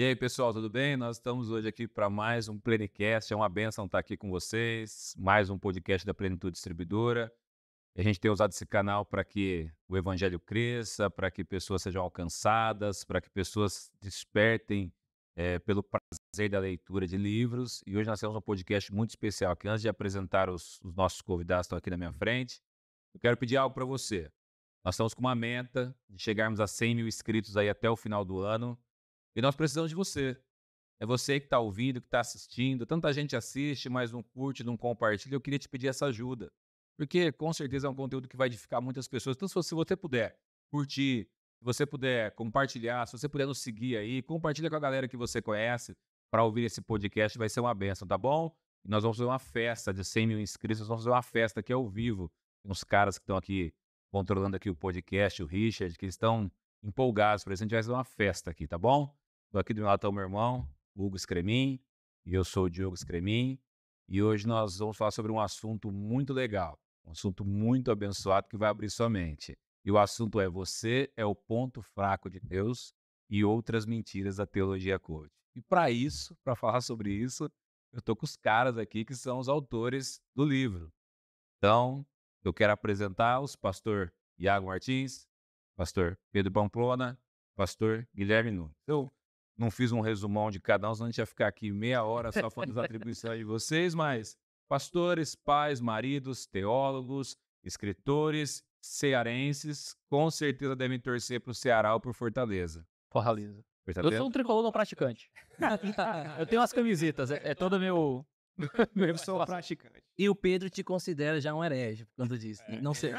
E aí, pessoal, tudo bem? Nós estamos hoje aqui para mais um Plenicast. É uma benção estar aqui com vocês. Mais um podcast da Plenitude Distribuidora. A gente tem usado esse canal para que o evangelho cresça, para que pessoas sejam alcançadas, para que pessoas despertem é, pelo prazer da leitura de livros. E hoje nós temos um podcast muito especial aqui. Antes de apresentar os, os nossos convidados que estão aqui na minha frente, eu quero pedir algo para você. Nós estamos com uma meta de chegarmos a 100 mil inscritos aí até o final do ano. E nós precisamos de você. É você que está ouvindo, que está assistindo. Tanta gente assiste, mas não curte, não compartilha. Eu queria te pedir essa ajuda. Porque com certeza é um conteúdo que vai edificar muitas pessoas. Então, se você puder curtir, se você puder compartilhar, se você puder nos seguir aí, compartilha com a galera que você conhece para ouvir esse podcast, vai ser uma benção, tá bom? E nós vamos fazer uma festa de 100 mil inscritos, nós vamos fazer uma festa aqui é ao vivo. Tem uns caras que estão aqui controlando aqui o podcast, o Richard, que estão empolgados por isso. A gente vai fazer uma festa aqui, tá bom? Aqui do meu lado está o meu irmão, Hugo Scremin, e eu sou o Diogo Scremin. E hoje nós vamos falar sobre um assunto muito legal, um assunto muito abençoado que vai abrir sua mente. E o assunto é Você é o ponto fraco de Deus e outras mentiras da teologia coach. E para isso, para falar sobre isso, eu estou com os caras aqui que são os autores do livro. Então, eu quero apresentar os pastor Iago Martins, pastor Pedro Pamplona, pastor Guilherme Nunes. Então, não fiz um resumão de cada um, senão a gente ia ficar aqui meia hora só falando das atribuições de vocês, mas pastores, pais, maridos, teólogos, escritores, cearenses, com certeza devem torcer para o Ceará ou para Fortaleza. Fortaleza. Fortaleza. Tá eu sou um tricolor não praticante. eu tenho as camisetas, é, é todo meu... Eu sou praticante. E o Pedro te considera já um herege quando diz? É. Não sei.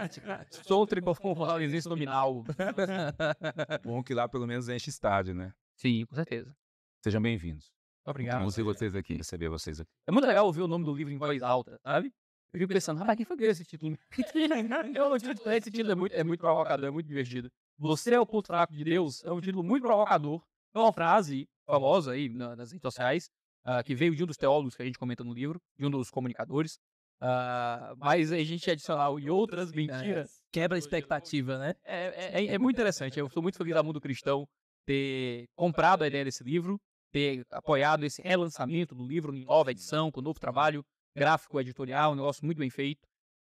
Sou um tricolor fortalezense nominal. Bom que lá pelo menos enche estádio, né? Sim, com certeza. Sejam bem-vindos. Obrigado. Vamos é. vocês aqui. Receber vocês aqui. É muito legal ouvir o nome do livro em voz alta, sabe? Eu fico pensando, rapaz, quem foi que esse título? É título esse título é muito, é muito provocador, é muito divertido. Você é o ponto de Deus é um título muito provocador. É uma frase famosa aí nas redes sociais, uh, que veio de um dos teólogos que a gente comenta no livro, de um dos comunicadores. Uh, mas a gente adicionar e outras mentiras. Quebra a expectativa, né? É, é, é, é, muito interessante. Eu sou muito feliz da Mundo Cristão ter comprado a ideia desse livro, ter apoiado esse relançamento do livro em nova edição, com novo uhum. trabalho gráfico, editorial, um negócio muito bem feito,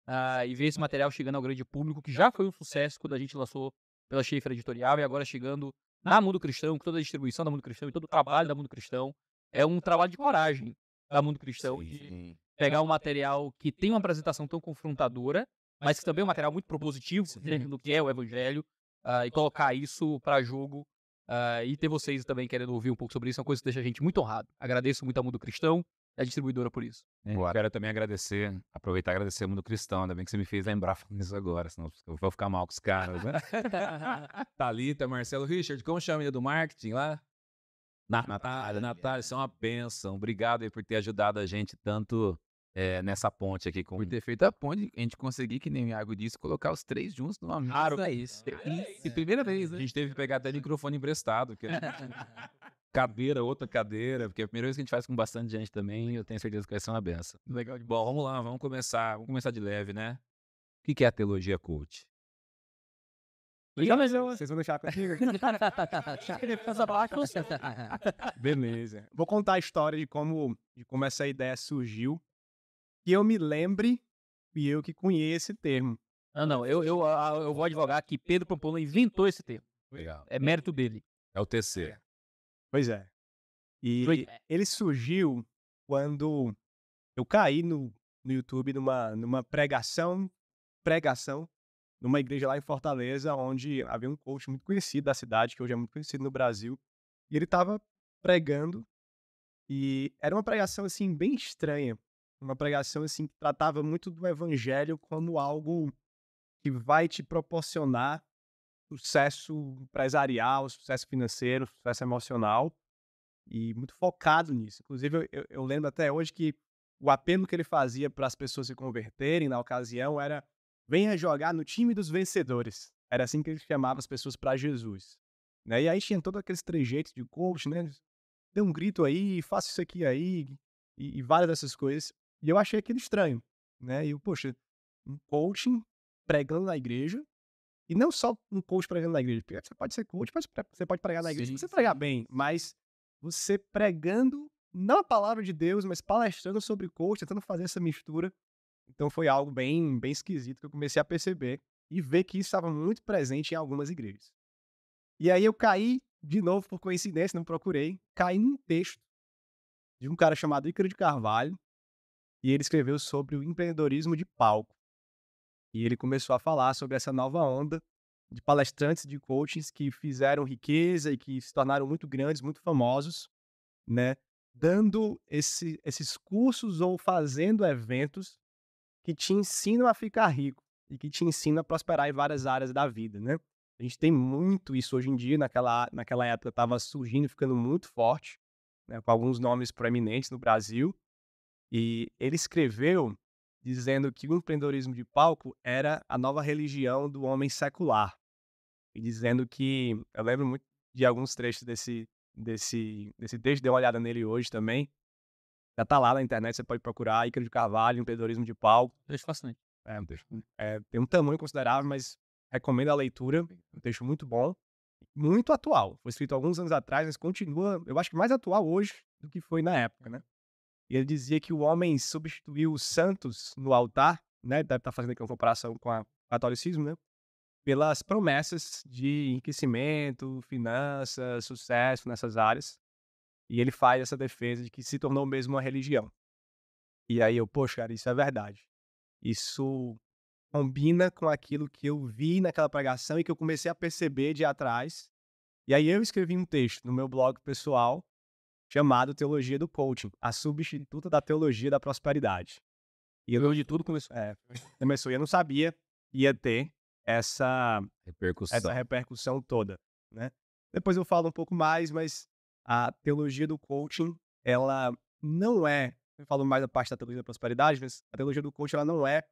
uh, e ver esse material chegando ao grande público, que já foi um sucesso quando a gente lançou pela Schaefer Editorial, e agora chegando na Mundo Cristão, com toda a distribuição da Mundo Cristão e todo o trabalho da Mundo Cristão. É um trabalho de coragem da Mundo Cristão, sim, sim. pegar um material que tem uma apresentação tão confrontadora, mas que também é um material muito propositivo, do que é o Evangelho, uh, e colocar isso para jogo Uh, e ter vocês também querendo ouvir um pouco sobre isso é uma coisa que deixa a gente muito honrado. Agradeço muito ao Mundo Cristão e a distribuidora por isso. É, quero também agradecer, aproveitar e agradecer ao Mundo Cristão. Ainda bem que você me fez lembrar falando isso agora, senão eu vou ficar mal com os caras. Né? Thalita, Marcelo, Richard, como chama ele do marketing lá? Natália, Natália, Natália, isso é uma bênção. Obrigado aí por ter ajudado a gente tanto é, nessa ponte aqui. Com... Por ter feito a ponte, a gente conseguiu, que nem o Iago disse, colocar os três juntos numa mesa. Claro, é isso. É, primeira vez, né? A gente teve que pegar até microfone emprestado. Porque... cadeira, outra cadeira, porque é a primeira vez que a gente faz com bastante gente também, eu tenho certeza que vai ser uma benção. Legal. Bom, vamos lá, vamos começar, vamos começar de leve, né? O que é a teologia coach? Vocês vão deixar comigo? Beleza. Vou contar a história de como, de como essa ideia surgiu que eu me lembre e eu que conheço esse termo. Ah, não, eu, eu, eu vou advogar que Pedro Pamplona inventou esse termo. Legal. É mérito dele. É o TC. É. Pois é. E ele surgiu quando eu caí no, no YouTube numa, numa pregação, pregação, numa igreja lá em Fortaleza, onde havia um coach muito conhecido da cidade, que hoje é muito conhecido no Brasil, e ele estava pregando, e era uma pregação, assim, bem estranha, uma pregação assim que tratava muito do evangelho como algo que vai te proporcionar sucesso empresarial, sucesso financeiro, sucesso emocional e muito focado nisso. Inclusive, eu, eu lembro até hoje que o apelo que ele fazia para as pessoas se converterem na ocasião era venha jogar no time dos vencedores. Era assim que ele chamava as pessoas para Jesus. Né? E aí tinha todos aqueles trejeitos de coach, né? Dê um grito aí, faça isso aqui aí, e, e várias dessas coisas. E eu achei aquilo estranho, né? E eu, poxa, um coaching pregando na igreja, e não só um coach pregando na igreja, porque você pode ser coach, mas você pode pregar na igreja, Sim. você pregar bem, mas você pregando não a palavra de Deus, mas palestrando sobre coach, tentando fazer essa mistura. Então foi algo bem, bem esquisito que eu comecei a perceber e ver que isso estava muito presente em algumas igrejas. E aí eu caí, de novo, por coincidência, não procurei, caí num texto de um cara chamado Icaro de Carvalho, e ele escreveu sobre o empreendedorismo de palco. E ele começou a falar sobre essa nova onda de palestrantes de coachings que fizeram riqueza e que se tornaram muito grandes, muito famosos, né? Dando esse, esses cursos ou fazendo eventos que te ensinam a ficar rico e que te ensinam a prosperar em várias áreas da vida, né? A gente tem muito isso hoje em dia, naquela, naquela época estava surgindo, ficando muito forte, né, com alguns nomes proeminentes no Brasil, e ele escreveu dizendo que o empreendedorismo de palco era a nova religião do homem secular. E dizendo que, eu lembro muito de alguns trechos desse, desse, desse texto, dei uma olhada nele hoje também. Já tá lá na internet, você pode procurar Icaro de Carvalho, empreendedorismo de palco. Texto fascinante. É, um é, tem um tamanho considerável, mas recomendo a leitura. Um texto muito bom, muito atual. Foi escrito alguns anos atrás, mas continua, eu acho que mais atual hoje do que foi na época, né? E ele dizia que o homem substituiu os santos no altar, né? Deve estar tá fazendo aqui uma comparação com o catolicismo, né? Pelas promessas de enriquecimento, finanças, sucesso nessas áreas. E ele faz essa defesa de que se tornou mesmo uma religião. E aí eu, poxa, cara, isso é verdade. Isso combina com aquilo que eu vi naquela pregação e que eu comecei a perceber de atrás. E aí eu escrevi um texto no meu blog pessoal chamado Teologia do Coaching, a substituta da Teologia da Prosperidade. E eu, de tudo começou. É, começou. E eu não sabia ia ter essa repercussão, essa repercussão toda, né? Depois eu falo um pouco mais, mas a teologia do coaching, ela não é, eu falo mais da parte da teologia da prosperidade, mas a teologia do coaching, ela não é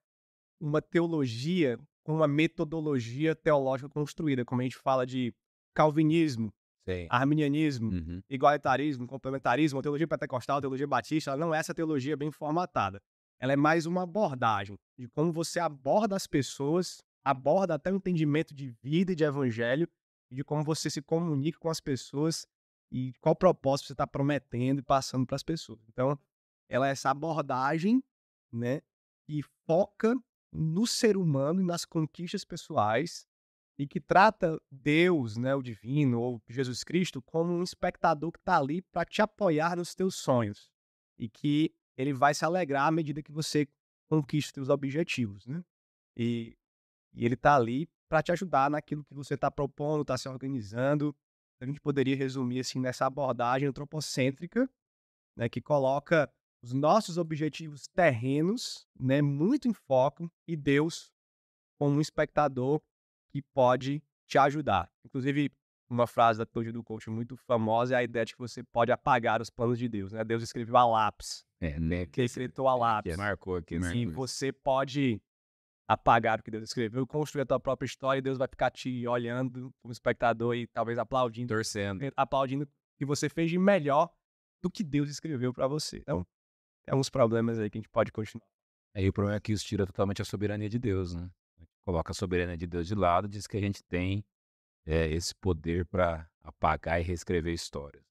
uma teologia com uma metodologia teológica construída, como a gente fala de calvinismo, Sim. arminianismo, uhum. igualitarismo, complementarismo, teologia pentecostal, teologia batista, ela não é essa teologia bem formatada. Ela é mais uma abordagem de como você aborda as pessoas, aborda até o entendimento de vida e de evangelho, e de como você se comunica com as pessoas e qual propósito você está prometendo e passando para as pessoas. Então, ela é essa abordagem, né, que foca no ser humano e nas conquistas pessoais e que trata Deus, né, o divino ou Jesus Cristo como um espectador que está ali para te apoiar nos teus sonhos e que ele vai se alegrar à medida que você conquista os teus objetivos, né? E, e ele está ali para te ajudar naquilo que você está propondo, está se organizando. A gente poderia resumir assim nessa abordagem antropocêntrica, né, que coloca os nossos objetivos terrenos, né, muito em foco e Deus como um espectador que pode te ajudar. Inclusive, uma frase da teologia do Coach muito famosa é a ideia de que você pode apagar os planos de Deus, né? Deus escreveu a lápis. É, né? Que escreveu a lápis. marcou aqui, né? E você pode apagar o que Deus escreveu, construir a tua própria história e Deus vai ficar te olhando como espectador e talvez aplaudindo. Torcendo. Eh, aplaudindo que você fez de melhor do que Deus escreveu para você. Então, tem é alguns problemas aí que a gente pode continuar. Aí é, o problema é que isso tira totalmente a soberania de Deus, né? coloca a soberania de Deus de lado, diz que a gente tem é, esse poder para apagar e reescrever histórias.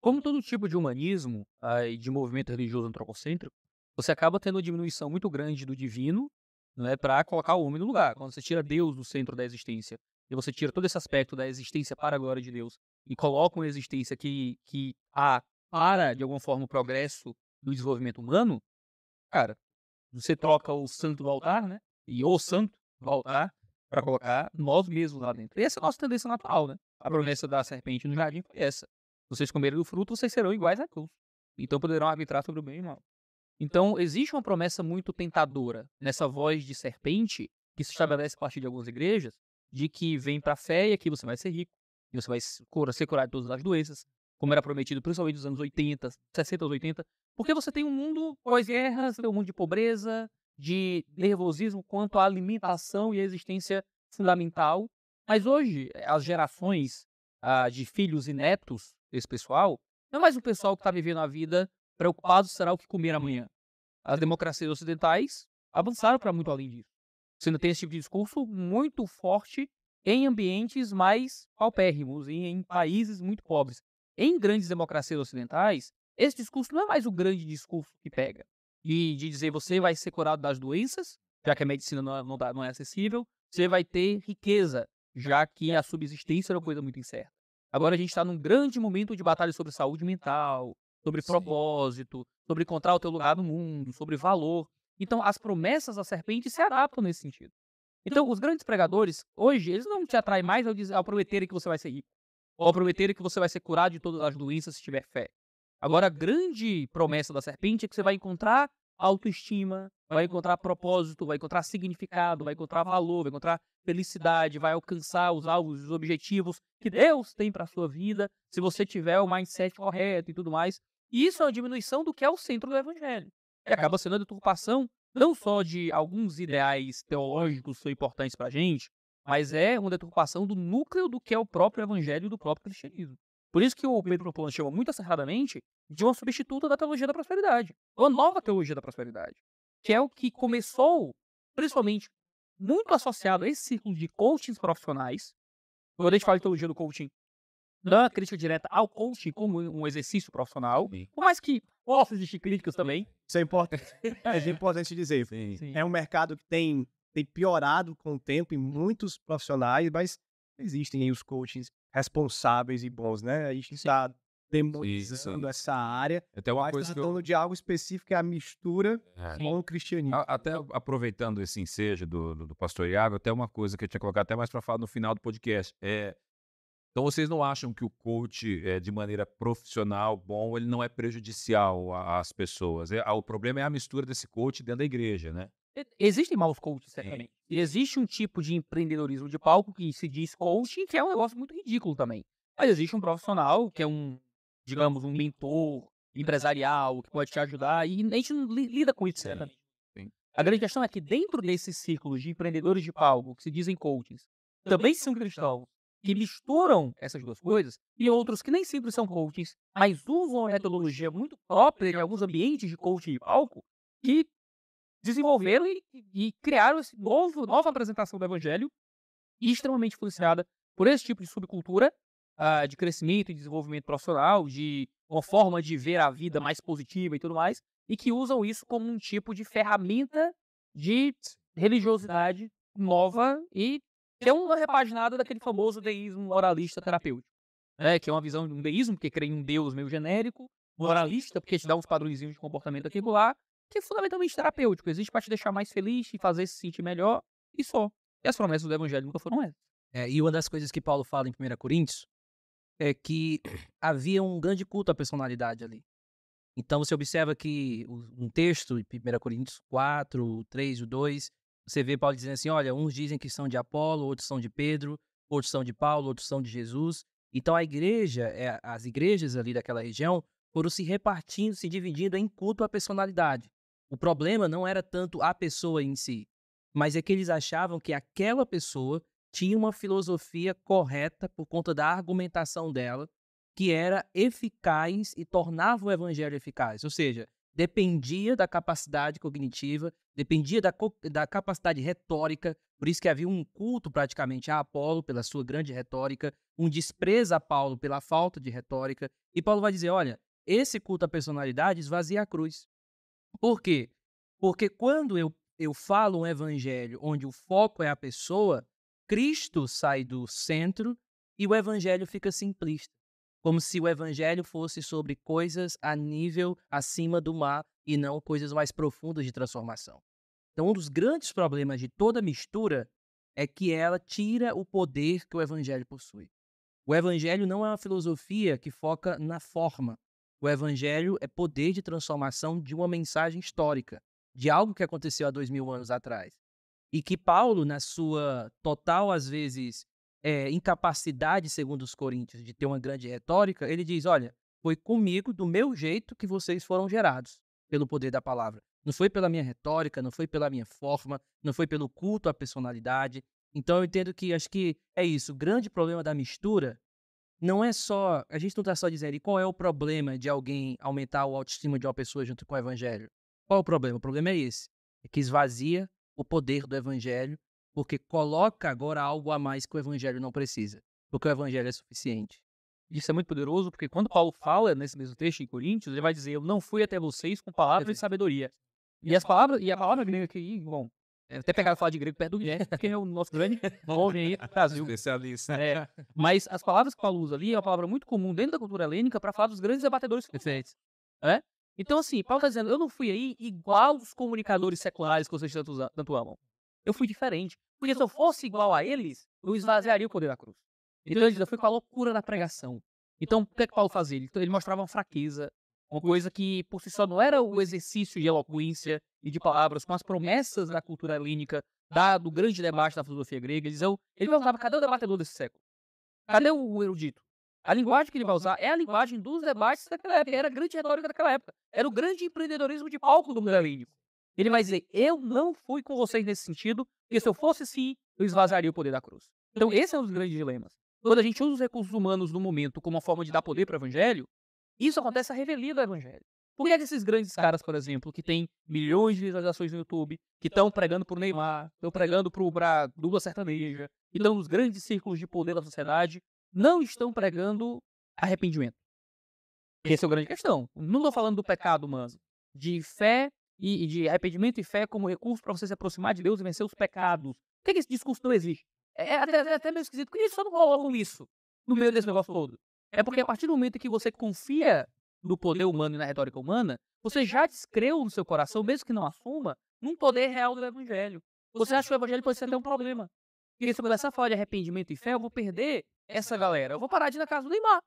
Como todo tipo de humanismo ah, e de movimento religioso antropocêntrico, você acaba tendo uma diminuição muito grande do divino não é, para colocar o homem no lugar. Quando você tira Deus do centro da existência e você tira todo esse aspecto da existência para a glória de Deus e coloca uma existência que, que a para, de alguma forma, o progresso do desenvolvimento humano, cara, você troca o santo do altar, né? E o santo voltar para colocar nós mesmos lá dentro. E essa é a nossa tendência natural, né? A promessa da serpente no jardim foi essa. Vocês comerem do fruto, vocês serão iguais a Deus. Então poderão arbitrar sobre o bem e o mal. Então, existe uma promessa muito tentadora nessa voz de serpente que se estabelece a partir de algumas igrejas, de que vem para a fé e aqui você vai ser rico, e você vai ser curado de todas as doenças, como era prometido principalmente nos anos 80, 60 aos 80, porque você tem um mundo pós guerras tem um mundo de pobreza, de nervosismo quanto à alimentação e à existência fundamental. Mas hoje, eh, as gerações ah, de filhos e netos desse pessoal, não é mais um pessoal que está vivendo a vida preocupado será o que comer amanhã. As democracias ocidentais avançaram para muito além disso. Você ainda tem esse tipo de discurso muito forte em ambientes mais paupérrimos, e em países muito pobres. Em grandes democracias ocidentais, esse discurso não é mais o grande discurso que pega. E de dizer você vai ser curado das doenças, já que a medicina não, é, não, dá, tá, não é acessível, você vai ter riqueza, já que a subsistência era é uma coisa muito incerta. Agora a gente está num grande momento de batalha sobre saúde mental, sobre Sim. propósito, sobre encontrar o teu lugar no mundo, sobre valor. Então as promessas da serpente se adaptam nesse sentido. Então os grandes pregadores, hoje, eles não te atraem mais ao, dizer, ao prometerem que você vai ser rico, ou ao prometerem que você vai ser curado de todas as doenças se tiver fé. Agora, a grande promessa da serpente é que você vai encontrar autoestima, vai encontrar propósito, vai encontrar significado, vai encontrar valor, vai encontrar felicidade, vai alcançar os alvos, os objetivos que Deus tem para a sua vida, se você tiver o mindset correto e tudo mais. E isso é uma diminuição do que é o centro do evangelho. E acaba sendo a deturpação não só de alguns ideais teológicos que são importantes para a gente, mas é uma deturpação do núcleo do que é o próprio evangelho e do próprio cristianismo. Por isso que o Pedro Propolano chama muito acertadamente de uma substituta da teologia da prosperidade, uma nova teologia da prosperidade, que é o que começou, principalmente, muito associado a esse círculo de coachings profissionais. Quando a gente fala de teologia do coaching, não é uma crítica direta ao coaching como um exercício profissional, por mais que possa existir críticas também. Isso é importante, é importante dizer. Sim. É um mercado que tem, tem piorado com o tempo em muitos profissionais, mas existem aí os coachings responsáveis e bons, né? A gente está demonizando sim, sim. essa área. É até uma coisa tá que eu... de algo específico, que é a mistura é. com o cristianismo. até aproveitando esse ensejo do, do, do pastor Iago, até uma coisa que eu tinha colocado até mais para falar no final do podcast. É, então, vocês não acham que o coach, é, de maneira profissional, bom, ele não é prejudicial às pessoas? É, ah, o problema é a mistura desse coach dentro da igreja, né? Existem maus coaches, certamente. Existe um tipo de empreendedorismo de palco que se diz coaching, que é um negócio muito ridículo também. Mas existe um profissional que é um digamos, um mentor uhum. empresarial que pode te ajudar. E a gente lida com isso, certamente. Né? A grande questão é que dentro desses círculos de empreendedores de palco, que se dizem coaches, também são cristãos, que misturam essas duas coisas, e outros que nem sempre são coaches, mas usam a metodologia muito própria de alguns ambientes de coaching de palco, que desenvolveram e, e criaram essa nova apresentação do evangelho, extremamente influenciada por esse tipo de subcultura, uh, de crescimento e desenvolvimento profissional, de uma forma de ver a vida mais positiva e tudo mais, e que usam isso como um tipo de ferramenta de religiosidade nova e que é uma repaginada daquele famoso deísmo moralista terapêutico, né? que é uma visão de um deísmo que crê em um Deus meio genérico, moralista, porque te dá uns padrõezinhos de comportamento aqui e lá, que é fundamentalmente terapêutico, existe para te deixar mais feliz e fazer se sentir melhor, e só. E as promessas do evangelho nunca foram essas. É, e uma das coisas que Paulo fala em 1 Coríntios é que havia um grande culto à personalidade ali. Então você observa que um texto, em 1 Coríntios 4, 3 e 2, você vê Paulo dizendo assim: olha, uns dizem que são de Apolo, outros são de Pedro, outros são de Paulo, outros são de Jesus. Então a igreja, é, as igrejas ali daquela região foram se repartindo, se dividindo em culto à personalidade. O problema não era tanto a pessoa em si, mas é que eles achavam que aquela pessoa tinha uma filosofia correta por conta da argumentação dela, que era eficaz e tornava o evangelho eficaz. Ou seja, dependia da capacidade cognitiva, dependia da, co da capacidade retórica, por isso que havia um culto praticamente a Apolo pela sua grande retórica, um desprezo a Paulo pela falta de retórica. E Paulo vai dizer: olha, esse culto à personalidade esvazia a cruz. Por quê? Porque quando eu, eu falo um evangelho onde o foco é a pessoa, Cristo sai do centro e o evangelho fica simplista, como se o evangelho fosse sobre coisas a nível acima do mar e não coisas mais profundas de transformação. Então, um dos grandes problemas de toda mistura é que ela tira o poder que o evangelho possui. O evangelho não é uma filosofia que foca na forma. O evangelho é poder de transformação de uma mensagem histórica, de algo que aconteceu há dois mil anos atrás. E que Paulo, na sua total, às vezes, é, incapacidade, segundo os coríntios, de ter uma grande retórica, ele diz: Olha, foi comigo, do meu jeito, que vocês foram gerados, pelo poder da palavra. Não foi pela minha retórica, não foi pela minha forma, não foi pelo culto à personalidade. Então eu entendo que acho que é isso. O grande problema da mistura não é só. A gente não está só dizendo qual é o problema de alguém aumentar o autoestima de uma pessoa junto com o evangelho. Qual é o problema? O problema é esse: é que esvazia o poder do evangelho, porque coloca agora algo a mais que o evangelho não precisa, porque o evangelho é suficiente. Isso é muito poderoso, porque quando Paulo fala nesse mesmo texto em Coríntios, ele vai dizer: "Eu não fui até vocês com palavras de sabedoria". E as palavras, e a palavra grega que, bom, é até pegaram falar de grego perto do Guilherme, porque é o nosso grande homem aí do Brasil. Especialista. É, mas as palavras que Paulo usa ali é uma palavra muito comum dentro da cultura helênica para falar dos grandes abatedores. Perfeito. É? Então, assim, Paulo está dizendo, eu não fui aí igual os comunicadores seculares que vocês tanto, tanto amam. Eu fui diferente. Porque se eu fosse igual a eles, eu esvaziaria o poder da cruz. Então ele diz, eu fui com a loucura da pregação. Então, o que é que Paulo fazia? Ele, ele mostrava uma fraqueza, uma coisa que por si só não era o exercício de eloquência e de palavras, com as promessas da cultura helênica, da, do grande debate da filosofia grega. Ele, dizia, ele perguntava, cadê o debatedor desse século? Cadê o erudito? A linguagem que ele vai uhum. usar é a linguagem dos debates daquela época, era a grande retórica daquela época, era o grande empreendedorismo de palco do Muralini. Ele vai dizer: Eu não fui com vocês nesse sentido, porque se eu fosse sim, eu esvaziaria o poder da cruz. Então, esse é um dos grandes dilemas. Quando a gente usa os recursos humanos no momento como uma forma de dar poder para o evangelho, isso acontece à revelia do evangelho. Por que, é que esses grandes caras, por exemplo, que têm milhões de visualizações no YouTube, que estão pregando o Neymar, estão pregando para pra dupla sertaneja, que estão nos grandes círculos de poder da sociedade, não estão pregando arrependimento. Essa é a grande questão. Não estou falando do pecado humano, de fé e de arrependimento e fé como recurso para você se aproximar de Deus e vencer os pecados. Por que, é que esse discurso não existe? É, é até, é até meio esquisito, porque eles só não colocam isso no meio desse negócio todo. É porque a partir do momento que você confia no poder humano e na retórica humana, você já descreu no seu coração, mesmo que não assuma, num poder real do evangelho. Você acha que o evangelho pode ser até um problema. Porque se eu começar a falar de arrependimento e fé, eu vou perder essa galera. Eu vou parar de ir na casa do Neymar.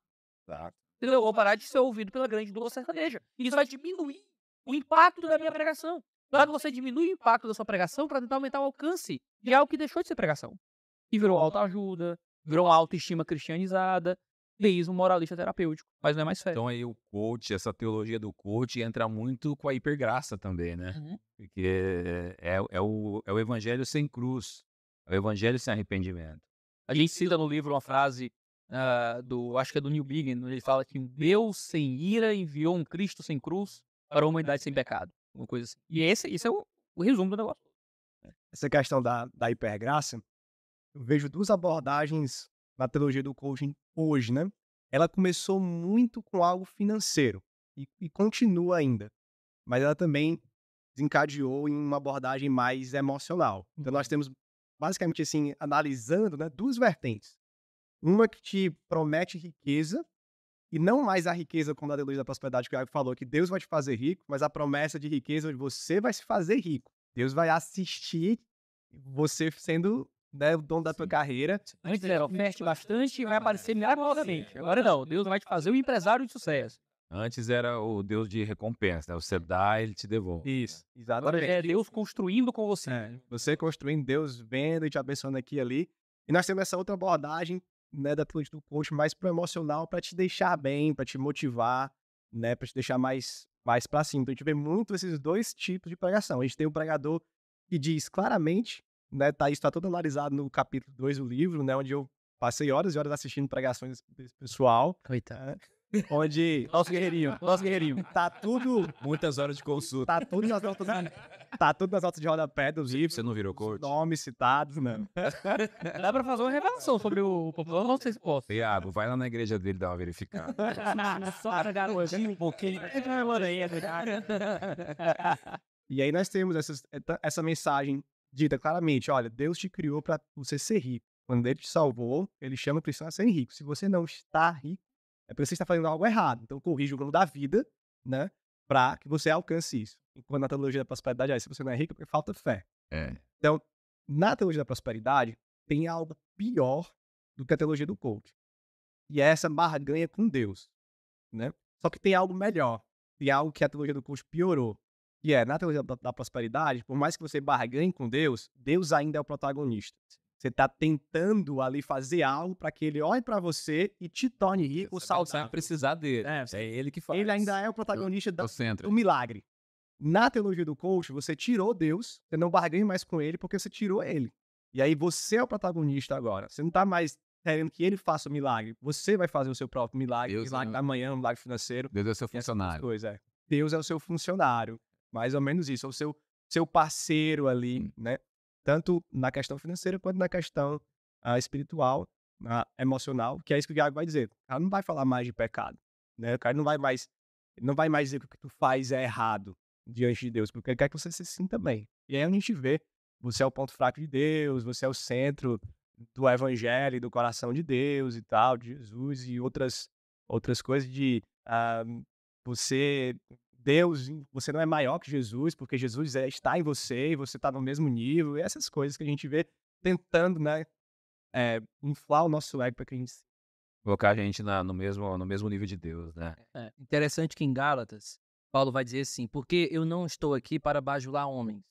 Tá. Entendeu? Eu vou parar de ser ouvido pela grande dupla sertaneja. E isso vai diminuir o impacto da minha pregação. Claro você diminui o impacto da sua pregação para tentar aumentar o alcance de algo que deixou de ser pregação. E virou autoajuda, virou uma autoestima cristianizada, deísmo moralista terapêutico, mas não é mais fé. Então aí o coach, essa teologia do coach entra muito com a hipergraça também, né? Uhum. Porque é, é, o, é o evangelho sem cruz. É o evangelho sem arrependimento. A gente cita no livro uma frase uh, do, acho que é do Neil Biggin, ele fala que um Deus sem ira enviou um Cristo sem cruz para uma é. humanidade sem pecado. Uma coisa assim. E esse, esse é o, o resumo do negócio. É. Essa questão da, da hipergraça, eu vejo duas abordagens na teologia do coaching hoje, né? Ela começou muito com algo financeiro e, e continua ainda, mas ela também desencadeou em uma abordagem mais emocional. Então nós uhum. temos basicamente assim, analisando né, duas vertentes. Uma que te promete riqueza, e não mais a riqueza como a da luz da prosperidade que o Iago falou, que Deus vai te fazer rico, mas a promessa de riqueza onde você vai se fazer rico. Deus vai assistir você sendo né, o dono da tua carreira. Antes era oferte bastante e vai aparecer milagrosamente. Agora não, Deus vai te fazer um empresário de sucesso. Antes era o Deus de recompensa, né? Você é. dá, ele te devolve. Né. Isso, então, exatamente. Agora é Deus construindo com você. É, você construindo, Deus vendo e te abençoando aqui e ali. E nós temos essa outra abordagem, né, da Atlântica do Coach, mais pro emocional, para te deixar bem, para te motivar, né, para te deixar mais, mais pra cima. Então a gente vê muito esses dois tipos de pregação. A gente tem o pregador que diz claramente, né, tá, isso tá todo analisado no capítulo 2 do livro, né, onde eu passei horas e horas assistindo pregações desse pessoal. Coitado. Né? Onde. Nosso guerreirinho, nosso guerreirinho. Tá tudo. Muitas horas de consulta. Tá tudo nas notas. Tá tudo nas notas de rodapé dos livros. Você não virou coach? Nomes citados, não. Né? Dá pra fazer uma revelação sobre o popular, não sei se posso. Tiago, vai lá na igreja dele dar uma verificada. Só pra garoto. Um pouquinho. E aí nós temos essas, essa mensagem dita claramente: olha, Deus te criou para você ser rico. Quando ele te salvou, ele chama o cristão a ser rico. Se você não está rico, é porque você está fazendo algo errado. Então, corrija o plano da vida, né? Para que você alcance isso. Enquanto na teologia da prosperidade, é, se você não é rico, é porque falta fé. É. Então, na teologia da prosperidade, tem algo pior do que a teologia do coach. E é essa barra ganha com Deus, né? Só que tem algo melhor. Tem algo que a teologia do coach piorou. E é, na teologia da, da prosperidade, por mais que você barganhe com Deus, Deus ainda é o protagonista. Você está tentando ali fazer algo para que ele olhe para você e te torne rico, você é saudável. Você vai precisar dele. É, é, ele que faz. Ele ainda é o protagonista do, do, do milagre. Na teologia do coach, você tirou Deus, você não barganha mais com ele porque você tirou ele. E aí você é o protagonista agora. Você não está mais querendo que ele faça o milagre. Você vai fazer o seu próprio milagre, Deus é milagre é... da manhã, milagre financeiro. Deus é o seu funcionário. Coisas, é. Deus é o seu funcionário. Mais ou menos isso. É o seu, seu parceiro ali, hum. né? tanto na questão financeira quanto na questão uh, espiritual, uh, emocional, que é isso que o Iago vai dizer. O cara não vai falar mais de pecado, né? O cara não vai mais, não vai mais dizer que o que tu faz é errado diante de Deus, porque ele quer que você se sinta bem. E aí a gente vê, você é o ponto fraco de Deus, você é o centro do evangelho, do coração de Deus e tal, de Jesus e outras outras coisas de uh, você Deus, você não é maior que Jesus, porque Jesus é, está em você e você está no mesmo nível, e essas coisas que a gente vê tentando, né, é, inflar o nosso ego para que a gente colocar a gente na, no, mesmo, no mesmo nível de Deus, né? É, é, interessante que em Gálatas, Paulo vai dizer assim: porque eu não estou aqui para bajular homens,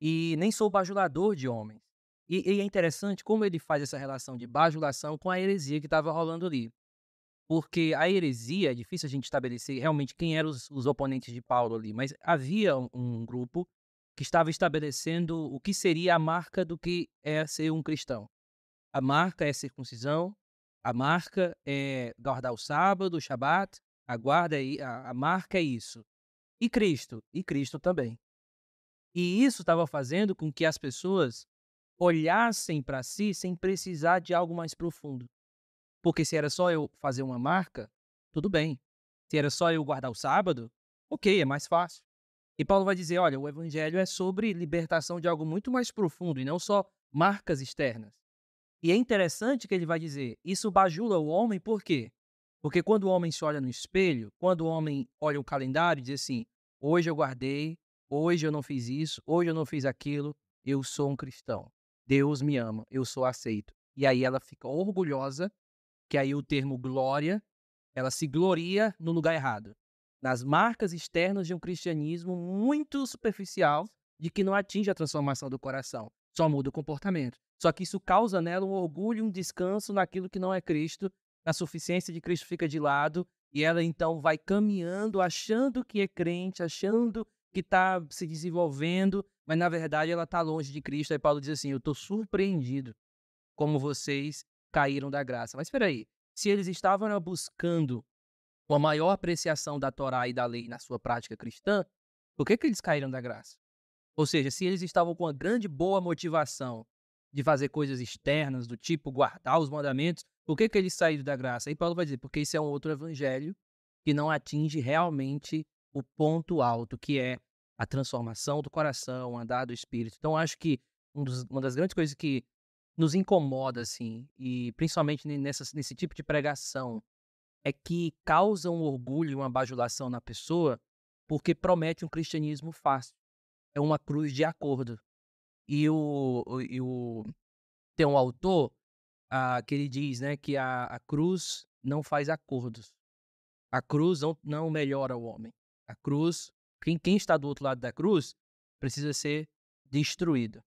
e nem sou bajulador de homens. E, e é interessante como ele faz essa relação de bajulação com a heresia que estava rolando ali porque a heresia, é difícil a gente estabelecer realmente quem eram os, os oponentes de Paulo ali, mas havia um, um grupo que estava estabelecendo o que seria a marca do que é ser um cristão. A marca é circuncisão, a marca é guardar o sábado, o shabat, a guarda, é a, a marca é isso. E Cristo, e Cristo também. E isso estava fazendo com que as pessoas olhassem para si sem precisar de algo mais profundo. Porque se era só eu fazer uma marca, tudo bem. Se era só eu guardar o sábado, ok, é mais fácil. E Paulo vai dizer: olha, o evangelho é sobre libertação de algo muito mais profundo e não só marcas externas. E é interessante que ele vai dizer: isso bajula o homem, por quê? Porque quando o homem se olha no espelho, quando o homem olha o calendário e diz assim: hoje eu guardei, hoje eu não fiz isso, hoje eu não fiz aquilo, eu sou um cristão. Deus me ama, eu sou aceito. E aí ela fica orgulhosa que aí o termo glória, ela se gloria no lugar errado. Nas marcas externas de um cristianismo muito superficial, de que não atinge a transformação do coração, só muda o comportamento. Só que isso causa nela um orgulho, um descanso naquilo que não é Cristo, na suficiência de Cristo fica de lado, e ela então vai caminhando, achando que é crente, achando que está se desenvolvendo, mas na verdade ela está longe de Cristo. Aí Paulo diz assim: Eu estou surpreendido como vocês caíram da graça. Mas espera aí, se eles estavam né, buscando uma maior apreciação da Torá e da lei na sua prática cristã, por que, que eles caíram da graça? Ou seja, se eles estavam com uma grande boa motivação de fazer coisas externas, do tipo guardar os mandamentos, por que, que eles saíram da graça? E Paulo vai dizer, porque isso é um outro evangelho que não atinge realmente o ponto alto, que é a transformação do coração, o andar do espírito. Então, acho que um dos, uma das grandes coisas que nos incomoda, assim, e principalmente nessa, nesse tipo de pregação, é que causa um orgulho e uma bajulação na pessoa porque promete um cristianismo fácil. É uma cruz de acordo. E o, e o tem um autor ah, que ele diz né, que a, a cruz não faz acordos. A cruz não, não melhora o homem. A cruz, quem, quem está do outro lado da cruz, precisa ser destruído.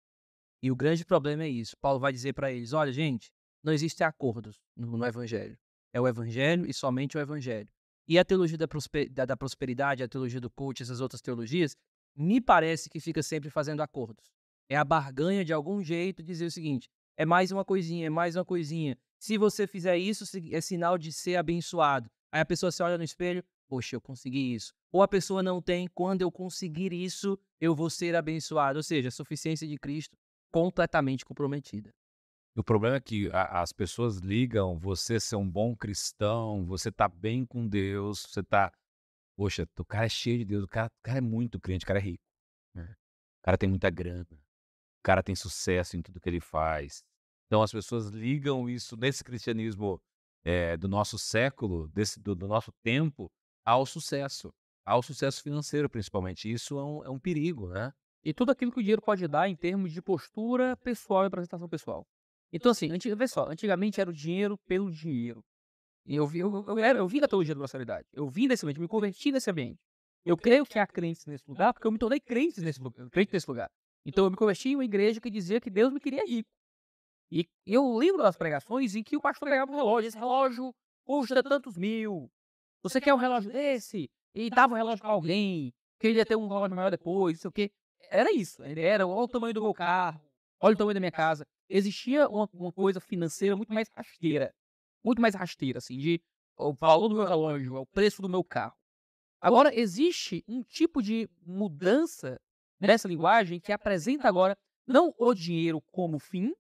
E o grande problema é isso. Paulo vai dizer para eles: olha, gente, não existem acordos no, no, Evangelho. É o Evangelho e somente o Evangelho. E a teologia da, prosper, da, da prosperidade, a teologia do coach, essas outras teologias, me parece que fica sempre fazendo acordos. É a barganha de algum jeito dizer o seguinte: é mais uma coisinha, é mais uma coisinha. Se você fizer isso, é sinal de ser abençoado. Aí a pessoa se olha no espelho, poxa, eu consegui isso. Ou a pessoa não tem, quando eu conseguir isso, eu vou ser abençoado. Ou seja, a suficiência de Cristo completamente comprometida. O problema é que a, as pessoas ligam, você ser um bom cristão, você tá bem com Deus, você tá. Poxa, o cara é cheio de Deus, o cara, o cara é muito crente, o cara é rico. Né? O cara tem muita grana, o cara tem sucesso em tudo que ele faz. Então as pessoas ligam isso nesse cristianismo é, do nosso século, desse, do, do, nosso tempo, ao sucesso, ao sucesso financeiro principalmente. Isso é um, é um perigo, né? E tudo aquilo que o dinheiro pode dar em termos de postura pessoal e apresentação pessoal. Então, assim, antiga, vê só, antigamente era o dinheiro pelo dinheiro. Eu, eu, eu, eu, eu vim da teologia da braçalidade. Eu vim desse ambiente, me converti nesse ambiente. Eu creio que há crentes nesse lugar, porque eu me tornei crente nesse, crente nesse lugar. Então, eu me converti em uma igreja que dizia que Deus me queria rico. E eu lembro das pregações em que o pastor pregava um relógio. Esse relógio custa tantos mil. Você quer um relógio desse? E dava o um relógio para alguém, que ele ia ter um relógio maior depois, não sei o quê. Era isso. Ele era, olha o tamanho do meu carro, olha o tamanho da minha casa. Existia uma, uma coisa financeira muito mais rasteira. Muito mais rasteira, assim, de o valor do meu relógio, é o preço do meu carro. Agora, existe um tipo de mudança nessa linguagem que apresenta agora não o dinheiro como fim,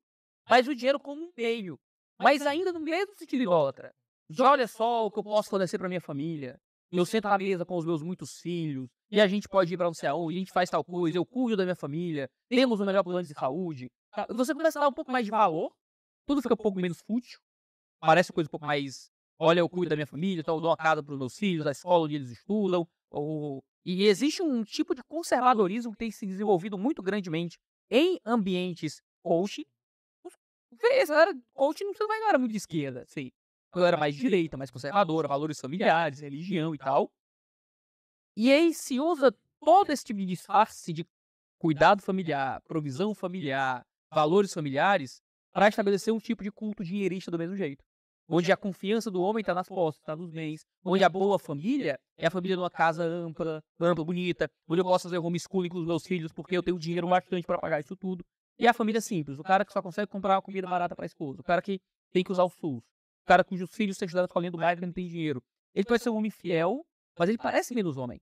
mas o dinheiro como um meio. Mas ainda no mesmo sentido idólatra. já olha só o que eu posso fornecer para minha família. Eu sento à mesa com os meus muitos filhos e a gente pode ir para não sei aonde, a gente faz tal coisa, eu cuido da minha família, temos o melhor plano de saúde. Tá? Você começa a dar um pouco mais de valor, tudo fica um pouco menos fútil, parece coisa um pouco mais, olha, eu cuido da minha família, então eu dou uma casa para os meus filhos, a escola onde eles estudam, ou... e existe um tipo de conservadorismo que tem se desenvolvido muito grandemente em ambientes coach. Essa era, coach não vai não era muito de esquerda, sim, Assim. Eu era mais direita, mais conservadora, valores familiares, religião e tal. E aí se usa todo esse tipo de disfarce de cuidado familiar, provisão familiar, valores familiares, para estabelecer um tipo de culto dinheirista do mesmo jeito. Onde a confiança do homem está nas posses, está nos bens. Onde a boa família é a família de uma casa ampla, ampla, bonita. Onde eu posso fazer homeschooling com os meus filhos porque eu tenho dinheiro bastante para pagar isso tudo. E a família simples, o cara que só consegue comprar uma comida barata para a esposa. O cara que tem que usar o SUS. O cara cujos filhos estão estudando escolinha do bairro que não tem dinheiro. Ele pode ser um homem fiel, mas ele parece menos homem.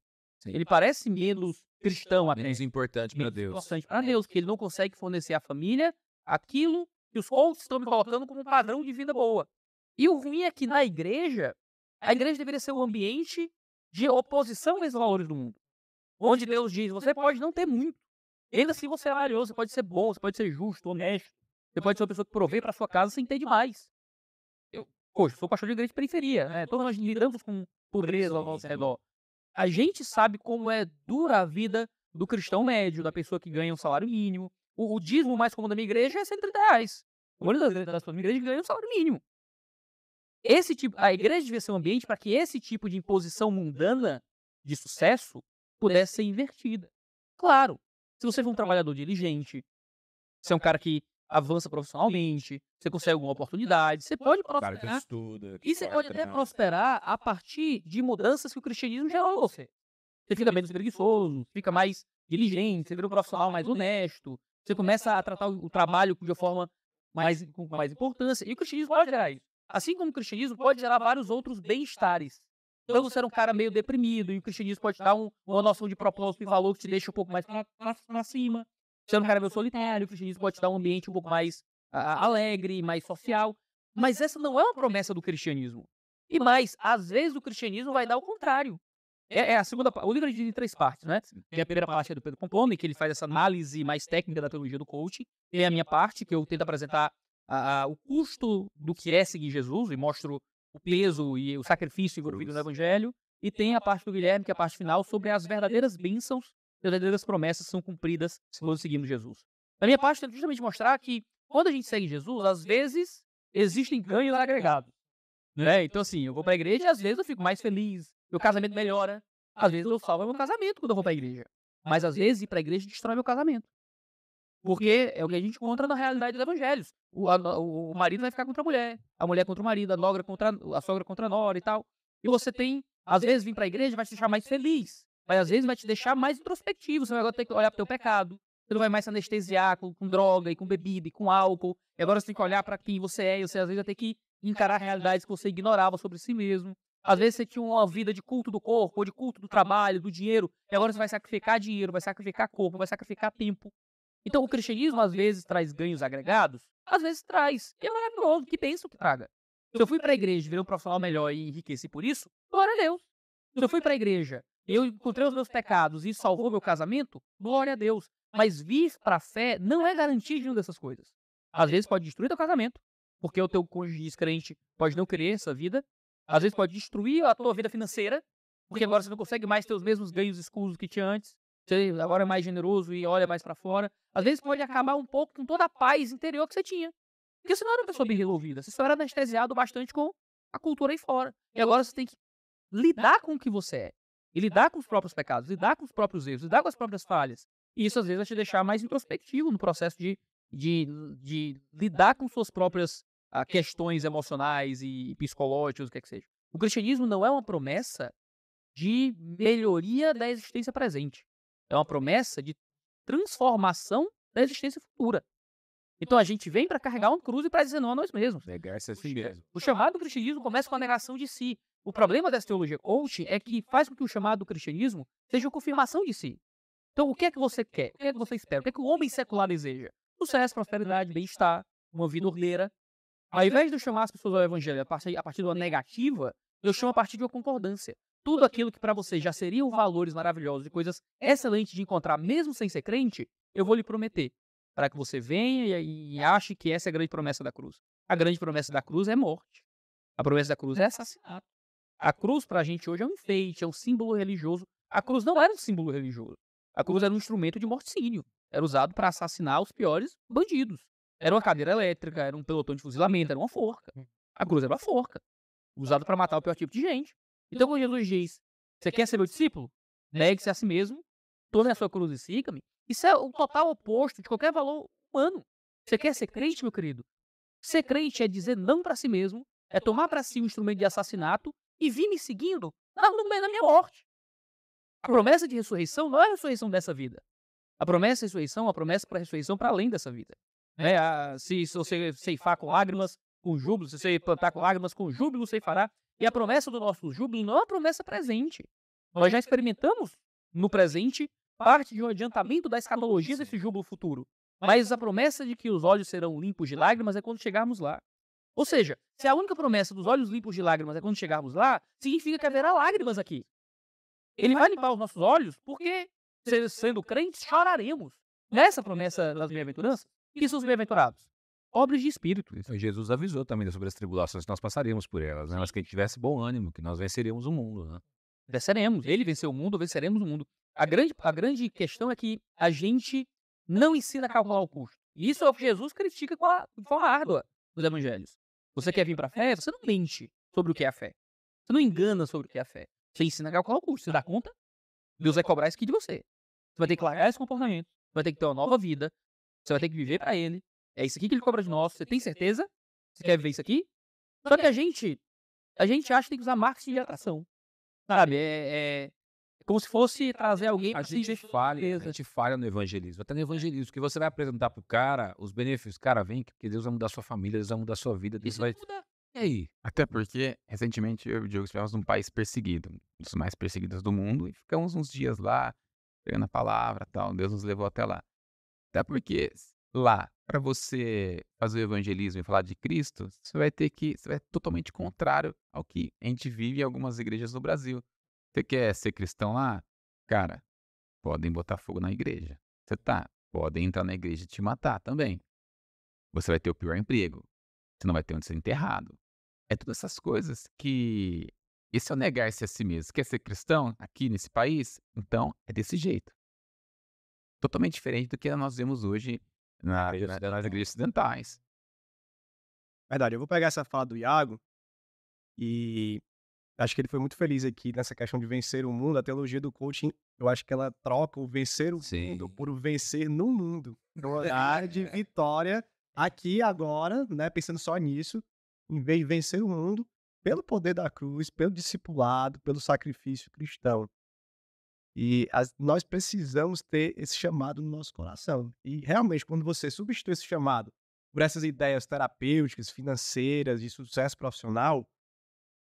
Ele parece menos cristão até. Menos importante para Deus. Importante para Deus, que ele não consegue fornecer à família aquilo que os outros estão me colocando como um padrão de vida boa. E o ruim é que na igreja, a igreja deveria ser um ambiente de oposição a esses valores do mundo. Onde Deus diz, você pode não ter muito. Ainda assim você é valioso, você pode ser bom, você pode ser justo, honesto. Você pode ser uma pessoa que provê para sua casa sem ter demais. Eu, poxa, sou pastor de igreja de periferia, né? Todos nós lidamos com pobreza ao nosso redor a gente sabe como é dura a vida do cristão médio, da pessoa que ganha um salário mínimo. O, o dízimo mais comum da minha igreja é 130 reais. A maioria das, das pessoas da minha igreja ganha um salário mínimo. Esse tipo, a igreja devia ser um ambiente para que esse tipo de imposição mundana de sucesso pudesse ser invertida. Claro, se você for um trabalhador diligente, se é um cara que avança profissionalmente, você consegue alguma oportunidade, você pode prosperar. Cara que né? estuda, que e você pode até né, prosperar a partir de mudanças que o cristianismo gerou em você. Você fica menos preguiçoso, fica mais diligente, você vira um profissional mais honesto, você começa a tratar o trabalho de uma forma mais, com mais importância. E o cristianismo pode gerar isso. Assim como o cristianismo pode gerar vários outros bem-estares. Então você era um cara meio deprimido, e o cristianismo pode dar um, uma noção de propósito e valor que te deixa um pouco mais para cima. Você é um cara meio solitário, o cristianismo pode te dar um ambiente um pouco mais uh, alegre, mais social. Mas essa não é uma promessa do cristianismo. E mais, às vezes o cristianismo vai dar o contrário. É, é a segunda O livro é dividido em três partes, né? Tem a primeira parte é do Pedro Pompone que ele faz essa análise mais técnica da teologia do coaching. Tem a minha parte, que eu tento apresentar uh, o custo do que é seguir Jesus e mostro o peso e o sacrifício envolvido no Evangelho. E tem a parte do Guilherme, que é a parte final, sobre as verdadeiras bênçãos as verdadeiras promessas são cumpridas se nós seguimos Jesus. Na minha parte, é justamente mostrar que quando a gente segue Jesus, às vezes existem ganhos agregados. Né? Então, assim, eu vou para a igreja e às vezes eu fico mais feliz, meu casamento melhora, às vezes eu salvo meu casamento quando eu vou para a igreja. Mas às vezes ir para a igreja destrói meu casamento. Porque é o que a gente encontra na realidade dos evangelhos. O, a, o, marido vai ficar contra a mulher, a mulher contra o marido, a, nogra contra, a sogra contra a nora e tal. E você tem, às vezes, vir para a igreja vai te deixar mais feliz. Mas às vezes vai te deixar mais introspectivo. Você vai agora ter que olhar para o teu pecado. Você não vai mais se anestesiar com, com, droga e com bebida e com álcool. E agora você tem que olhar para quem você é. E você às vezes vai ter que encarar realidades que você ignorava sobre si mesmo. Às vezes você tinha uma vida de culto do corpo, ou de culto do trabalho, do dinheiro. E agora você vai sacrificar dinheiro, vai sacrificar corpo, vai sacrificar tempo. Então o cristianismo às vezes traz ganhos agregados, às vezes traz. E é maravilhoso, que bênção que traga. Se eu fui para a igreja, virei um profissional melhor e enriqueci por isso, glória a Deus. Se eu fui para a igreja eu encontrei os meus pecados e salvou meu casamento, glória a Deus. Mas vir para a fé não é garantia de uma dessas coisas. Às vezes pode destruir teu casamento, porque o teu cônjuge descrente pode não querer essa vida. Às vezes pode destruir a tua vida financeira, porque agora você não consegue mais ter os mesmos ganhos escusos que tinha antes. Você agora é mais generoso e olha mais para fora. Às vezes pode acabar um pouco com toda a paz interior que você tinha. Porque você não era uma pessoa bem resolvida. Você só era anestesiado bastante com a cultura aí fora. E agora você tem que lidar com o que você é e lidar com os próprios pecados, lidar com os próprios erros, lidar com as próprias falhas. E isso às vezes vai te deixar mais introspectivo no processo de, de, de lidar com suas próprias ah, questões emocionais e psicológicas, o que é que seja. O cristianismo não é uma promessa de melhoria da existência presente. É uma promessa de transformação da existência futura. Então a gente vem para carregar uma cruz e para dizer não a nós mesmos. Negar-se a si mesmo. O chamado do cristianismo começa com a negação de si. O problema dessa teologia coach é que faz com que o chamado cristianismo seja uma confirmação de si. Então, o que é que você quer? O que é que você espera? O que é que o homem secular deseja? Sucesso, prosperidade, bem-estar, uma vida ordeira. Ao invés de eu chamar as pessoas ao evangelho a partir, a partir de uma negativa, eu chamo a partir de uma concordância. Tudo aquilo que para você já seriam valores maravilhosos e coisas excelentes de encontrar, mesmo sem ser crente, eu vou lhe prometer. Para que você venha e ache que essa é a grande promessa da cruz. A grande promessa da cruz é morte. A promessa da cruz é assassinato. A cruz para a gente hoje é um enfeite, é um símbolo religioso. A cruz não era um símbolo religioso. A cruz era um instrumento de morticínio. Era usado para assassinar os piores bandidos. Era uma cadeira elétrica, era um pelotão de fuzilamento, era uma forca. Hum. A cruz era uma forca, usada para matar o pior tipo de gente. Então, quando Jesus diz: Você quer ser meu discípulo? Negue-se a si mesmo, tome a sua cruz e siga-me. Isso é o total oposto de qualquer valor humano. Você quer ser crente, meu querido? Ser crente é dizer não para si mesmo, é tomar para si um instrumento de assassinato e vir me seguindo, na, no minha morte. A promessa de ressurreição não é a ressurreição dessa vida. A promessa de ressurreição é a promessa para a ressurreição para além dessa vida. Né? É, a, ah, se, se você ceifar com lágrimas, com júbilo, se você plantar com lágrimas, com júbilo, ceifará. E a promessa do nosso júbilo não é uma promessa presente. Nós já experimentamos no presente parte de um adiantamento da escatologia desse júbilo futuro. Mas a promessa de que os olhos serão limpos de lágrimas é quando chegarmos lá. Ou seja, se é a única promessa dos olhos limpos de lágrimas é quando chegarmos lá, significa que haverá lágrimas aqui. Ele vai limpar os nossos olhos porque, sendo crentes, choraremos. Nessa promessa das bem-aventuranças, que são os bem-aventurados? Pobres de espírito. Então, Jesus avisou também sobre as tribulações que nós passaríamos por elas, né? mas que a gente tivesse bom ânimo, que nós venceríamos o mundo. Né? Venceremos. Ele venceu o mundo, venceremos o mundo. A grande, a grande questão é que a gente não ensina a calcular o custo. E isso é o que Jesus critica com a, de forma árdua nos evangelhos. Você quer vir pra fé? Você não mente sobre o que é a fé. Você não engana sobre o que é a fé. Você ensina a calcular o curso. Você dá tá. conta? Deus vai cobrar isso aqui de você. Você vai ter que largar esse comportamento. Você vai ter que ter uma nova vida. Você vai ter que viver para ele. É isso aqui que ele cobra de nós. Você tem certeza? Você quer viver isso aqui? Só que a gente, a gente acha que tem que usar marketing de atração. Sabe? É, é, como se fosse trazer alguém a gente falha, a gente falha no evangelismo, até no é. evangelismo, que você vai apresentar pro cara os benefícios, cara, vem que Deus vai mudar sua família, Deus vai mudar sua vida, Deus Isso vai muda. E aí? Até porque recentemente eu e o Diogo estivemos num país perseguido, um dos mais perseguidos do mundo, e ficamos uns dias lá, pegando a palavra, tal, Deus nos levou até lá. Até porque lá, para você fazer o evangelismo e falar de Cristo, você vai ter que, você vai totalmente contrário ao que a gente vive em algumas igrejas no Brasil você quer ser cristão lá? Cara, podem botar fogo na igreja. Você tá. Podem entrar na igreja e te matar também. Você vai ter o pior emprego. Você não vai ter onde ser enterrado. É todas essas coisas que. E se eu é negar-se a si mesmo? Quer ser cristão aqui nesse país? Então é desse jeito. Totalmente diferente do que nós vemos hoje na, na, nas igrejas ocidentais. Verdade, eu vou pegar essa fala do Iago e Acho que ele foi muito feliz aqui nessa questão de vencer o mundo. A teologia do coaching, eu acho que ela troca o vencer o Sim. mundo por vencer no mundo. No então, de vitória aqui agora, né, pensando só nisso, em vez de vencer o mundo pelo poder da cruz, pelo discipulado, pelo sacrifício cristão. E as, nós precisamos ter esse chamado no nosso coração. E realmente, quando você substitui esse chamado por essas ideias terapêuticas, financeiras, de sucesso profissional,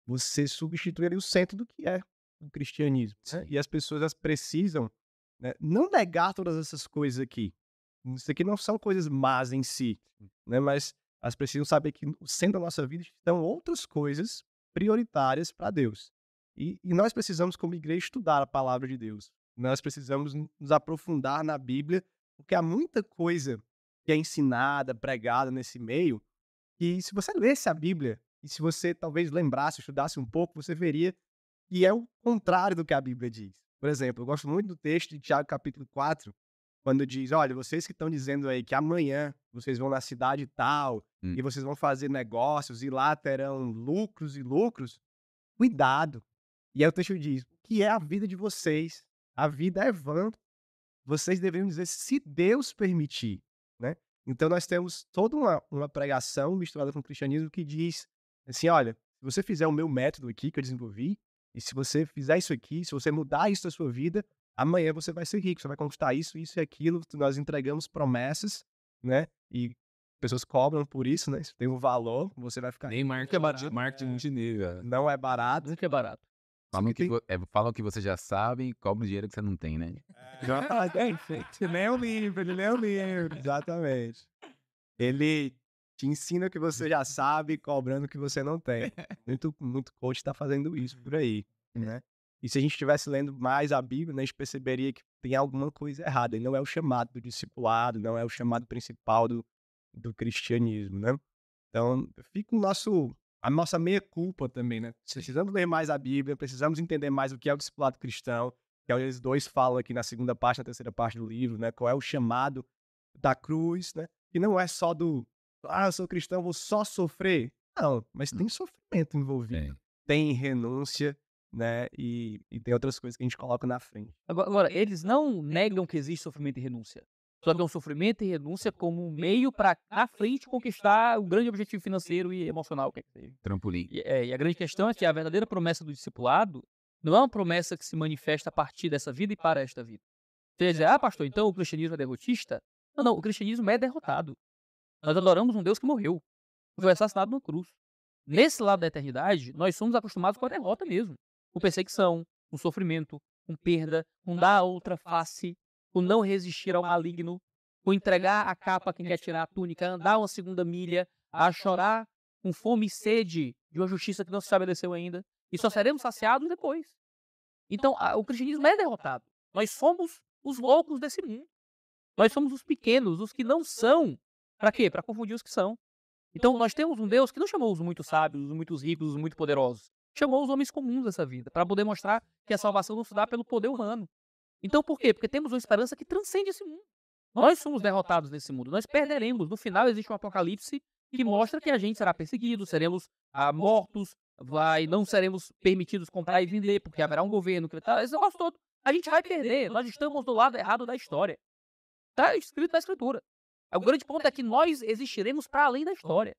você substitui ali o centro do que é o cristianismo. Né? E as pessoas elas precisam né, não negar todas essas coisas aqui. Isso aqui não são coisas más em si, né, mas elas precisam saber que o centro da nossa vida estão outras coisas prioritárias para Deus. E, e nós precisamos, como igreja, estudar a palavra de Deus. Nós precisamos nos aprofundar na Bíblia, porque há muita coisa que é ensinada, pregada nesse meio, e se você lesse a Bíblia e se você talvez lembrasse, estudasse um pouco, você veria que é o contrário do que a Bíblia diz. Por exemplo, eu gosto muito do texto de Tiago capítulo 4, quando diz, olha, vocês que estão dizendo aí que amanhã vocês vão na cidade tal hum. e vocês vão fazer negócios e lá terão lucros e lucros, cuidado. E aí o texto diz, o que é a vida de vocês? A vida é vã. Vocês deveriam dizer se Deus permitir, né? Então nós temos toda uma, uma pregação misturada com o cristianismo que diz Assim, olha, se você fizer o meu método aqui que eu desenvolvi, e se você fizer isso aqui, se você mudar isso da sua vida, amanhã você vai ser rico, você vai conquistar isso, isso e aquilo. Nós entregamos promessas, né? E pessoas cobram por isso, né? Isso tem um valor, você vai ficar. Nem é marketing, é barato, marketing de nível. É. Não é barato. Nunca é barato. Falam que, tem... é, falam que você já sabe e cobram dinheiro que você não tem, né? É. Já, é, nem o livro, ele nem o livro, exatamente. Ele te ensina o que você já sabe, cobrando o que você não tem. Muito, muito coach está fazendo isso uhum. por aí, né? E se a gente estivesse lendo mais a Bíblia, né, a gente perceberia que tem alguma coisa errada. E não é o chamado do discipulado, não é o chamado principal do, do cristianismo, né? Então, fica o nosso, a nossa meia-culpa também, né? Precisamos ler mais a Bíblia, precisamos entender mais o que é o discipulado cristão, que é o eles dois falam aqui na segunda parte, na terceira parte do livro, né? Qual é o chamado da cruz, né? E não é só do ah, eu sou cristão, vou só sofrer. Não, mas hum. tem sofrimento envolvido. Tem renúncia, né? E, e, tem outras coisas que a gente coloca na frente. Agora, agora, eles não negam que existe sofrimento e renúncia. Só que é um sofrimento e renúncia como um meio para à frente conquistar o grande objetivo financeiro e emocional que é que seja. Trampolim. E, é, e a grande questão é que a verdadeira promessa do discipulado não é uma promessa que se manifesta a partir dessa vida e para esta vida. Ou dizer, ah, pastor, então o cristianismo é derrotista? Não, não, o cristianismo é derrotado. Nós adoramos um Deus que morreu, foi assassinado na cruz. Nesse lado da eternidade, nós somos acostumados com a derrota mesmo, com perseguição, com sofrimento, com perda, com dar a outra face, com não resistir ao maligno, com entregar a capa a quem quer tirar a túnica, andar uma segunda milha, a chorar com fome e sede de uma justiça que não se estabeleceu ainda, e só seremos saciados depois. Então, o cristianismo é derrotado. Nós somos os loucos desse mundo. Nós somos os pequenos, os que não são para quê? Para confundir os que são. Então, nós temos um Deus que não chamou os muito sábios, os muito ricos, os muito poderosos. Chamou os homens comuns dessa vida, para poder mostrar que a salvação não se dá pelo poder humano. Então, por quê? Porque temos uma esperança que transcende esse mundo. Nós somos é derrotados nesse mundo, nós perderemos. No final, existe um apocalipse que mostra que a gente será perseguido, seremos ah, mortos, vai, não seremos permitidos comprar e vender, porque haverá um governo que tá, esse negócio todo. A gente vai perder, nós estamos do lado errado da história. Está escrito na escritura. É o grande ponto é que nós existiremos para além da história.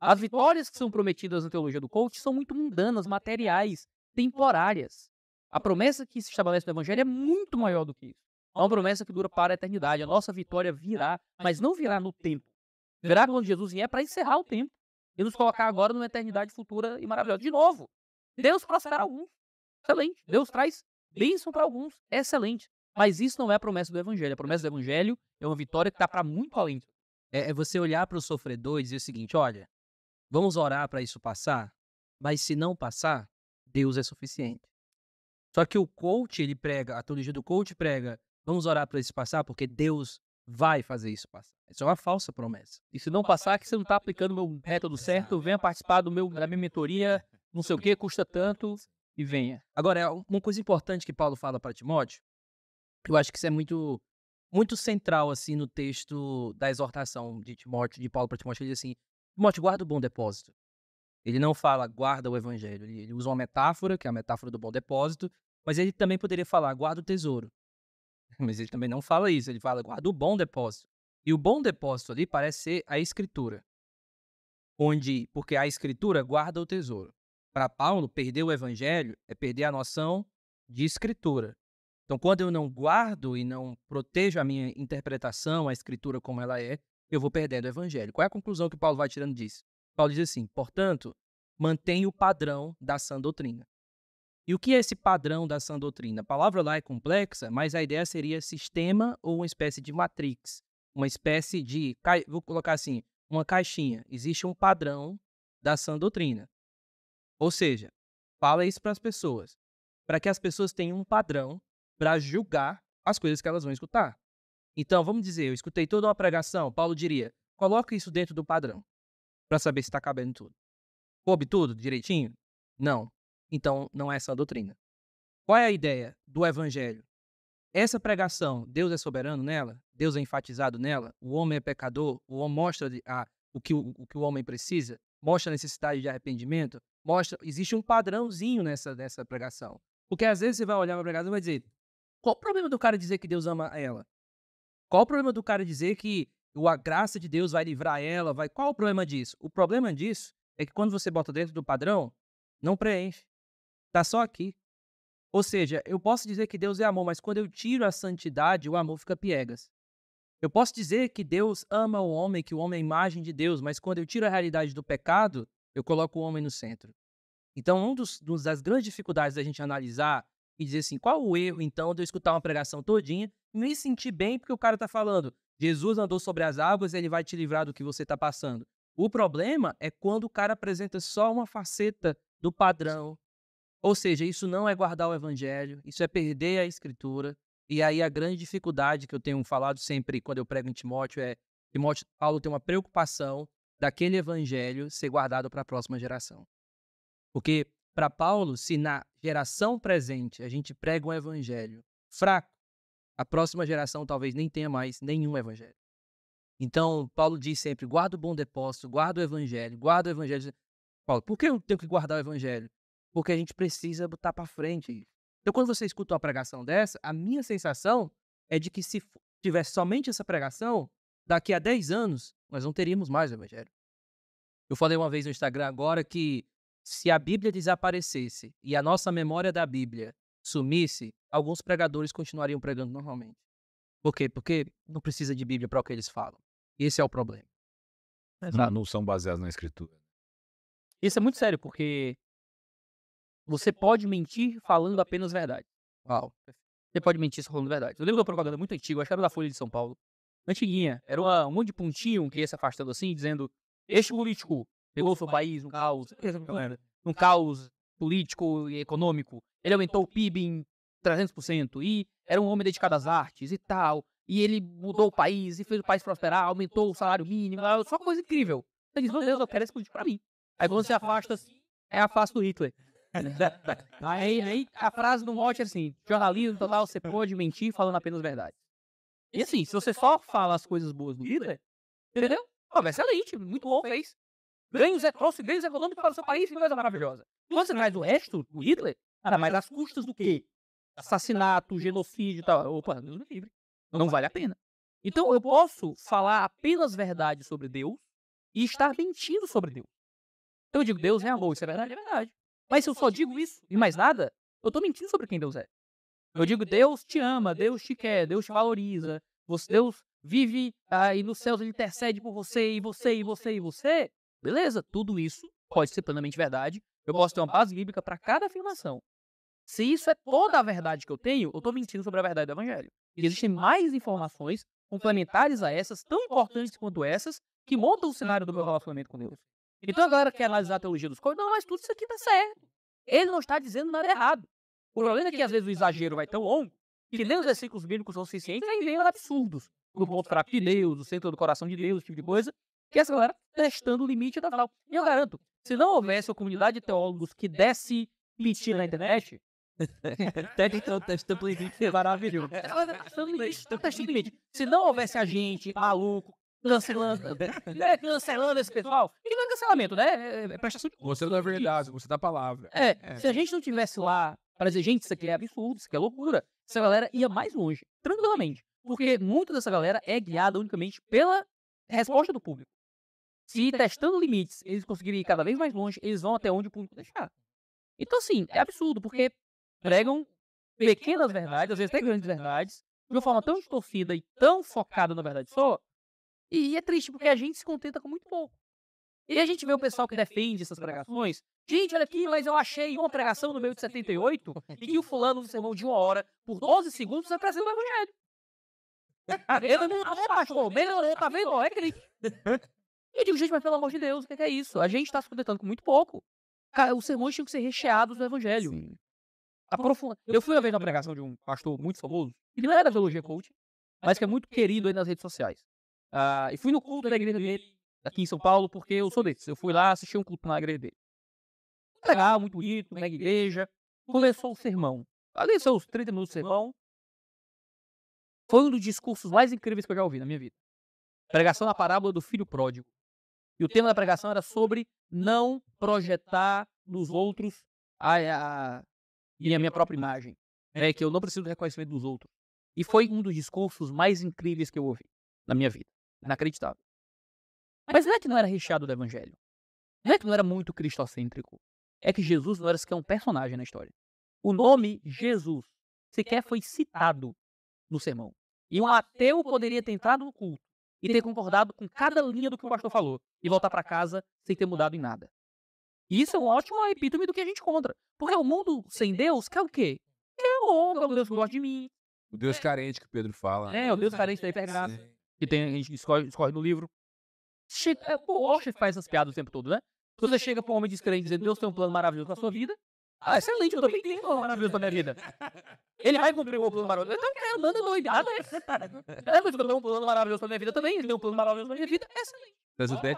As vitórias que são prometidas na teologia do coach são muito mundanas, materiais, temporárias. A promessa que se estabelece no Evangelho é muito maior do que isso. É uma promessa que dura para a eternidade. A nossa vitória virá, mas não virá no tempo. Virá quando Jesus vier para encerrar o tempo e nos colocar agora numa eternidade futura e maravilhosa. De novo, Deus prospera alguns. Excelente. Deus traz bênção para alguns. Excelente. Mas isso não é a promessa do evangelho. A promessa do evangelho é uma vitória que está para muito além. É, é você olhar para o sofredor e dizer o seguinte: olha, vamos orar para isso passar, mas se não passar, Deus é suficiente. Só que o coach, ele prega, a teologia do coach prega, vamos orar para isso passar, porque Deus vai fazer isso passar. Isso é uma falsa promessa. E se não passar, é que você não está aplicando o meu método certo, venha participar do meu, da minha mentoria, não sei o que, custa tanto, e venha. Agora, é uma coisa importante que Paulo fala para Timóteo eu acho que isso é muito muito central assim no texto da exortação de Timóteo, de Paulo para Timóteo, ele diz assim: Timóteo, guarda o bom depósito. Ele não fala guarda o evangelho, ele, usa uma metáfora, que é a metáfora do bom depósito, mas ele também poderia falar guarda o tesouro. Mas ele também não fala isso, ele fala guarda o bom depósito. E o bom depósito ali parece ser a escritura. Onde, porque a escritura guarda o tesouro. Para Paulo, perder o evangelho é perder a noção de escritura. Então, quando eu não guardo e não protejo a minha interpretação, a escritura como ela é, eu vou perdendo o evangelho. Qual é a conclusão que Paulo vai tirando disso? Paulo diz assim: portanto, mantém o padrão da sã doutrina. E o que é esse padrão da sã doutrina? A palavra lá é complexa, mas a ideia seria sistema ou uma espécie de matrix, uma espécie de, vou colocar assim, uma caixinha. Existe um padrão da sã doutrina. Ou seja, fala isso para as pessoas, para que as pessoas tenham um padrão para julgar as coisas que elas vão escutar. Então, vamos dizer, eu escutei toda uma pregação, Paulo diria, coloca isso dentro do padrão, para saber se está cabendo tudo. Coube tudo direitinho? Não. Então, não é essa a doutrina. Qual é a ideia do evangelho? Essa pregação, Deus é soberano nela, Deus é enfatizado nela, o homem é pecador, o homem mostra a, o, que o, o que o homem precisa, mostra a necessidade de arrependimento, mostra, existe um padrãozinho nessa, nessa pregação. Porque às vezes você vai olhar para a pregação e vai dizer, qual o problema do cara dizer que Deus ama ela? Qual o problema do cara dizer que a graça de Deus vai livrar ela? Vai... Qual o problema disso? O problema disso é que quando você bota dentro do padrão, não preenche. Tá só aqui. Ou seja, eu posso dizer que Deus é amor, mas quando eu tiro a santidade, o amor fica piegas. Eu posso dizer que Deus ama o homem, que o homem é a imagem de Deus, mas quando eu tiro a realidade do pecado, eu coloco o homem no centro. Então, uma um das grandes dificuldades da gente analisar e dizer assim, qual o erro então de eu escutar uma pregação todinha e me sentir bem porque o cara está falando, Jesus andou sobre as águas e ele vai te livrar do que você está passando. O problema é quando o cara apresenta só uma faceta do padrão. Ou seja, isso não é guardar o evangelho, isso é perder a escritura. E aí a grande dificuldade que eu tenho falado sempre quando eu prego em Timóteo é Timóteo, Paulo tem uma preocupação daquele evangelho ser guardado para a próxima geração. Porque para Paulo, se na geração presente a gente prega um evangelho fraco, a próxima geração talvez nem tenha mais nenhum evangelho. Então, Paulo diz sempre: guarda o bom depósito, guarda o evangelho, guarda o evangelho. Paulo, por que eu tenho que guardar o evangelho? Porque a gente precisa botar para frente isso. Então, quando você escuta uma pregação dessa, a minha sensação é de que se tivesse somente essa pregação, daqui a 10 anos nós não teríamos mais o evangelho. Eu falei uma vez no Instagram agora que se a Bíblia desaparecesse e a nossa memória da Bíblia sumisse, alguns pregadores continuariam pregando normalmente. Por quê? Porque não precisa de Bíblia para o que eles falam. Esse é o problema. Não, não são baseados na Escritura. Isso é muito sério, porque você pode mentir falando apenas verdade. Uau. Você pode mentir só falando verdade. Eu lembro de uma propaganda muito antiga, acho que era da Folha de São Paulo. Antiguinha. Era uma, um monte de pontinho que ia se afastando assim, dizendo: Este político pegou seu país num caos, num caos político e econômico. Ele aumentou o PIB em 300% e era um homem dedicado às artes e tal. E ele mudou o país e fez o país prosperar, aumentou o salário mínimo, é só coisa incrível. Você disse: meu Deus, eu quero esse político pra mim. Aí quando você afasta assim, é a face do Hitler. aí, aí a frase do mote é assim: jornalismo total, você pode mentir falando apenas verdade. E assim, se você só fala as coisas boas do Hitler, entendeu? Oh, excelente, muito bom, fez ganhos, é, ganhos econômicos é para o seu país, que coisa maravilhosa. Quando você traz o resto, do Hitler, nada mais as custas do que assassinato, genocídio e tal. Opa, Deus me livre. Não vale a pena. Então eu posso falar apenas verdade sobre Deus e estar mentindo sobre Deus. Então eu digo, Deus é amor, isso é verdade? É verdade. Mas se eu só digo isso e mais nada, eu estou mentindo sobre quem Deus é. Eu digo, Deus te ama, Deus te quer, Deus te valoriza, Deus vive aí nos céus, ele intercede por você e você e você e você. Beleza, tudo isso pode ser plenamente verdade. Eu posso ter uma base bíblica para cada afirmação. Se isso é toda a verdade que eu tenho, eu estou mentindo sobre a verdade do Evangelho. E existem mais informações complementares a essas, tão importantes quanto essas, que montam o cenário do meu relacionamento com Deus. Então a galera quer analisar a teologia dos corpos. Não, mas tudo isso aqui está certo. Ele não está dizendo nada errado. O problema é que às vezes o exagero vai tão longo que nem os versículos bíblicos são suficientes, aí vem os absurdos. Do ponto fraco de Deus, do centro do coração de Deus, esse tipo de coisa que essa galera tá testando o limite da canal. E eu garanto, se não houvesse uma comunidade de teólogos que desse mentira na internet, testando, testando o limite, é maravilhoso. Testando limite, testando limite. Se não houvesse a gente, maluco, cancelando, né, cancelando esse pessoal, que não é cancelamento, né? É, é, é prestação de Você da verdade, você da palavra. É, é, se a gente não tivesse lá para dizer, gente, isso aqui é absurdo, isso aqui é loucura, essa galera ia mais longe, tranquilamente. Porque muita dessa galera é guiada unicamente pela resposta do público se testando limites eles conseguirem ir cada vez mais longe, eles vão até onde o público deixar. Então, assim, é absurdo, porque pregam pequenas verdades, às vezes até grandes verdades, de uma forma tão distorcida e tão focada na verdade só. E é triste, porque a gente se contenta com muito pouco. E a gente vê o pessoal que defende essas pregações. Gente, olha aqui, mas eu achei uma pregação no meio de 78 e que o fulano no sermão de uma hora, por 12 segundos, está trazendo o evangelho. Ele não pastor, melhorou, tá vendo? É crente. E eu digo, gente, mas pelo amor de Deus, o que é isso? A gente está se contentando com muito pouco. Os sermões tinham que ser recheados do evangelho. Sim. Aprofunda. Eu fui uma vez na pregação de um pastor muito famoso, que não era teologia coach, mas que é, é muito querido aí nas redes sociais. Ah, e fui no culto da igreja dele, aqui em São Paulo, porque eu sou desses. Eu fui lá assistir um culto na igreja dele. Muito legal, muito bonito, mega né, igreja. Começou o sermão. Ali são os 30 minutos do sermão. Foi um dos discursos mais incríveis que eu já ouvi na minha vida. Pregação na parábola do filho pródigo. E o tema da pregação era sobre não projetar nos outros a, a, a minha, minha própria imagem. é Que eu não preciso do reconhecimento dos outros. E foi um dos discursos mais incríveis que eu ouvi na minha vida. Inacreditável. Mas não é que não era recheado do evangelho. Não é que não era muito cristocêntrico. É que Jesus não era sequer um personagem na história. O nome Jesus sequer foi citado no sermão. E um ateu poderia ter entrado no culto e ter concordado com cada linha do que o pastor falou e voltar para casa sem ter mudado em nada. E isso é um ótimo epítome do que a gente contra. Porque o mundo sem Deus quer o quê? é o homem é o Deus que gosta de mim. O Deus carente que o Pedro fala. Né? É, o Deus carente da hipergraça. Que tem, a gente escorre, escorre no livro. Chega, é, pô, o Osher faz essas piadas o tempo todo, né? Você chega para um homem descrente dizendo Deus tem um plano maravilhoso para sua vida, ah, excelente, eu tô bem tempo maravilhoso da minha vida. Ele vai cumprir um plano maravilhoso. Então, cara, manda doidada. É, mas eu um plano maravilhoso da minha vida também. Ele deu um plano maravilhoso da minha vida. Excelente.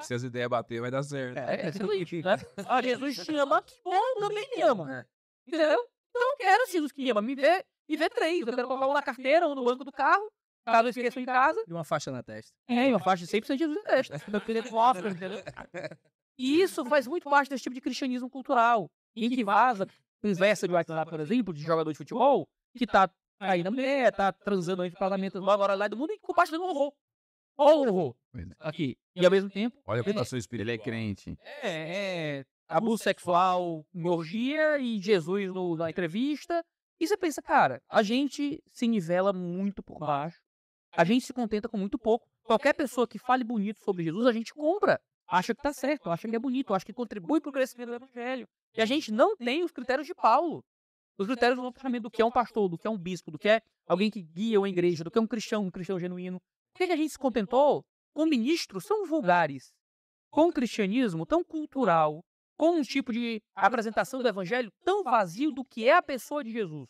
Se as, ideias, bater, vai dar certo. É, é excelente. Né? Ah, Jesus chama, que bom, também me ama. É. Entendeu? Então, eu quero Jesus que ama. Me vê, e vê três. Eu quero colocar um na carteira, um no banco do carro. Caso eu esqueça em casa. E uma faixa na testa. É, uma faixa 100% de Jesus na testa. Meu querido entendeu? E isso faz muito parte desse tipo de cristianismo cultural em que vaza conversa de WhatsApp, por exemplo, de jogador de futebol, que tá aí a mulher, tá transando entre parlamentos agora lá do mundo e compartilhando horror. Olha o horror é. aqui. E ao mesmo tempo. Olha é. a votação espiritual. Ele é crente. É, é. Abuso sexual, orgia e Jesus no, na entrevista. E você pensa, cara, a gente se nivela muito por baixo. A gente se contenta com muito pouco. Qualquer pessoa que fale bonito sobre Jesus, a gente compra acha que está certo, acha que é bonito, acha que contribui para o crescimento do evangelho. E a gente não tem os critérios de Paulo. Os critérios do Novo do que é um pastor, do que é um bispo, do que é alguém que guia uma igreja, do que é um cristão, um cristão genuíno. Por é que a gente se contentou com ministros tão vulgares, com um cristianismo tão cultural, com um tipo de apresentação do evangelho tão vazio do que é a pessoa de Jesus?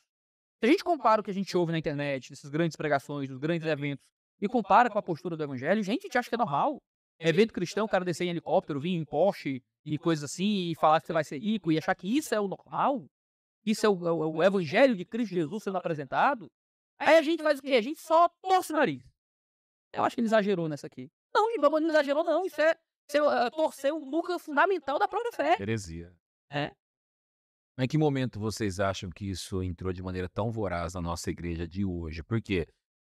Se a gente compara o que a gente ouve na internet, dessas grandes pregações, dos grandes eventos, e compara com a postura do evangelho, gente, a gente acha que é normal. É evento cristão, o cara descer em helicóptero, vir em Porsche e coisas assim, e falar que você vai ser rico e achar que isso é o normal, isso é o, é o, é o evangelho de Cristo Jesus sendo apresentado, aí a gente faz o quê? A gente só torce o nariz. Eu acho que ele exagerou nessa aqui. Não, de não exagerou, não. Isso é, isso é ah, torcer o núcleo fundamental da própria fé. Heresia. É. Em que momento vocês acham que isso entrou de maneira tão voraz na nossa igreja de hoje? Por quê?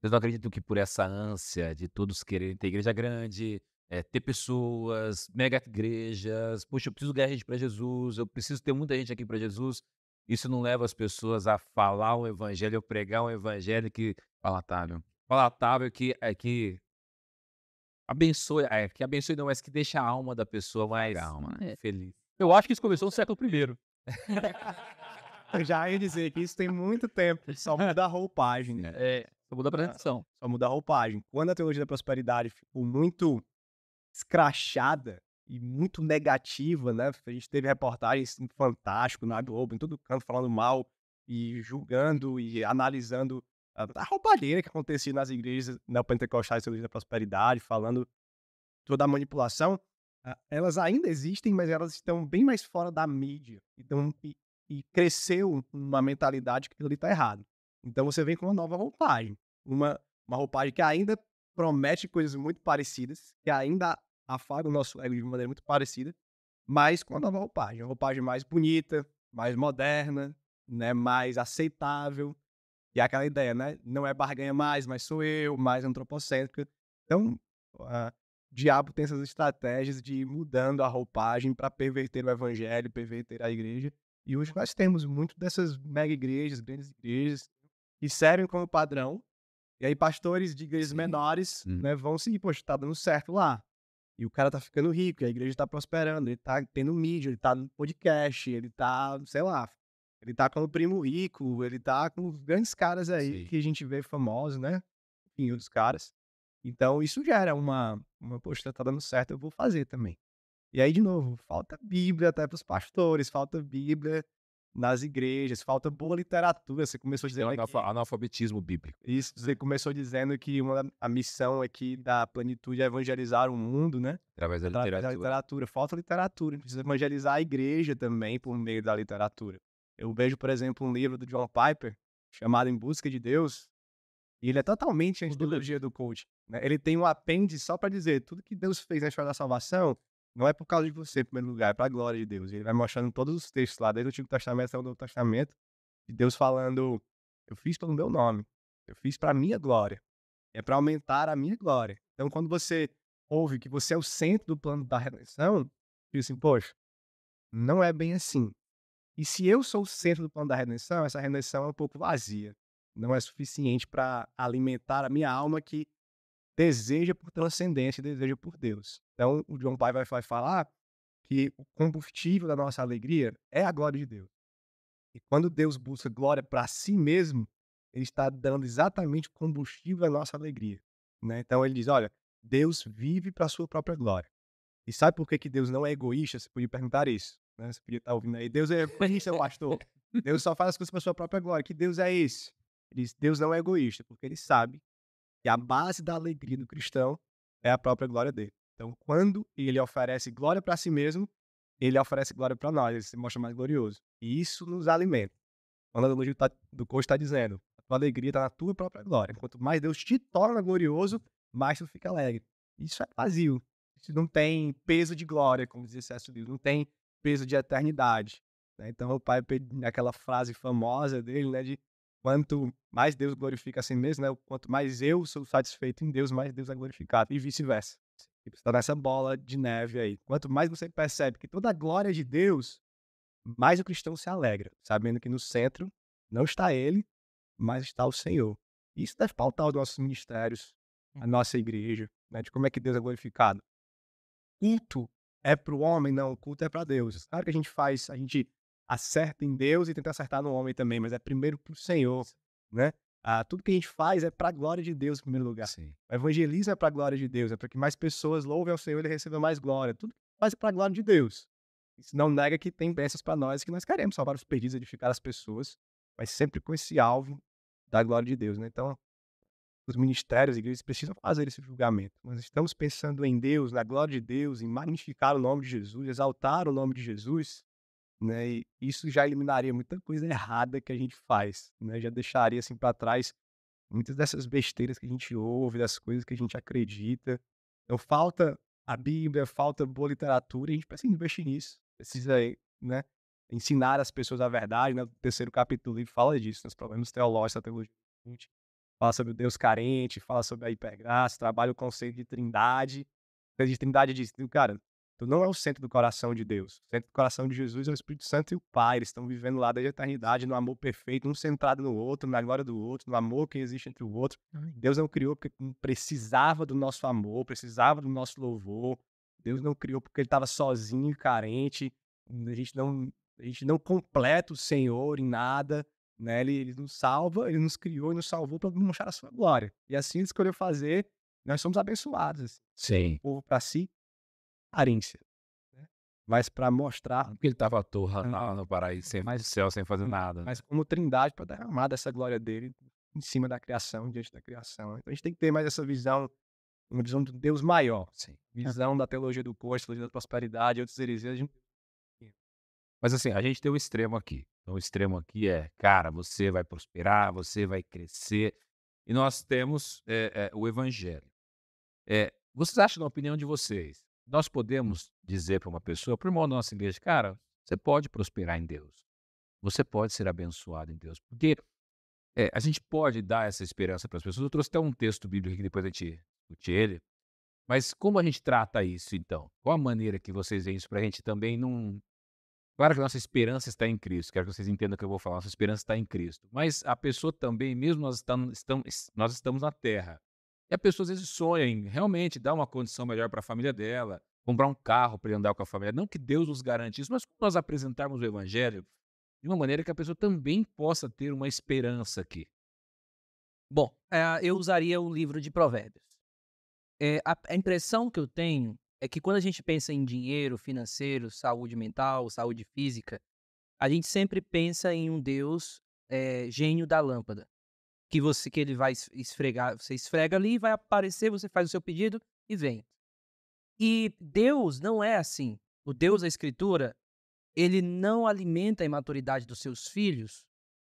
Vocês não acreditam que por essa ânsia de todos quererem ter igreja grande, é, ter pessoas, mega igrejas. Puxa, eu preciso ganhar gente para Jesus, eu preciso ter muita gente aqui para Jesus. Isso não leva as pessoas a falar um evangelho, a pregar um evangelho que palatável, palatável que é que abençoe, é, que abençoe não, mas que deixa a alma da pessoa mais Calma, é. Né? feliz. Eu acho que isso começou no século I. Eu já ia dizer que isso tem muito tempo. Só muda a roupagem. Né? É, só muda a ah, apresentação. Só muda a roupagem. Quando a teologia da prosperidade ficou muito escrachada e muito negativa, né? A gente teve reportagens fantásticas fantástico na Globo, em todo canto, falando mal e julgando e analisando a, a roubalheira que acontecia nas igrejas neopentecostais da prosperidade, falando toda a manipulação. Ah, elas ainda existem, mas elas estão bem mais fora da mídia. Então, e, e cresceu uma mentalidade que aquilo ali está errado. Então, você vem com uma nova roupagem, uma, uma roupagem que ainda promete coisas muito parecidas, que ainda afaga o nosso ego de maneira muito parecida, mas com a nova roupagem. Uma roupagem mais bonita, mais moderna, né? mais aceitável. E é aquela ideia, né? Não é barganha mais, mas sou eu, mais antropocêntrica. Então, uh, ah, o diabo tem essas estratégias de ir mudando a roupagem para perverter o evangelho, perverter a igreja. E hoje nós temos muito dessas mega igrejas, grandes igrejas, que servem como padrão e aí pastores de igrejas Sim. menores hum. né, vão seguir, poxa, tá dando certo lá. E o cara tá ficando rico, a igreja tá prosperando, ele tá tendo mídia, ele tá no podcast, ele tá, sei lá, ele tá com o primo rico, ele tá com grandes caras aí Sim. que a gente vê famosos, né? Enfim, outros caras. Então isso gera uma, uma poxa, tá dando certo, eu vou fazer também. E aí, de novo, falta Bíblia até para os pastores, falta Bíblia nas igrejas, falta boa literatura. Você começou dizendo. Tem analfa, que... analfabetismo bíblico. Isso, você começou dizendo que uma, a missão aqui da plenitude é evangelizar o mundo, né? Através da Através literatura. Da literatura. Falta literatura. Precisa evangelizar a igreja também por meio da literatura. Eu vejo, por exemplo, um livro do John Piper chamado Em Busca de Deus. E ele é totalmente anti ideologia do coach. Né? Ele tem um apêndice só para dizer tudo que Deus fez na história da salvação não é por causa de você, em primeiro lugar, é para a glória de Deus. Ele vai mostrando todos os textos lá, desde o Antigo Testamento até o Novo Testamento, de Deus falando: Eu fiz pelo meu nome, eu fiz para a minha glória, é para aumentar a minha glória. Então, quando você ouve que você é o centro do plano da redenção, diz assim: Poxa, não é bem assim. E se eu sou o centro do plano da redenção, essa redenção é um pouco vazia. Não é suficiente para alimentar a minha alma que deseja por transcendência e deseja por Deus. Então, o John Pai vai, falar que o combustível da nossa alegria é a glória de Deus. E quando Deus busca glória para si mesmo, ele está dando exatamente o combustível à nossa alegria. Né? Então, ele diz: olha, Deus vive para a sua própria glória. E sabe por que, que Deus não é egoísta? Você podia perguntar isso. Né? Você podia estar tá ouvindo aí: Deus é egoísta, pastor. Deus só faz as coisas para sua própria glória. Que Deus é esse? Ele diz: Deus não é egoísta, porque ele sabe e a base da alegria do cristão é a própria glória dele. Então, quando ele oferece glória para si mesmo, ele oferece glória para nós, ele se mostra mais glorioso. E isso nos alimenta. O analogia tá, do coach está dizendo: a tua alegria está na tua própria glória. Quanto mais Deus te torna glorioso, mais tu fica alegre. Isso é vazio. Isso não tem peso de glória, como dizia César Lewis, não tem peso de eternidade. Né? Então, o pai, aquela frase famosa dele, né, de Quanto mais Deus glorifica a si mesmo, né? Quanto mais eu sou satisfeito em Deus, mais Deus é glorificado. E vice-versa. Tipo, você está nessa bola de neve aí. Quanto mais você percebe que toda a glória é de Deus, mais o cristão se alegra, sabendo que no centro não está ele, mas está o Senhor. Isso deve pautar os nossos ministérios, a uhum. nossa igreja, né? de como é que Deus é glorificado. Culto é para o homem, não, o culto é para Deus. Claro que a gente faz, a gente acerta em Deus e tenta acertar no homem também, mas é primeiro pro Senhor, né? Ah, tudo que a gente faz é para a glória de Deus em primeiro lugar. Sim. O evangelismo é para a glória de Deus, é para que mais pessoas louvem ao Senhor e ele receba mais glória. Tudo que faz é para a glória de Deus. Isso não nega que tem bênçãos para nós que nós queremos salvar os perdidos, edificar as pessoas, mas sempre com esse alvo da glória de Deus, né? Então, os ministérios, as igrejas precisam fazer esse julgamento. Nós estamos pensando em Deus, na glória de Deus, em magnificar o nome de Jesus, exaltar o nome de Jesus, né? E isso já eliminaria muita coisa errada que a gente faz, né? Já deixaria assim para trás muitas dessas besteiras que a gente ouve, das coisas que a gente acredita. Então falta a Bíblia, falta boa literatura, e a gente precisa investir nisso. Precisa, eh, né, ensinar as pessoas a verdade, né? O terceiro capítulo do livro fala disso, nos né? problemas teológicos, teologia. Fala sobre o Deus carente, fala sobre a hipergraça, trabalha o conceito de trindade. O né, conceito de trindade diz, cara, Tu não é o centro do coração de Deus. O centro do coração de Jesus é o Espírito Santo e o Pai. Eles estão vivendo lá da eternidade, no amor perfeito, um centrado no outro, na glória do outro, no amor que existe entre o outro. Deus não criou porque precisava do nosso amor, precisava do nosso louvor. Deus não criou porque ele estava sozinho e carente. A gente não, a gente não completa o Senhor em nada. Né? Ele, ele nos salva, ele nos criou e nos salvou para mostrar a sua glória. E assim ele escolheu fazer. Nós somos abençoados. Assim. Sim. O povo para si aparência. Né? Mas para mostrar. Porque ele estava à torre lá no paraíso, sem, mas, céu, sem fazer hum, nada. Né? Mas como trindade, para derramar dessa glória dele em cima da criação, diante da criação. Então a gente tem que ter mais essa visão, uma visão de Deus maior. Sim. É. Visão é. da teologia do corpo, teologia da prosperidade, outros heresias. Gente... Mas assim, a gente tem um extremo aqui. Então, o extremo aqui é, cara, você vai prosperar, você vai crescer. E nós temos é, é, o evangelho. É, vocês acham, na opinião de vocês, nós podemos dizer para uma pessoa, para o irmão da nossa igreja, cara, você pode prosperar em Deus. Você pode ser abençoado em Deus. Porque é, a gente pode dar essa esperança para as pessoas. Eu trouxe até um texto bíblico que depois a gente discute ele. Mas como a gente trata isso, então? Qual a maneira que vocês veem isso para a gente também não... Claro que a nossa esperança está em Cristo. Quero que vocês entendam o que eu vou falar. Nossa esperança está em Cristo. Mas a pessoa também, mesmo nós estamos, nós estamos na Terra, e a pessoa às vezes sonha em realmente dar uma condição melhor para a família dela, comprar um carro para ele andar com a família. Não que Deus nos garante isso, mas nós apresentarmos o Evangelho de uma maneira que a pessoa também possa ter uma esperança aqui. Bom, ah, eu usaria o livro de Provérbios. É, a impressão que eu tenho é que quando a gente pensa em dinheiro, financeiro, saúde mental, saúde física, a gente sempre pensa em um Deus é, gênio da lâmpada que você que ele vai esfregar, você esfrega ali, vai aparecer, você faz o seu pedido e vem. E Deus não é assim. O Deus da Escritura, ele não alimenta a imaturidade dos seus filhos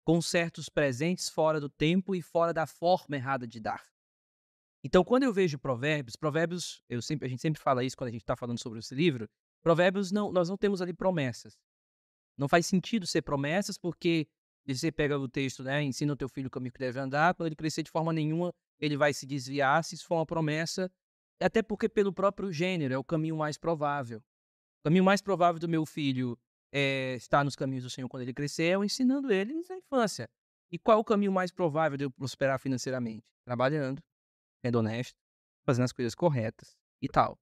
com certos presentes fora do tempo e fora da forma errada de dar. Então, quando eu vejo Provérbios, Provérbios, eu sempre, a gente sempre fala isso quando a gente está falando sobre esse livro. Provérbios não, nós não temos ali promessas. Não faz sentido ser promessas porque você pega o texto, né? Ensina o teu filho o caminho é que deve andar. Quando ele crescer de forma nenhuma, ele vai se desviar. Se isso for uma promessa, até porque pelo próprio gênero é o caminho mais provável. O caminho mais provável do meu filho é estar nos caminhos do Senhor quando ele crescer é o ensinando ele na infância. E qual é o caminho mais provável de eu prosperar financeiramente? Trabalhando, sendo honesto, fazendo as coisas corretas e tal.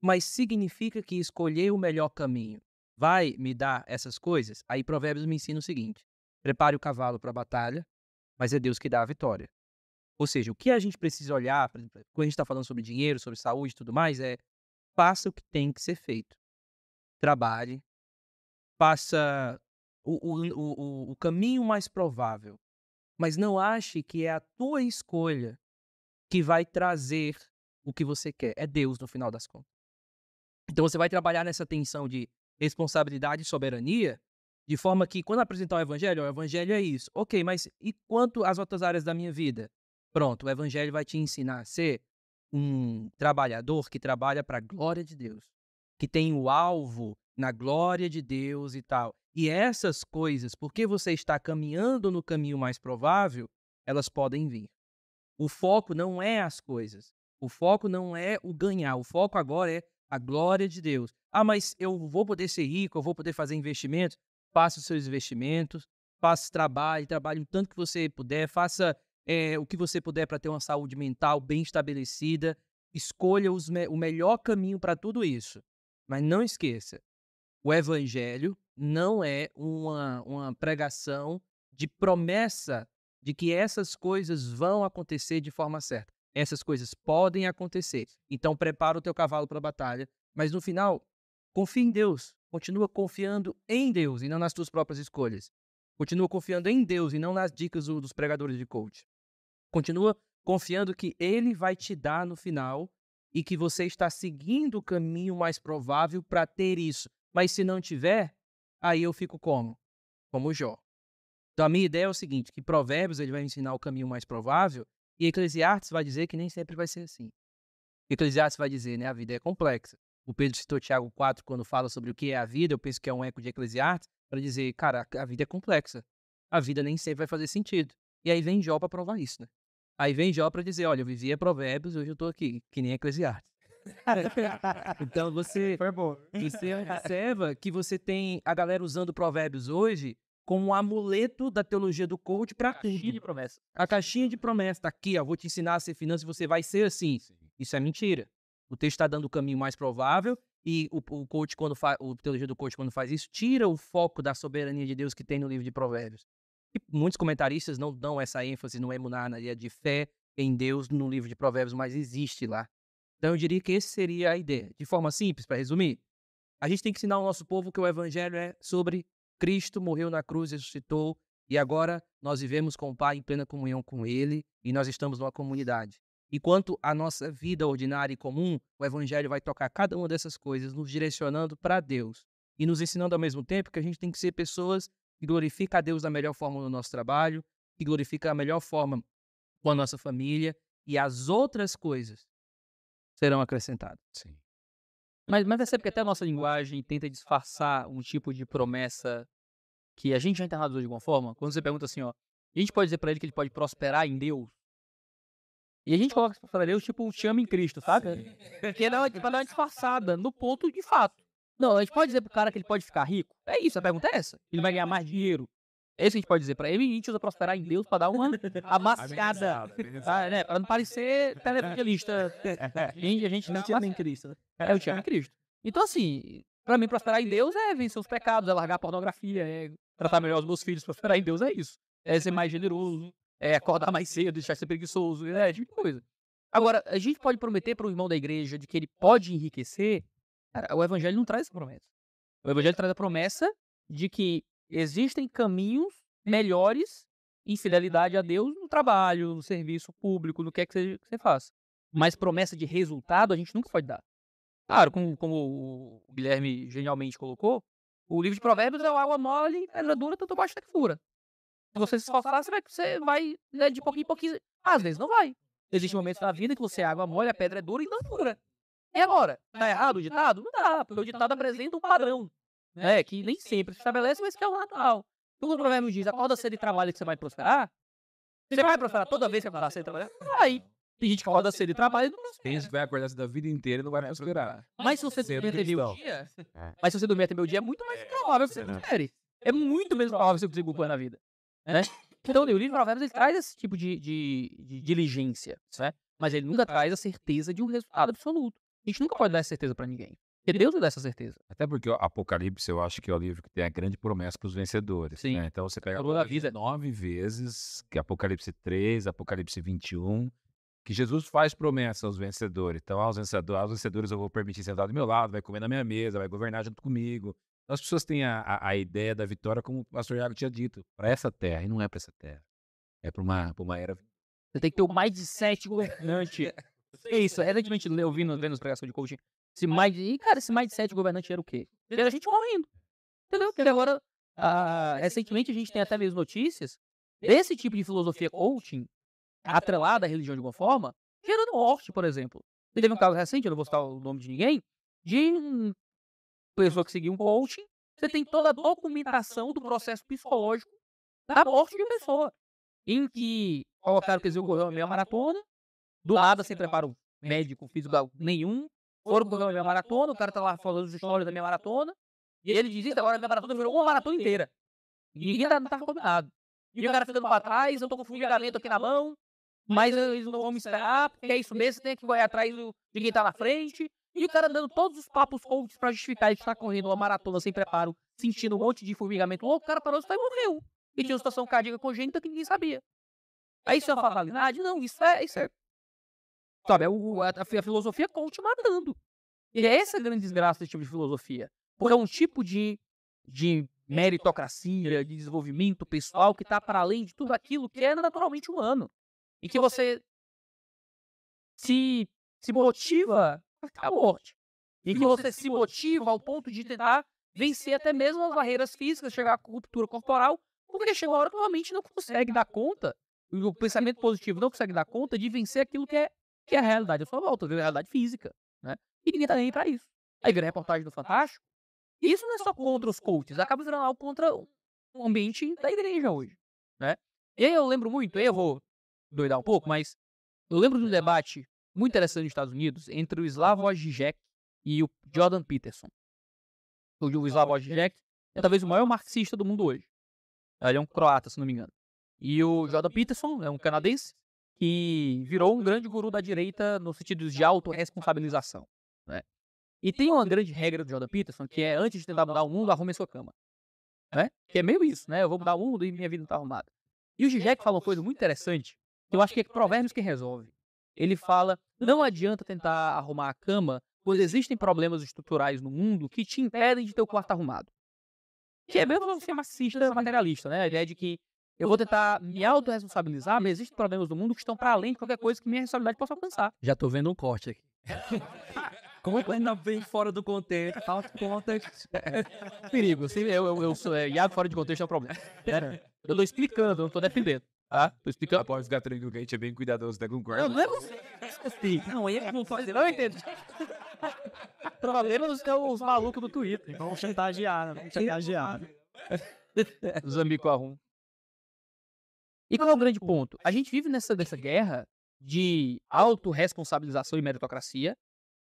Mas significa que escolher o melhor caminho vai me dar essas coisas? Aí Provérbios me ensina o seguinte: prepare o cavalo para a batalha, mas é Deus que dá a vitória. Ou seja, o que a gente precisa olhar, quando a gente está falando sobre dinheiro, sobre saúde e tudo mais, é faça o que tem que ser feito. Trabalhe, faça o, o, o, o caminho mais provável, mas não ache que é a tua escolha que vai trazer o que você quer. É Deus no final das contas. Então você vai trabalhar nessa tensão de responsabilidade e soberania, de forma que, quando apresentar o evangelho, o evangelho é isso. Ok, mas e quanto às outras áreas da minha vida? Pronto, o evangelho vai te ensinar a ser um trabalhador que trabalha para a glória de Deus, que tem o alvo na glória de Deus e tal. E essas coisas, porque você está caminhando no caminho mais provável, elas podem vir. O foco não é as coisas. O foco não é o ganhar. O foco agora é a glória de Deus. Ah, mas eu vou poder ser rico, eu vou poder fazer investimentos faça os seus investimentos, faça trabalho, trabalhe o tanto que você puder, faça é, o que você puder para ter uma saúde mental bem estabelecida, escolha me o melhor caminho para tudo isso. Mas não esqueça, o evangelho não é uma, uma pregação de promessa de que essas coisas vão acontecer de forma certa. Essas coisas podem acontecer. Então prepara o teu cavalo para a batalha, mas no final confia em Deus. Continua confiando em Deus e não nas tuas próprias escolhas. Continua confiando em Deus e não nas dicas dos pregadores de coach. Continua confiando que Ele vai te dar no final e que você está seguindo o caminho mais provável para ter isso. Mas se não tiver, aí eu fico como? Como Jó. Então a minha ideia é o seguinte, que Provérbios ele vai ensinar o caminho mais provável e Eclesiastes vai dizer que nem sempre vai ser assim. Eclesiastes vai dizer, né, a vida é complexa o Pedro citou Tiago 4 quando fala sobre o que é a vida, eu penso que é um eco de Eclesiastes, para dizer, cara, a vida é complexa. A vida nem sempre vai fazer sentido. E aí vem Jó para provar isso, né? Aí vem Jó para dizer, olha, eu vivia Provérbios, hoje eu estou aqui, que nem Eclesiastes. então você, você observa que você tem a galera usando Provérbios hoje como um amuleto da teologia do coach para tudo. Caixinha de promessa. A caixinha de promessa tá aqui, ó, vou te ensinar a ser finança e você vai ser assim. Sim. Isso é mentira. O texto está dando o caminho mais provável e o, o coach quando faz, o teologia do coach quando faz isso tira o foco da soberania de Deus que tem no livro de Provérbios. E muitos comentaristas não dão essa ênfase no emunar, de fé em Deus no livro de Provérbios, mas existe lá. Então eu diria que essa seria a ideia. De forma simples, para resumir, a gente tem que ensinar ao nosso povo que o evangelho é sobre Cristo morreu na cruz, ressuscitou e agora nós vivemos com o Pai em plena comunhão com Ele e nós estamos numa comunidade. Enquanto a nossa vida ordinária e comum, o Evangelho vai tocar cada uma dessas coisas, nos direcionando para Deus e nos ensinando ao mesmo tempo que a gente tem que ser pessoas que glorificam a Deus da melhor forma no nosso trabalho, que glorificam a melhor forma com a nossa família e as outras coisas serão acrescentadas. Sim. Mas, mas percebe é que até a nossa linguagem tenta disfarçar um tipo de promessa que a gente já internalizou de alguma forma. Quando você pergunta assim, ó, a gente pode dizer para ele que ele pode prosperar em Deus? E a gente coloca as Deus tipo um chama em Cristo, saca? Porque não é uma, pra tipo, dar é uma disfarçada no ponto de fato. Não, a gente pode dizer pro cara que ele pode ficar rico? É isso, a pergunta é essa. Ele vai ganhar mais dinheiro. É isso que a gente pode dizer pra ele. E a gente usa prosperar em Deus pra dar uma amaciada. Ah, né? Pra não parecer televangelista. A gente, a gente não chama em Cristo. Né? É o chama em Cristo. Então, assim, pra mim, prosperar em Deus é vencer os pecados, é largar a pornografia, é tratar melhor os meus filhos. Prosperar em Deus é isso. É ser mais generoso, é, acordar mais cedo, deixar de ser preguiçoso, é, tipo coisa. Agora, a gente pode prometer para o irmão da igreja de que ele pode enriquecer. Cara, o evangelho não traz essa promessa. O evangelho traz a promessa de que existem caminhos melhores em fidelidade a Deus no trabalho, no serviço público, no que é que você, que você faça. Mas promessa de resultado a gente nunca pode dar. Claro, como, como o Guilherme genialmente colocou, o livro de Provérbios é água mole, pedra dura, tanto baixa que fura você se esforçar, você vai, você vai né, de pouquinho em pouquinho. Às vezes não vai. Existe momentos da vida que você água molha, a pedra é dura e não dura. E agora? Tá errado o ditado? Não dá, porque o ditado apresenta um padrão, né? Que nem sempre se estabelece, mas que é o natural. Então, quando o provérbio diz, acorda cedo e trabalha que você vai prosperar, você vai prosperar toda vez que acordar cedo e trabalhar? aí Tem gente que acorda cedo e trabalha e não prospera. Tem gente que vai acordar cedo a vida inteira e não vai prosperar. Mas se você dormir até meio dia, mas se você dormir até meio dia, é muito mais é, provável que você prospere. É muito menos provável que você consiga o na vida. Né? Então, o livro de Provérbios ele traz esse tipo de, de, de diligência, certo? mas ele nunca traz a certeza de um resultado absoluto. A gente nunca pode dar essa certeza para ninguém. Porque Deus dá essa certeza. Até porque o Apocalipse, eu acho que é o livro que tem a grande promessa para os vencedores. Sim. Né? Então você pega a vida nove vezes, que é Apocalipse 3, Apocalipse 21, que Jesus faz promessa aos vencedores. Então, aos ah, vencedores, aos vencedores eu vou permitir sentar do meu lado, vai comer na minha mesa, vai governar junto comigo, as pessoas têm a, a, a ideia da vitória, como o pastor Iago tinha dito, para essa terra, e não é para essa terra. É para uma, pra uma era. Você tem que ter o mindset governante. é isso, recentemente é ouvindo, vendo pregações de coaching. mais mind... E, cara, esse mindset governante era o quê? Era a gente morrendo. Entendeu? Porque agora, ah, recentemente, a gente tem até mesmo notícias desse tipo de filosofia coaching, atrelada à religião de alguma forma, gerando morte, por exemplo. Teve um caso recente, eu não vou citar o nome de ninguém, de pessoa que seguir um coaching, você tem toda a documentação do processo psicológico da morte de uma pessoa. Em que colocaram que o iam correr uma meia maratona, do lado sem preparo médico, físico nenhum, foram correr a meia maratona, o cara tá lá falando as histórias da minha maratona, e ele diz agora a maratona virou uma maratona inteira. E ninguém tá, não tava tá combinado. E o cara ficando pra trás, eu tô com o ligamento aqui na mão, mas eles não vão me esperar, porque é isso mesmo, você tem que correr atrás de quem tá na frente, e o cara dando todos os papos outros para justificar ele estar correndo uma maratona sem preparo, sentindo um monte de formigamento louco, o cara parou e morreu. E tinha uma situação cardíaca congênita que ninguém sabia. Aí isso é uma fatalidade? Não, isso é. Isso é sabe, é o, a, a, filosofia coach matando. E é essa a grande desgraça desse tipo de filosofia. Porque é um tipo de, de meritocracia, de desenvolvimento pessoal que está para além de tudo aquilo que é naturalmente humano. E que você se, se motiva morte. E que você se motiva ao ponto de tentar vencer até mesmo as barreiras físicas, chegar à ruptura corporal, porque chega uma hora que realmente não consegue dar conta, o pensamento positivo não consegue dar conta de vencer aquilo que é, que é a realidade à sua volta, a realidade física. Né? E ninguém tá nem para isso. Aí vira a reportagem do Fantástico. E isso não é só contra os coaches, acaba virando algo contra o ambiente da igreja hoje. Né? E aí eu lembro muito, aí eu vou doidar um pouco, mas eu lembro de um debate muito interessante nos Estados Unidos entre o Slavoj Žižek e o Jordan Peterson. O Slavoj Žižek é talvez o maior marxista do mundo hoje. Ele é um croata, se não me engano. E o Jordan Peterson é um canadense que virou um grande guru da direita no sentido de autorresponsabilização. Né? E tem uma grande regra do Jordan Peterson, que é antes de tentar mudar o mundo, arrume sua cama. Né? Que é meio isso, né? Eu vou mudar o mundo e minha vida não tá arrumada. E o Zizek fala uma coisa muito interessante, que eu acho que é provérbios que resolve. Ele fala: não adianta tentar arrumar a cama, pois existem problemas estruturais no mundo que te impedem de ter o quarto arrumado. Que é mesmo ser marxista materialista, né? A ideia de que eu vou tentar me autorresponsabilizar, mas existem problemas no mundo que estão para além de qualquer coisa que minha responsabilidade possa alcançar. Já tô vendo um corte aqui. Como é que Ainda é? vem fora do contexto, out contexto? É, perigo, assim, eu, eu, eu, eu, é, fora de contexto é um problema. Eu tô explicando, não tô defendendo. Ah, tô explicando. Pode ficar tranquilo que a gente é bem cuidadoso, né, com guarda. Não, não é você. Assim. não, eu não fazer, não entendo. Problema é os malucos do Twitter. Vão chantagear, né? Vão chantagear. Os amigos arrum. E qual é o grande ponto? A gente vive nessa, nessa guerra de autorresponsabilização e meritocracia.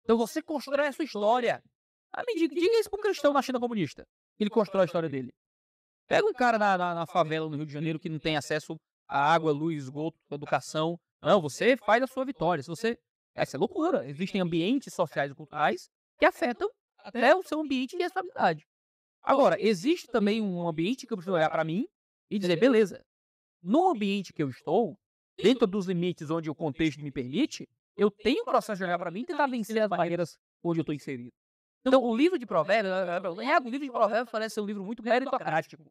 Então você constrói a sua história. Ah, me diga, diga isso para um cristão na China comunista. Ele constrói a história dele. Pega um cara na, na, na, favela no Rio de Janeiro que não tem acesso a água, luz, esgoto, educação. Não, você faz a sua vitória. Se você. Essa é loucura. Existem ambientes sociais e culturais que afetam até o seu ambiente de estabilidade. Agora, existe também um ambiente que eu preciso olhar para mim e dizer, beleza, no ambiente que eu estou, dentro dos limites onde o contexto me permite, eu tenho um processo de olhar para mim e tentar vencer as barreiras onde eu estou inserido. Então, o livro de provérbios, é, o livro de provérbios parece ser um livro muito meritocrático.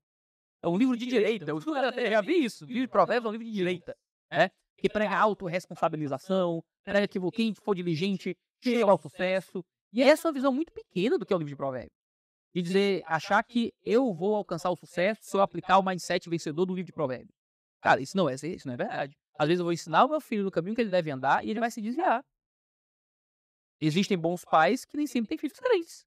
É um livro de direita. Eu já vi isso. O livro de provérbios é um livro de direita. Né? Que prega autorresponsabilização, prega que quem for diligente chega ao sucesso. E é essa é uma visão muito pequena do que é o livro de provérbios. De dizer, achar que eu vou alcançar o sucesso se eu aplicar o mindset vencedor do livro de provérbios. Cara, isso não é, isso não é verdade. Às vezes eu vou ensinar o meu filho no caminho que ele deve andar e ele vai se desviar. Existem bons pais que nem sempre têm filhos diferentes.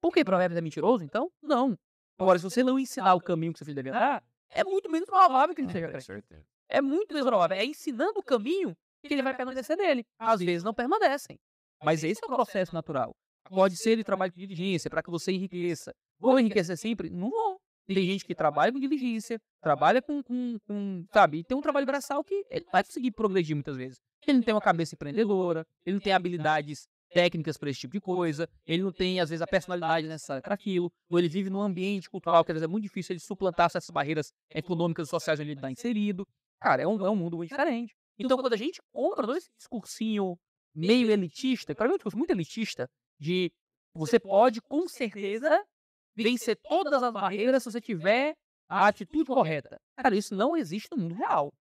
Por que Provérbios é mentiroso, então? Não. Agora, se você não ensinar o caminho que seu filho deve andar, é muito menos provável que ele ah, seja crente. É muito menos provável. É ensinando o caminho que ele vai permanecer nele. Às vezes não permanecem. Mas esse é o processo natural. Pode ser de trabalho de diligência, para que você enriqueça. Vou enriquecer sempre? Não vou. Tem gente que trabalha com diligência, trabalha com, com, com sabe, e tem um trabalho braçal que ele vai conseguir progredir muitas vezes. Ele não tem uma cabeça empreendedora, ele não tem habilidades técnicas para esse tipo de coisa, ele não tem, às vezes, a personalidade necessária para aquilo, ou ele vive num ambiente cultural que, às vezes, é muito difícil ele suplantar essas barreiras econômicas e sociais onde ele está inserido. Cara, é um, é um mundo muito diferente. Então, quando a gente compra todo esse discursinho meio elitista, para mim é um discurso muito elitista, de você pode, com certeza, vencer todas as barreiras se você tiver a atitude correta. Cara, isso não existe no mundo real.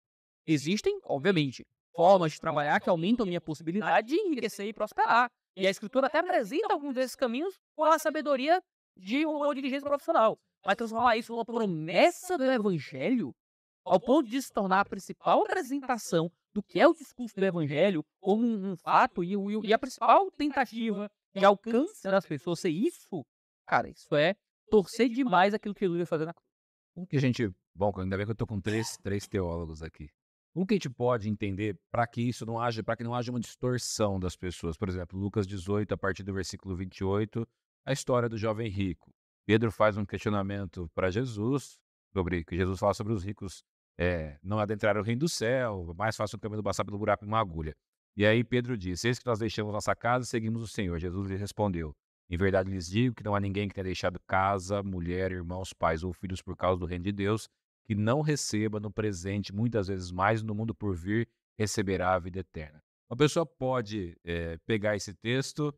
Existem, obviamente, formas de trabalhar que aumentam minha possibilidade de enriquecer e prosperar. E a escritura até apresenta alguns desses caminhos com a sabedoria de uma dirigência profissional. Mas transformar isso numa promessa do evangelho, ao ponto de se tornar a principal apresentação do que é o discurso do evangelho como um, um fato e, e, a principal tentativa de alcance das pessoas ser isso, cara, isso é torcer demais aquilo que Jesus ia fazer na cruz. gente, bom, ainda bem que eu tô com três, três teólogos aqui. O que a gente pode entender para que isso não haja, para que não haja uma distorção das pessoas? Por exemplo, Lucas 18, a partir do versículo 28, a história do jovem rico. Pedro faz um questionamento para Jesus sobre que Jesus fala sobre os ricos é, não adentraram o reino do céu, mais fácil o caminho passar pelo buraco e uma agulha. E aí Pedro diz: Eis que nós deixamos nossa casa e seguimos o Senhor. Jesus lhe respondeu: Em verdade lhes digo que não há ninguém que tenha deixado casa, mulher, irmãos, pais ou filhos por causa do reino de Deus que não receba no presente, muitas vezes mais no mundo por vir, receberá a vida eterna. Uma pessoa pode é, pegar esse texto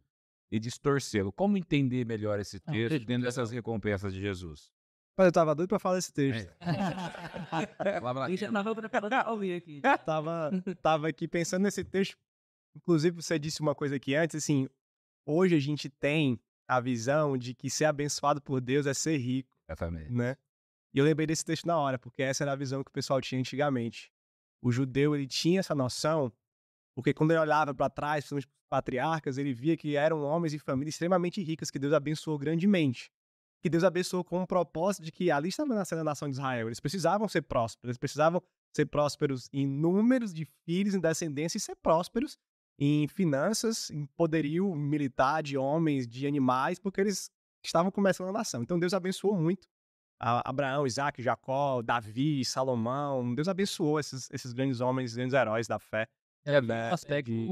e distorcê-lo. Como entender melhor esse é texto ah, dentro dessas recompensas de Jesus? Mas eu tava doido pra falar esse é. texto. É. tava, tava aqui pensando nesse texto. Inclusive, você disse uma coisa aqui antes, assim, hoje a gente tem a visão de que ser abençoado por Deus é ser rico. Exatamente. Né? E eu lembrei desse texto na hora, porque essa era a visão que o pessoal tinha antigamente. O judeu ele tinha essa noção, porque quando ele olhava para trás, principalmente os patriarcas, ele via que eram homens e famílias extremamente ricas que Deus abençoou grandemente. Que Deus abençoou com o propósito de que ali estava nascendo a nação de Israel. Eles precisavam ser prósperos, eles precisavam ser prósperos em números de filhos, em descendência e ser prósperos em finanças, em poderio militar de homens, de animais, porque eles estavam começando a nação. Então Deus abençoou muito Abraão, Isaac, Jacó, Davi, Salomão. Deus abençoou esses, esses grandes homens, grandes heróis da fé. É, né? um aspecto de...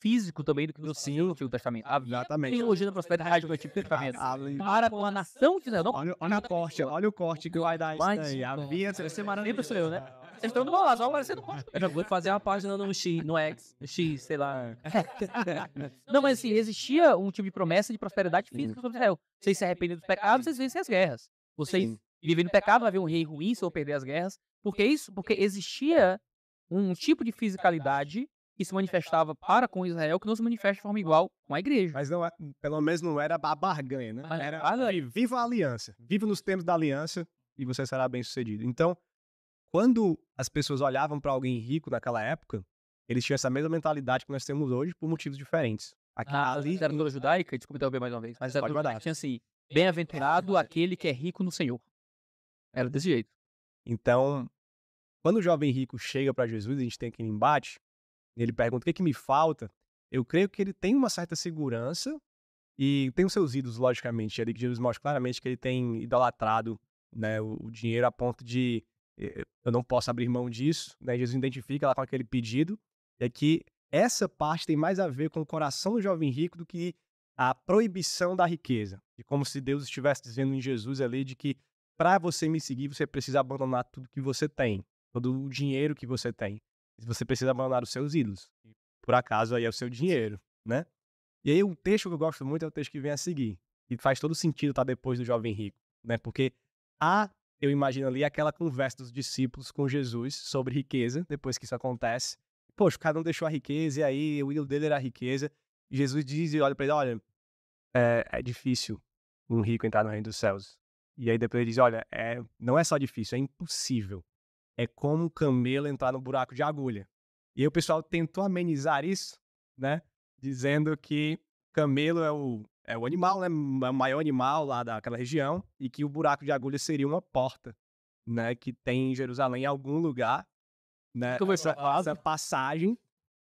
físico também do que você sim no Antigo Testamento. exatamente. A teologia da prosperidade do Antigo Testamento. para com a nação de Israel. Olha, olha o corte, olha o corte que o Aida está aí. Havia... Você sempre sou eu, né? Vocês estão no lá, só aparecendo corte. Eu vou fazer uma página no X, no X, X, sei lá. Não, mas assim, existia um tipo de promessa de prosperidade física sobre Israel. Vocês se arrependem dos pecados, vocês vencem as guerras. Vocês Sim. vivem no pecado, vai haver um rei ruim se eu perder as guerras. Porque é isso, porque existia um tipo de fisicalidade que se manifestava para com Israel que não se manifesta de forma igual com a igreja. Mas não, é, hum, pelo menos não era a barganha, né? Era viva a aliança, viva nos termos da aliança e você será bem sucedido. Então, quando as pessoas olhavam para alguém rico naquela época, eles tinham essa mesma mentalidade que nós temos hoje por motivos diferentes. Aqui, ah, ali, a literatura judaica, desculpa interromper mais uma vez, mas era judaica tinha assim, Bem-aventurado aquele que é rico no Senhor. Era desse jeito. Então, quando o jovem rico chega para Jesus, a gente tem aquele embate, ele pergunta: o que, é que me falta? Eu creio que ele tem uma certa segurança e tem os seus ídolos, logicamente. Ali que Jesus mostra claramente que ele tem idolatrado né, o, o dinheiro a ponto de eu não posso abrir mão disso. Né? Jesus identifica lá com aquele pedido. É que essa parte tem mais a ver com o coração do jovem rico do que a proibição da riqueza, e como se Deus estivesse dizendo em Jesus ali de que para você me seguir você precisa abandonar tudo que você tem, todo o dinheiro que você tem. Você precisa abandonar os seus ídolos. E por acaso aí é o seu dinheiro, né? E aí o texto que eu gosto muito é o texto que vem a seguir, e faz todo sentido estar tá depois do jovem rico, né? Porque há, eu imagino ali aquela conversa dos discípulos com Jesus sobre riqueza, depois que isso acontece. Poxa, o cara não deixou a riqueza e aí o ídolo dele era a riqueza. Jesus diz e olha para ele: olha, é, é, difícil um rico entrar no reino dos céus. E aí depois ele diz: olha, é, não é só difícil, é impossível. É como um camelo entrar no buraco de agulha. E aí o pessoal tentou amenizar isso, né? Dizendo que camelo é o, é o animal, né? É o maior animal lá daquela região e que o buraco de agulha seria uma porta, né? Que tem em Jerusalém em algum lugar, né? Então essa, essa passagem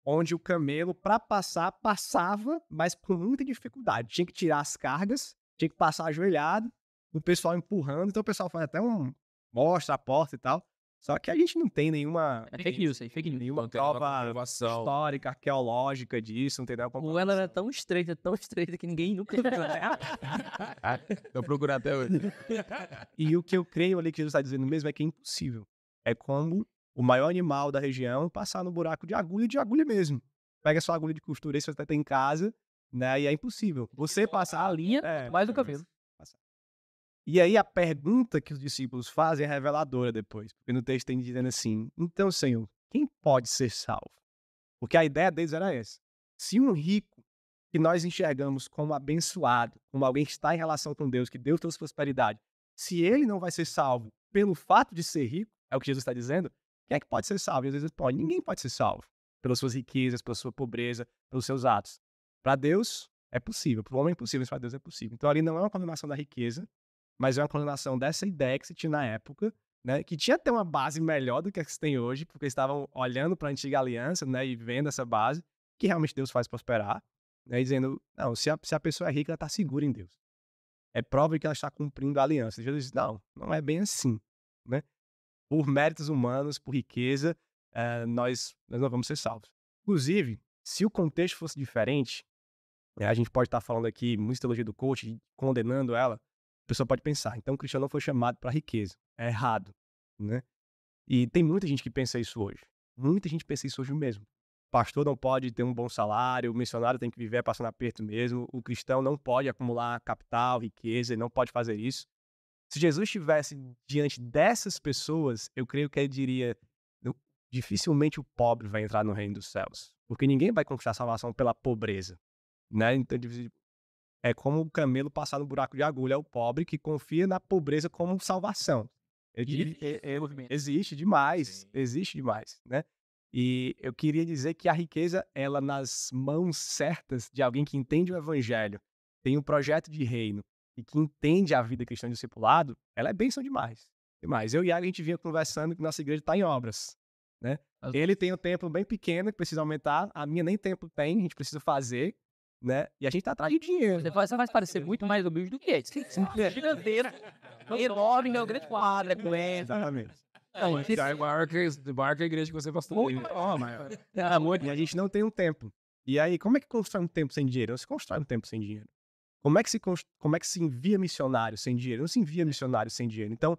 onde o camelo, para passar, passava, mas com muita dificuldade. Tinha que tirar as cargas, tinha que passar ajoelhado, o pessoal empurrando. Então o pessoal faz até um. mostra a porta e tal. Só que a gente não tem nenhuma. É fake news, aí, fake news. Nenhuma prova histórica, arqueológica disso, não tem nenhuma comprovação. Ou ela era tão estreita, tão estreita que ninguém nunca. eu né? procurando até hoje. e o que eu creio ali que Jesus está dizendo mesmo é que é impossível. É como o maior animal da região, passar no buraco de agulha de agulha mesmo. Pega sua agulha de costura aí, se você tem em casa, né? E é impossível. Você passar a linha é, mais do cabelo. E aí a pergunta que os discípulos fazem é reveladora depois, porque no texto tem dizendo assim: "Então, Senhor, quem pode ser salvo?" Porque a ideia deles era essa. Se um rico que nós enxergamos como abençoado, como alguém que está em relação com Deus, que Deus trouxe prosperidade, se ele não vai ser salvo pelo fato de ser rico, é o que Jesus está dizendo, quem é que pode ser salvo? E às vezes pode. Ninguém pode ser salvo pelas suas riquezas, pela sua pobreza, pelos seus atos. Para Deus é possível, para o homem é possível, mas para Deus é possível. Então ali não é uma condenação da riqueza, mas é uma condenação dessa ideia que se tinha na época, né, que tinha até uma base melhor do que a que se tem hoje, porque estavam olhando para a antiga aliança né, e vendo essa base, que realmente Deus faz prosperar, né, e dizendo, não, se a, se a pessoa é rica, ela está segura em Deus. É prova que ela está cumprindo a aliança. Jesus diz, não, não é bem assim. Né? por méritos humanos, por riqueza, uh, nós, nós não vamos ser salvos. Inclusive, se o contexto fosse diferente, eh, a gente pode estar tá falando aqui muita teologia do coach, condenando ela, a pessoa pode pensar, então o cristão não foi chamado para riqueza. É errado, né? E tem muita gente que pensa isso hoje. Muita gente pensa isso hoje mesmo. Pastor não pode ter um bom salário, o missionário tem que viver passando aperto mesmo, o cristão não pode acumular capital, riqueza, ele não pode fazer isso. Se Jesus estivesse diante dessas pessoas, eu creio que ele diria: dificilmente o pobre vai entrar no reino dos céus, porque ninguém vai conquistar salvação pela pobreza, né? Então é como o camelo passar no buraco de agulha, é o pobre que confia na pobreza como salvação. Diria, e, e, existe demais, Sim. existe demais, né? E eu queria dizer que a riqueza, ela nas mãos certas de alguém que entende o evangelho, tem um projeto de reino, e que entende a vida cristã de discipulado, ela é bênção demais. Demais. Eu e a gente vinha conversando que nossa igreja está em obras. Né? Ele tem um tempo bem pequeno que precisa aumentar, a minha nem tempo tem, a gente precisa fazer, né? E a gente está atrás de dinheiro. Você faz, você faz parecer muito mais humilde do que é. Giganteira, enorme, meu grande quadro, é com Exatamente. O mas é maior que, a igreja que você pastor. Muito maior. maior. E a gente não tem um tempo. E aí, como é que constrói um tempo sem dinheiro? Você constrói um tempo sem dinheiro. Como é que se, como é que se envia missionário sem dinheiro? Não se envia é. missionário sem dinheiro. Então,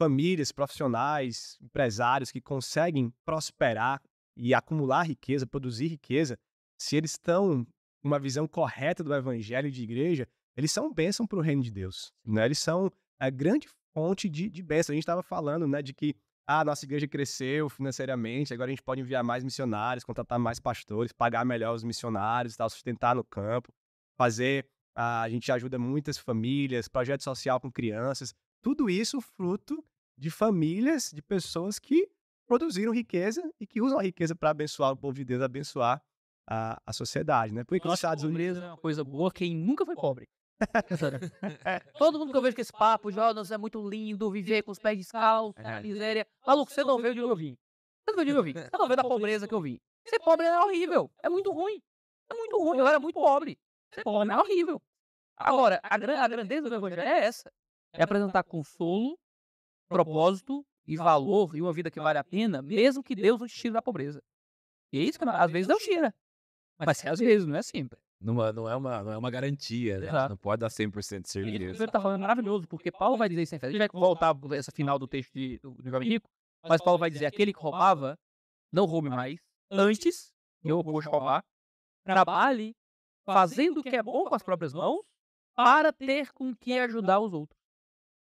famílias, profissionais, empresários que conseguem prosperar e acumular riqueza, produzir riqueza, se eles estão uma visão correta do evangelho de igreja, eles são bênção para o reino de Deus. Né? Eles são a grande fonte de, de bênção. A gente estava falando né, de que ah, nossa igreja cresceu financeiramente, agora a gente pode enviar mais missionários, contratar mais pastores, pagar melhor os missionários, tal, sustentar no campo, fazer ah, a gente ajuda muitas famílias, projeto social com crianças, tudo isso fruto de famílias, de pessoas que produziram riqueza e que usam a riqueza para abençoar o povo de Deus, abençoar a, a sociedade, né? Porque os Estados Unidos é uma coisa boa quem nunca foi pobre. Né? É. Todo mundo que eu vejo com esse papo, Jonas, é muito lindo viver com os pés descalços, é. miséria. Maluco, você não veio de onde eu vim. Você não veio de onde eu vim. Você não veio da pobreza que eu vim. Ser pobre é horrível, é muito ruim. É muito ruim, eu era muito pobre. Ser pobre é horrível. Agora, a, a grandeza do Evangelho né, é essa: é apresentar tá consolo, propósito e valor e uma vida que vale a pena, mesmo que Deus nos tire da pobreza. E é isso que às vezes Deus tira. Mas é às vezes, não é sempre. Não, não, é, uma, não é uma garantia, né? Não pode dar 100% de certeza. É e isso que está falando é maravilhoso, porque Paulo vai dizer isso em Efésios. A gente vai voltar essa final do texto de, do Jovem Rico, mas Paulo vai dizer: aquele que roubava, não roube mais. Antes, eu vou roubar, trabalhe fazendo o que é, é bom com as próprias mãos, para ter com que ajudar os outros.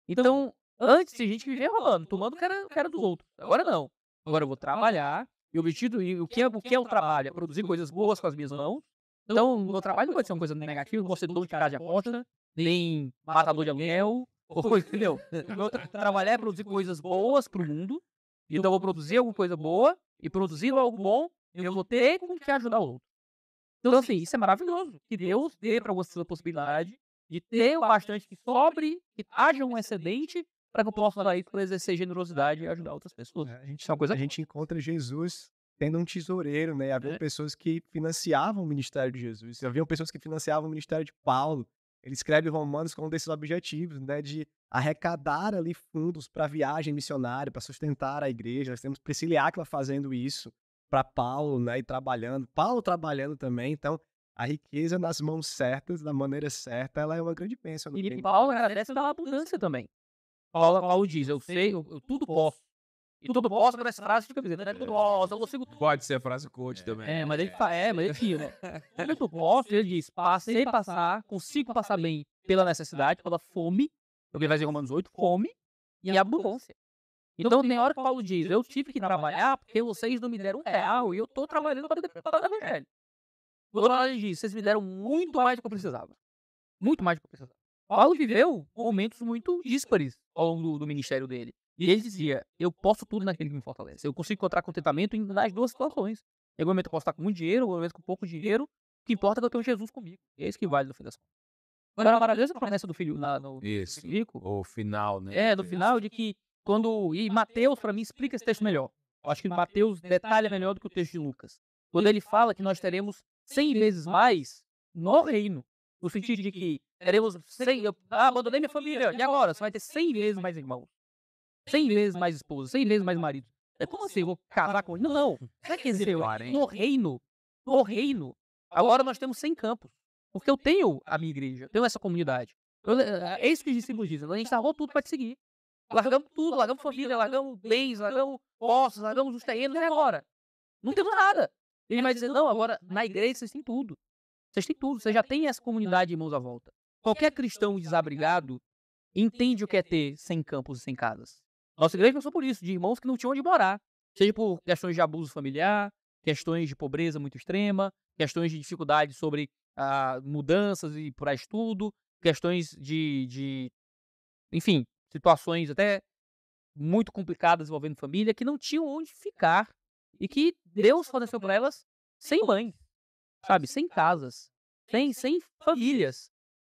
Então, então antes a gente vivia rolando, tomando cara, cara dos outros. Agora não. Agora eu vou trabalhar. E o objetivo, e o que é o que é o trabalho? É produzir coisas boas com as minhas mãos. Então, o meu trabalho não pode ser uma coisa negativa, não pode ser dono de cara de aposta, nem matador de aluguel, ou coisa, entendeu? O meu tra trabalhar é produzir coisas boas para o mundo. Então, eu vou produzir alguma coisa boa, e produzindo algo bom, eu vou ter com que ajudar o outro. Então, assim, isso é maravilhoso. Que Deus dê para você a possibilidade de ter o bastante que sobre, que haja um excedente, para que eu possa usar isso para exercer generosidade e ajudar outras pessoas. É, a gente, é uma coisa a gente encontra Jesus tendo um tesoureiro, né? Havia é. pessoas que financiavam o ministério de Jesus, havia pessoas que financiavam o ministério de Paulo. Ele escreve Romanos com um desses objetivos, né? De arrecadar ali fundos para viagem missionária, para sustentar a igreja. Nós temos Priscila e Aquila fazendo isso para Paulo, né? E trabalhando. Paulo trabalhando também. Então, a riqueza nas mãos certas, da maneira certa, ela é uma grande bênção. E Paulo agradece pela abundância também. Paulo, Paulo diz, eu sei, eu, eu tudo posso. E tudo posso, mas a frase fica dizendo, né? Tudo posso, eu consigo tudo. Pode ser a frase coach é, também. É, mas né? ele fala, é, mas ele tira. Tudo posso, ele diz, passei passar, consigo passar bem pela necessidade, pela fome, Eu que ele vai dizer em Romanos 8, fome e abundância. Então, então, tem hora que Paulo diz, eu tive que trabalhar porque vocês não me deram um real e eu estou trabalhando para preparar o evangelho. Hoje, vocês me deram muito mais do que eu precisava. Muito mais do que eu precisava. Paulo viveu momentos muito díspares ao longo do, do ministério dele. E ele dizia: Eu posso tudo naquele que me fortalece. Eu consigo encontrar contentamento nas duas situações. Em algum momento eu posso estar com muito dinheiro, em algum momento com pouco dinheiro. O que importa é que eu tenho Jesus comigo. Esse é isso que vale no fim das contas. Agora, a maravilhosa promessa do filho lá no isso, rico. O final, né? É, no final de que quando. E Mateus, para mim, explica esse texto melhor. Eu acho que Mateus detalha melhor do que o texto de Lucas. Quando ele fala que nós teremos 100 vezes mais no reino. No sentido de que teremos 100. Eu, ah, abandonei minha família. E agora? Você vai ter 100 vezes mais irmãos, 100 vezes mais esposa, 100 vezes mais marido. É como assim? Eu vou casar com ele? Não, não. Não quer dizer, no reino, no reino, agora nós temos 100 campos. Porque eu tenho a minha igreja, eu tenho essa comunidade. Eu, eh, é isso que os discípulos dizem. A gente largou tudo para te seguir. Largamos tudo, largamos família, largamos bens, largamos postos, largamos os terrenos. E agora? Não temos nada. Ele vai dizer, não, agora na igreja vocês têm tudo. Vocês têm tudo, vocês já têm essa comunidade de irmãos à volta. Qualquer cristão desabrigado entende o que é ter sem campos e sem casas. Nossa igreja passou por isso, de irmãos que não tinham onde morar. Seja por questões de abuso familiar, questões de pobreza muito extrema, questões de dificuldade sobre ah, mudanças e para estudo, questões de, de, enfim, situações até muito complicadas envolvendo família, que não tinham onde ficar e que Deus forneceu para elas sem mãe, sabe? Sem casas, sem, sem famílias.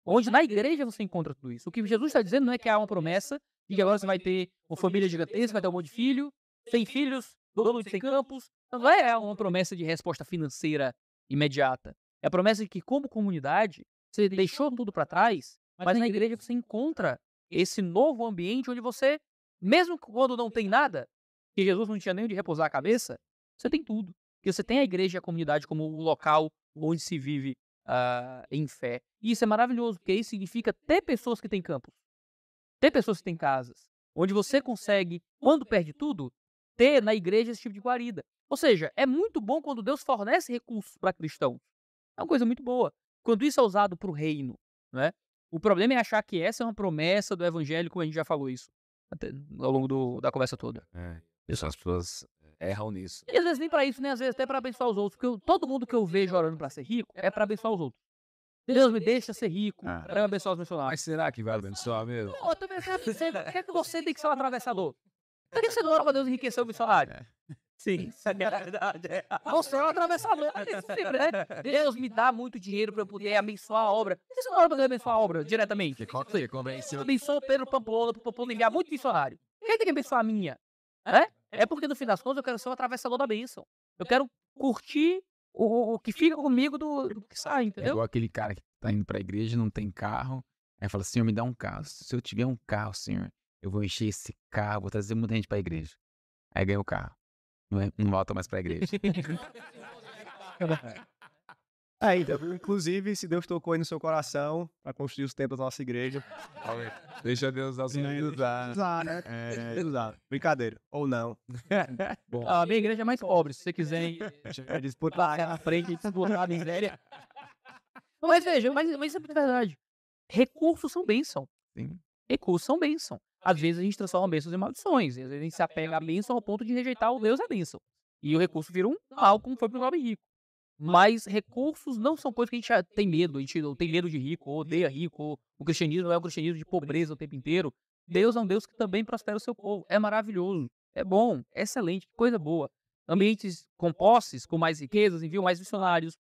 Onde na igreja você encontra tudo isso. O que Jesus está dizendo não é que há uma promessa de que agora você vai ter uma família gigantesca, vai ter um monte de filho, sem filhos, dono de campos. Não é uma promessa de resposta financeira imediata. É a promessa de que, como comunidade, você deixou tudo para trás, mas na igreja você encontra esse novo ambiente onde você, mesmo quando não tem nada, que Jesus não tinha nem de repousar a cabeça, você tem tudo. Porque você tem a igreja e a comunidade como o local onde se vive uh, em fé. E isso é maravilhoso, porque isso significa ter pessoas que têm campos, ter pessoas que têm casas, onde você consegue, quando perde tudo, ter na igreja esse tipo de guarida. Ou seja, é muito bom quando Deus fornece recursos para cristãos. É uma coisa muito boa. Quando isso é usado para o reino, né? O problema é achar que essa é uma promessa do evangelho, como a gente já falou isso ao longo do, da conversa toda. É, isso, as pessoas erram nisso. E às vezes nem para isso, nem né, às vezes até para abençoar os outros. Porque eu, todo mundo que eu vejo orando para ser rico é para abençoar os outros. Deus me deixa ser rico ah. para abençoar os missionários. Mas será que vai abençoar mesmo? Não, eu também pensando, por que, é que você tem que ser um atravessador? Por que você não ora pra Deus enriquecer o missionário? É. Sim, isso é verdade. É. Você é um atravessador. É né? Deus me dá muito dinheiro para eu poder abençoar a obra. Por que você não ora pra Deus abençoar a obra diretamente? Você convenceu. Abençoa Pedro Pampola pro Pampola enviar muito missionário. Quem tem que abençoar a minha? É? É porque, no fim das contas, eu quero ser um atravessador da bênção. Eu é. quero curtir o, o que fica comigo do, do que sai, é entendeu? É igual aquele cara que tá indo pra igreja, não tem carro, aí fala, Senhor, me dá um carro. Se eu tiver um carro, Senhor, eu vou encher esse carro, vou trazer muita gente pra igreja. Aí ganha o carro. Não, é, não volta mais pra igreja. Ainda, é, então, inclusive, se Deus tocou aí no seu coração para construir os templos da nossa igreja. Deixa Deus né, usar. Usar, né? É, usar. É. Brincadeira. Ou não. Bom. A minha igreja é mais pobre. Se você quiser é disputar na frente e disputar a miséria. Mas veja, mas, mas isso é verdade. Recursos são bênção. Sim. Recursos são bênção. Às vezes a gente transforma bênçãos em maldições. Às vezes a gente se apega à bênção ao ponto de rejeitar o Deus e a bênção. E o recurso vira um mal, como foi pro Robin Rico. Mas recursos não são coisas que a gente tem medo. A gente tem medo de rico, ou odeia rico. Ou o cristianismo é um cristianismo de pobreza o tempo inteiro. Deus é um Deus que também prospera o seu povo. É maravilhoso, é bom, é excelente, coisa boa. Ambientes com posses, com mais riquezas, enviam mais missionários,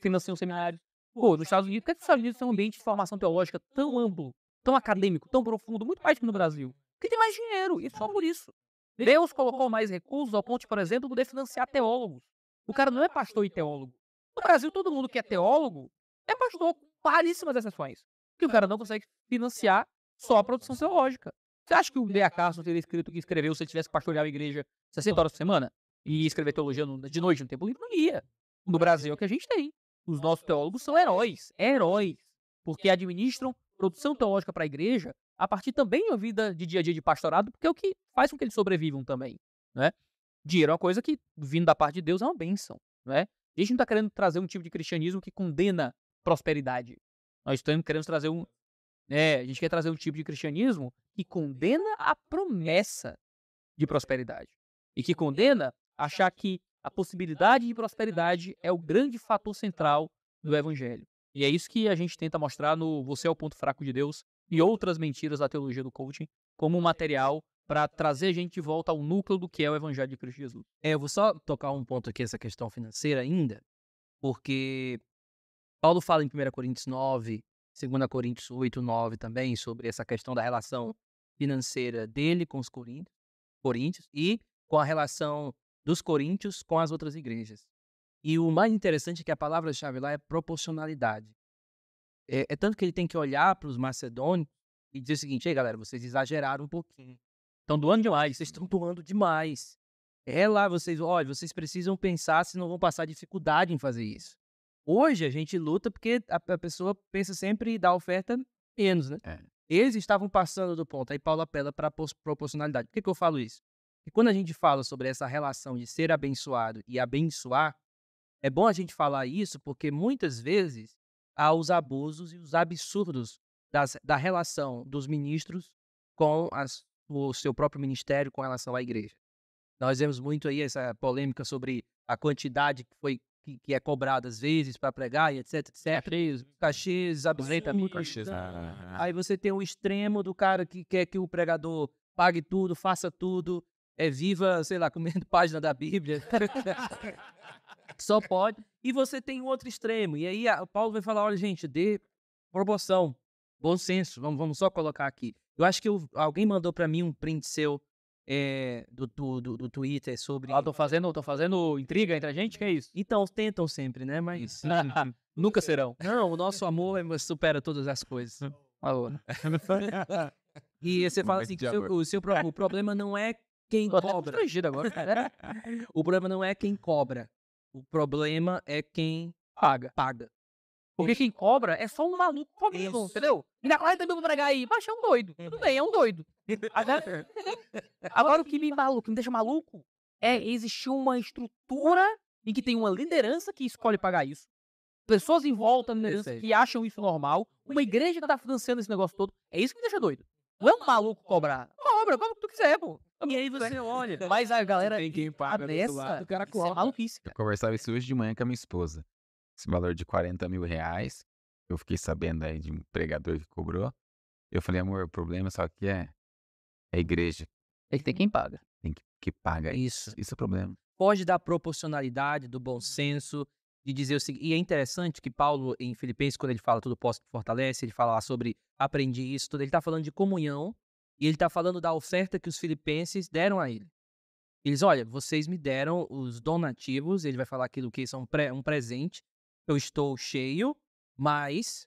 financiam seminários. Pô, nos Estados Unidos, por que, é que os Estados Unidos tem um ambiente de formação teológica tão amplo, tão acadêmico, tão profundo, muito mais que no Brasil? Porque tem mais dinheiro, e só por isso. Deus colocou mais recursos ao ponto, por exemplo, de financiar teólogos. O cara não é pastor e teólogo. No Brasil, todo mundo que é teólogo é pastor, com raríssimas exceções. Porque o cara não consegue financiar só a produção teológica. Você acha que o D.A. Carson teria escrito o que escreveu se ele tivesse pastoreado a igreja 60 horas por semana? E escrever teologia de noite no tempo livre? Não ia. No Brasil é o que a gente tem. Os nossos teólogos são heróis. Heróis. Porque administram produção teológica para a igreja a partir também da vida de dia a dia de pastorado, porque é o que faz com que eles sobrevivam também. Né? Dinheiro é uma coisa que, vindo da parte de Deus, é uma bênção. Não é? A gente não está querendo trazer um tipo de cristianismo que condena prosperidade. Nós estamos querendo trazer um. É, a gente quer trazer um tipo de cristianismo que condena a promessa de prosperidade. E que condena achar que a possibilidade de prosperidade é o grande fator central do evangelho. E é isso que a gente tenta mostrar no Você é o Ponto Fraco de Deus e outras mentiras da teologia do coaching como um material para trazer a gente de volta ao núcleo do que é o Evangelho de Cristo Jesus. É, eu vou só tocar um ponto aqui, essa questão financeira ainda, porque Paulo fala em 1 Coríntios 9, 2 Coríntios 8, 9 também, sobre essa questão da relação financeira dele com os coríntios, coríntios e com a relação dos coríntios com as outras igrejas. E o mais interessante é que a palavra-chave lá é proporcionalidade. É, é, tanto que ele tem que olhar para os macedônios e dizer o seguinte: ei, galera, vocês exageraram um pouquinho. Estão doando demais, vocês estão doando demais. É lá, vocês, olha, vocês precisam pensar se não vão passar dificuldade em fazer isso. Hoje a gente luta porque a, a pessoa pensa sempre em dar oferta menos, né? É. Eles estavam passando do ponto, aí Paulo apela para proporcionalidade. Por que, que eu falo isso? e quando a gente fala sobre essa relação de ser abençoado e abençoar, é bom a gente falar isso porque muitas vezes há os abusos e os absurdos das, da relação dos ministros com as o seu próprio ministério com relação à igreja. Nós vemos muito aí essa polêmica sobre a quantidade que foi que, que é cobrada às vezes para pregar e etc, etc. Cachês, né? cachês absurdos. Né? Aí você tem o extremo do cara que quer que o pregador pague tudo, faça tudo, é viva, sei lá, comendo página da Bíblia. Só pode. E você tem o outro extremo. E aí o Paulo vai falar, olha gente, dê proporção, bom senso, vamos, vamos só colocar aqui. Eu acho que eu, alguém mandou para mim um print seu é, do, do, do, Twitter ah, sobre. Ah, tô fazendo, tô fazendo intriga entre a gente? Que é isso? Então, tentam sempre, né? Mas. Nunca serão. Não, o nosso amor é, supera todas as coisas. Agora. e você fala assim: que seu, o, seu, o problema não é quem cobra. agora. o problema não é quem cobra. O problema é quem paga. paga. Porque quem cobra é só um maluco comigo, entendeu? E na hora também vou pregar aí, mas é um doido. Tudo uhum. bem, é um doido. Agora, o que me maluco, me deixa maluco é existir uma estrutura em que tem uma liderança que escolhe pagar isso. Pessoas em volta que acham isso normal. Uma igreja que tá financiando esse negócio todo. É isso que me deixa doido. Não é um maluco cobrar. Cobra, cobra o que tu quiser, pô. E aí você olha. Mas a galera. Tem quem tá paga nessa, do lado, o cara é cobra. É maluquice. Eu conversava isso hoje de manhã com a minha esposa esse valor de 40 mil reais. Eu fiquei sabendo aí de um pregador que cobrou. Eu falei, amor, o problema só que é, é a igreja. Tem é que tem quem paga. Tem que, que paga isso. Isso é o problema. Pode dar proporcionalidade do bom senso de dizer o seguinte. E é interessante que Paulo, em Filipenses, quando ele fala tudo posso que fortalece, ele fala lá sobre aprendi isso, tudo. Ele está falando de comunhão e ele está falando da oferta que os filipenses deram a ele. Eles, olha, vocês me deram os donativos, ele vai falar aquilo que são um presente, eu estou cheio, mas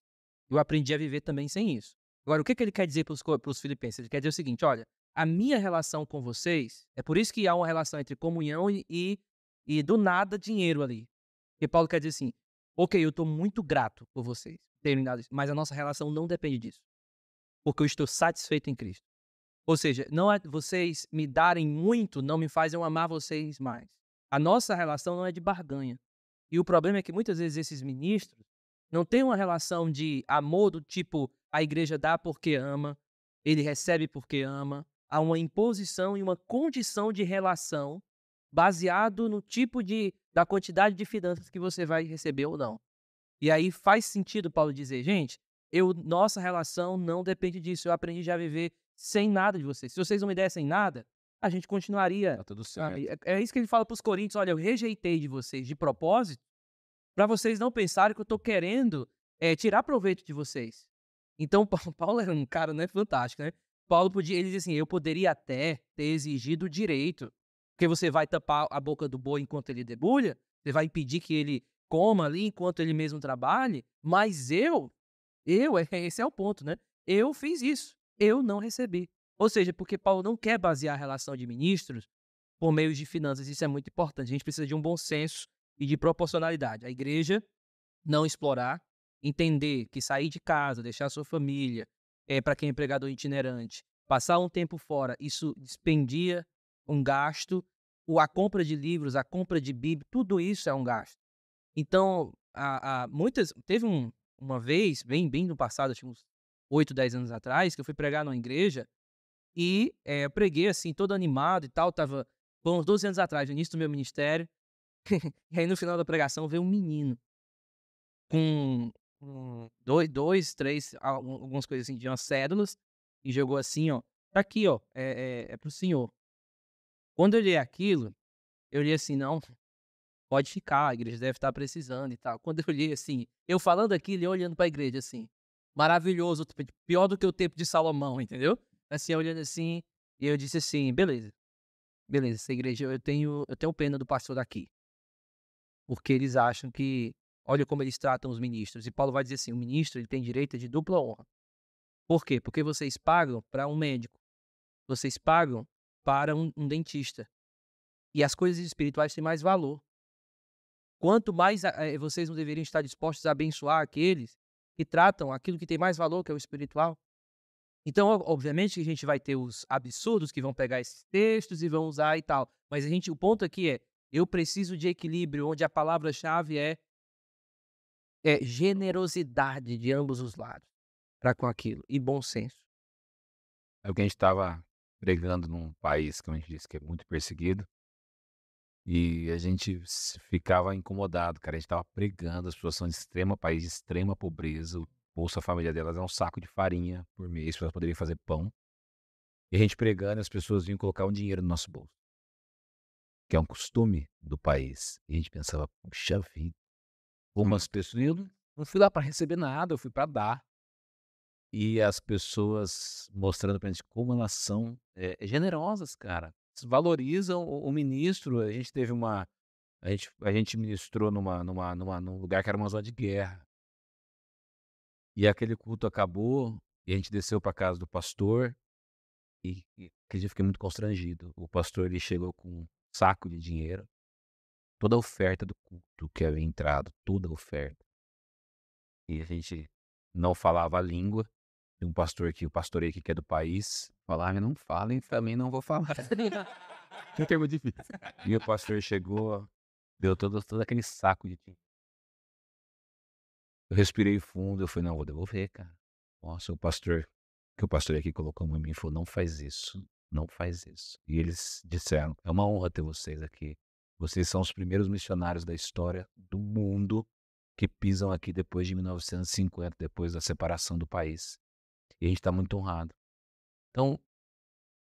eu aprendi a viver também sem isso. Agora, o que, que ele quer dizer para os filipenses? Ele quer dizer o seguinte: olha, a minha relação com vocês, é por isso que há uma relação entre comunhão e, e do nada dinheiro ali. E Paulo quer dizer assim: ok, eu estou muito grato por vocês, mas a nossa relação não depende disso. Porque eu estou satisfeito em Cristo. Ou seja, não é vocês me darem muito, não me fazem amar vocês mais. A nossa relação não é de barganha. E o problema é que muitas vezes esses ministros não têm uma relação de amor do tipo a igreja dá porque ama, ele recebe porque ama. Há uma imposição e uma condição de relação baseado no tipo de da quantidade de finanças que você vai receber ou não. E aí faz sentido Paulo dizer, gente, eu nossa relação não depende disso. Eu aprendi já a viver sem nada de vocês. Se vocês não me dessem nada, a gente continuaria. Tá tudo certo. É, é isso que ele fala para os Corinthians. olha, eu rejeitei de vocês de propósito, para vocês não pensarem que eu estou querendo é, tirar proveito de vocês. Então, Paulo era um cara né, fantástico, né? Paulo podia, ele diz assim: eu poderia até ter exigido o direito, porque você vai tapar a boca do boi enquanto ele debulha, você vai impedir que ele coma ali enquanto ele mesmo trabalhe, mas eu, eu, esse é o ponto, né? Eu fiz isso, eu não recebi. Ou seja, porque Paulo não quer basear a relação de ministros por meio de finanças. Isso é muito importante. A gente precisa de um bom senso e de proporcionalidade. A igreja não explorar, entender que sair de casa, deixar sua família, é, para quem é empregador itinerante, passar um tempo fora, isso despendia um gasto. O a compra de livros, a compra de Bíblia, tudo isso é um gasto. Então, a, a, muitas. Teve um, uma vez, bem, bem no passado, acho uns 8, 10 anos atrás, que eu fui pregar numa igreja e é, eu preguei, assim, todo animado e tal, tava bom, uns 12 anos atrás, no início do meu ministério. e aí no final da pregação veio um menino com dois, dois, três, algumas coisas assim, de umas cédulas, e jogou assim, ó, tá aqui, ó, é, é, é pro senhor. Quando eu li aquilo, eu li assim, não, pode ficar, a igreja deve estar tá precisando e tal. Quando eu li assim, eu falando aquilo e olhando pra igreja assim, maravilhoso, tipo, pior do que o tempo de Salomão, entendeu? assim, olhando assim, e eu disse assim, beleza, beleza, essa igreja, eu tenho, eu tenho pena do pastor daqui. Porque eles acham que, olha como eles tratam os ministros. E Paulo vai dizer assim, o ministro ele tem direito de dupla honra. Por quê? Porque vocês pagam para um médico, vocês pagam para um, um dentista. E as coisas espirituais têm mais valor. Quanto mais eh, eh, vocês não deveriam estar dispostos a abençoar aqueles que tratam aquilo que tem mais valor, que é o espiritual. Então, obviamente que a gente vai ter os absurdos que vão pegar esses textos e vão usar e tal. Mas a gente, o ponto aqui é, eu preciso de equilíbrio, onde a palavra-chave é, é generosidade de ambos os lados para com aquilo e bom senso. É o que a gente estava pregando num país, como a gente disse, que é muito perseguido. E a gente ficava incomodado, cara. A gente estava pregando, as pessoas são de extrema país, de extrema pobreza, o Bolsa Família delas é um saco de farinha por mês para elas poderem fazer pão. E a gente pregando, as pessoas vinham colocar um dinheiro no nosso bolso, que é um costume do país. E a gente pensava, puxa vida, umas pessoas. Eu não fui lá para receber nada, eu fui para dar. E as pessoas mostrando para gente como elas são é, é generosas, cara. Valorizam o, o ministro. A gente teve uma, a gente, a gente ministrou numa, numa, numa, num lugar que era uma zona de guerra. E aquele culto acabou e a gente desceu para casa do pastor e, aquele dia fiquei muito constrangido. O pastor ele chegou com um saco de dinheiro, toda a oferta do culto que havia entrado, toda a oferta. E a gente não falava a língua. Tem um pastor que o pastorei aqui que é do país, falava, ah, não falem, também não vou falar. Tem é um termo difícil. E o pastor chegou, deu todo, todo aquele saco de dinheiro. Eu respirei fundo, eu falei, não, vou devolver, cara. Nossa, o pastor, que o pastor aqui colocou em mim, falou, não faz isso, não faz isso. E eles disseram, é uma honra ter vocês aqui. Vocês são os primeiros missionários da história do mundo que pisam aqui depois de 1950, depois da separação do país. E a gente está muito honrado. Então,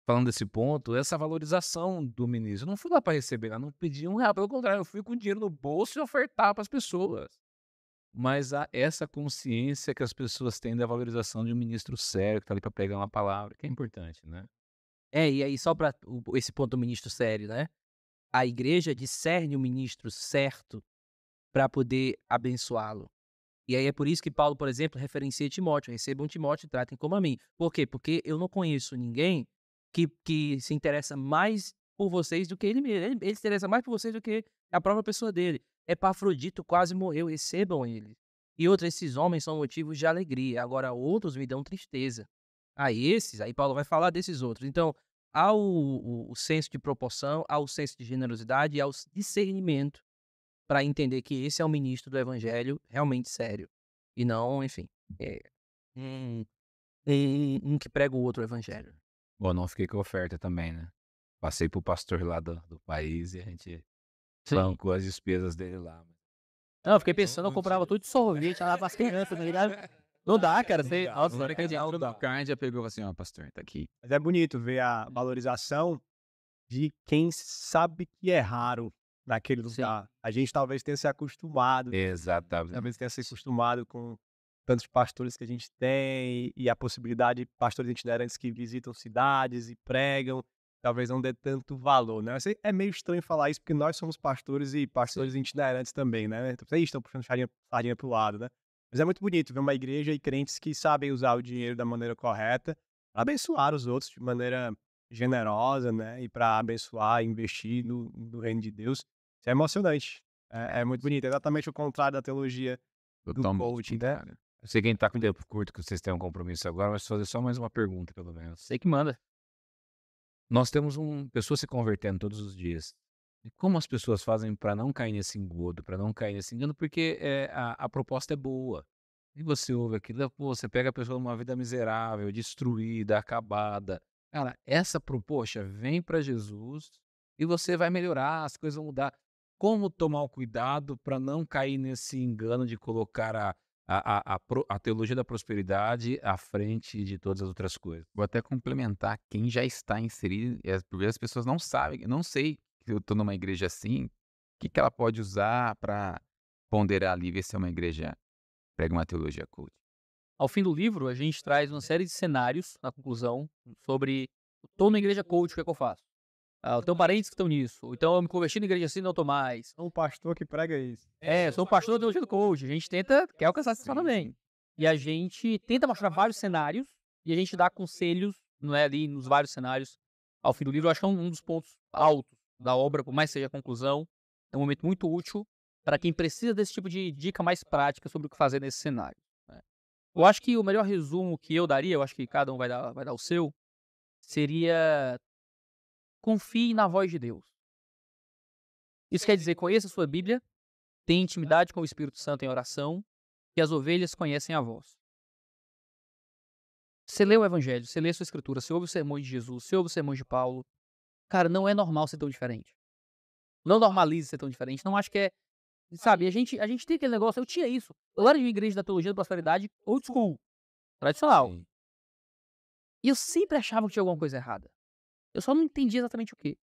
falando desse ponto, essa valorização do ministro. Eu não fui lá para receber, né? não pedi um real, pelo contrário, eu fui com dinheiro no bolso e ofertar para as pessoas mas há essa consciência que as pessoas têm da valorização de um ministro sério que está ali para pegar uma palavra, que é importante, né? É, e aí só para esse ponto do ministro sério, né? A igreja discerne o ministro certo para poder abençoá-lo. E aí é por isso que Paulo, por exemplo, referencia Timóteo, recebam Timóteo e tratem como a mim. Por quê? Porque eu não conheço ninguém que, que se interessa mais por vocês do que ele mesmo. Ele, ele se interessa mais por vocês do que a própria pessoa dele. Epafrodito quase morreu, recebam ele. E outros, esses homens são motivos de alegria, agora outros me dão tristeza. Aí esses, aí Paulo vai falar desses outros. Então, há o, o, o senso de proporção, há o senso de generosidade, e há o discernimento para entender que esse é o ministro do evangelho realmente sério. E não, enfim, é, um, um, um que prega o outro evangelho. Bom, não fiquei com oferta também, né? Passei pro pastor lá do, do país e a gente Sim. bancou as despesas dele lá. Não, eu fiquei então, pensando, eu comprava tudo de sorvete, lá as crianças, tá ligado? Não dá, cara. Você, não dá. que a aula do já pegou assim, ó, pastor, tá aqui. Mas é bonito ver a valorização de quem sabe que é raro naquele lugar. Sim. A gente talvez tenha se acostumado. Exatamente. Talvez tenha se acostumado com tantos pastores que a gente tem e a possibilidade de pastores itinerantes que visitam cidades e pregam talvez não dê tanto valor, né? Assim, é meio estranho falar isso, porque nós somos pastores e pastores Sim. itinerantes também, né? Então, vocês estão puxando farinha, farinha pro lado, né? Mas é muito bonito ver uma igreja e crentes que sabem usar o dinheiro da maneira correta, para abençoar os outros de maneira generosa, né? E para abençoar, investir no, no, reino de Deus. Isso é emocionante. É, é, muito bonito. É exatamente o contrário da teologia do coaching, né? Eu sei quem tá com tempo curto que vocês têm um compromisso agora, mas vou fazer só mais uma pergunta, pelo menos. Sei que manda. Nós temos um, pessoas se convertendo todos os dias. E como as pessoas fazem para não cair nesse engodo, para não cair nesse engano, porque é, a, a, proposta é boa. E você ouve aquilo, né, pô, você pega a pessoa numa vida miserável, destruída, acabada. Cara, essa proposta vem para Jesus e você vai melhorar, as coisas vão mudar. Como tomar o cuidado para não cair nesse engano de colocar a, a, a, a, teologia da prosperidade à frente de todas as outras coisas. Vou até complementar quem já está inserido, e as, pessoas não sabem, não sei que eu estou numa igreja assim, o que, que ela pode usar para ponderar ali, ver se é uma igreja prega uma teologia cult. Ao fim do livro, a gente traz uma série de cenários na conclusão sobre estou na igreja coach, o que, é que eu faço? Ah, eu tenho parentes que estão nisso. Então eu me converti na igreja assim, não estou mais. Sou um pastor que prega isso. É, sou um pastor do Coach. A gente tenta, quer alcançar essa também. E a gente tenta mostrar vários cenários e a gente dá conselhos, não é, ali nos vários cenários. Ao fim do livro, eu acho que é um dos pontos altos da obra, por mais que seja a conclusão. É um momento muito útil para quem precisa desse tipo de dica mais prática sobre o que fazer nesse cenário. Né. Eu acho que o melhor resumo que eu daria, eu acho que cada um vai dar, vai dar o seu, seria confie na voz de Deus. Isso quer dizer, conheça a sua Bíblia, tenha intimidade com o Espírito Santo em oração, que as ovelhas conhecem a voz. Você lê o Evangelho, você lê a sua Escritura, você ouve o sermão de Jesus, você ouve o sermão de Paulo. Cara, não é normal ser tão diferente. Não normalize ser tão diferente. Não acho que é. Sabe, a gente, a gente tem aquele negócio, eu tinha isso. Eu era de uma igreja da teologia da prosperidade old school, tradicional. Sim. E eu sempre achava que tinha alguma coisa errada. Eu só não entendi exatamente o é que.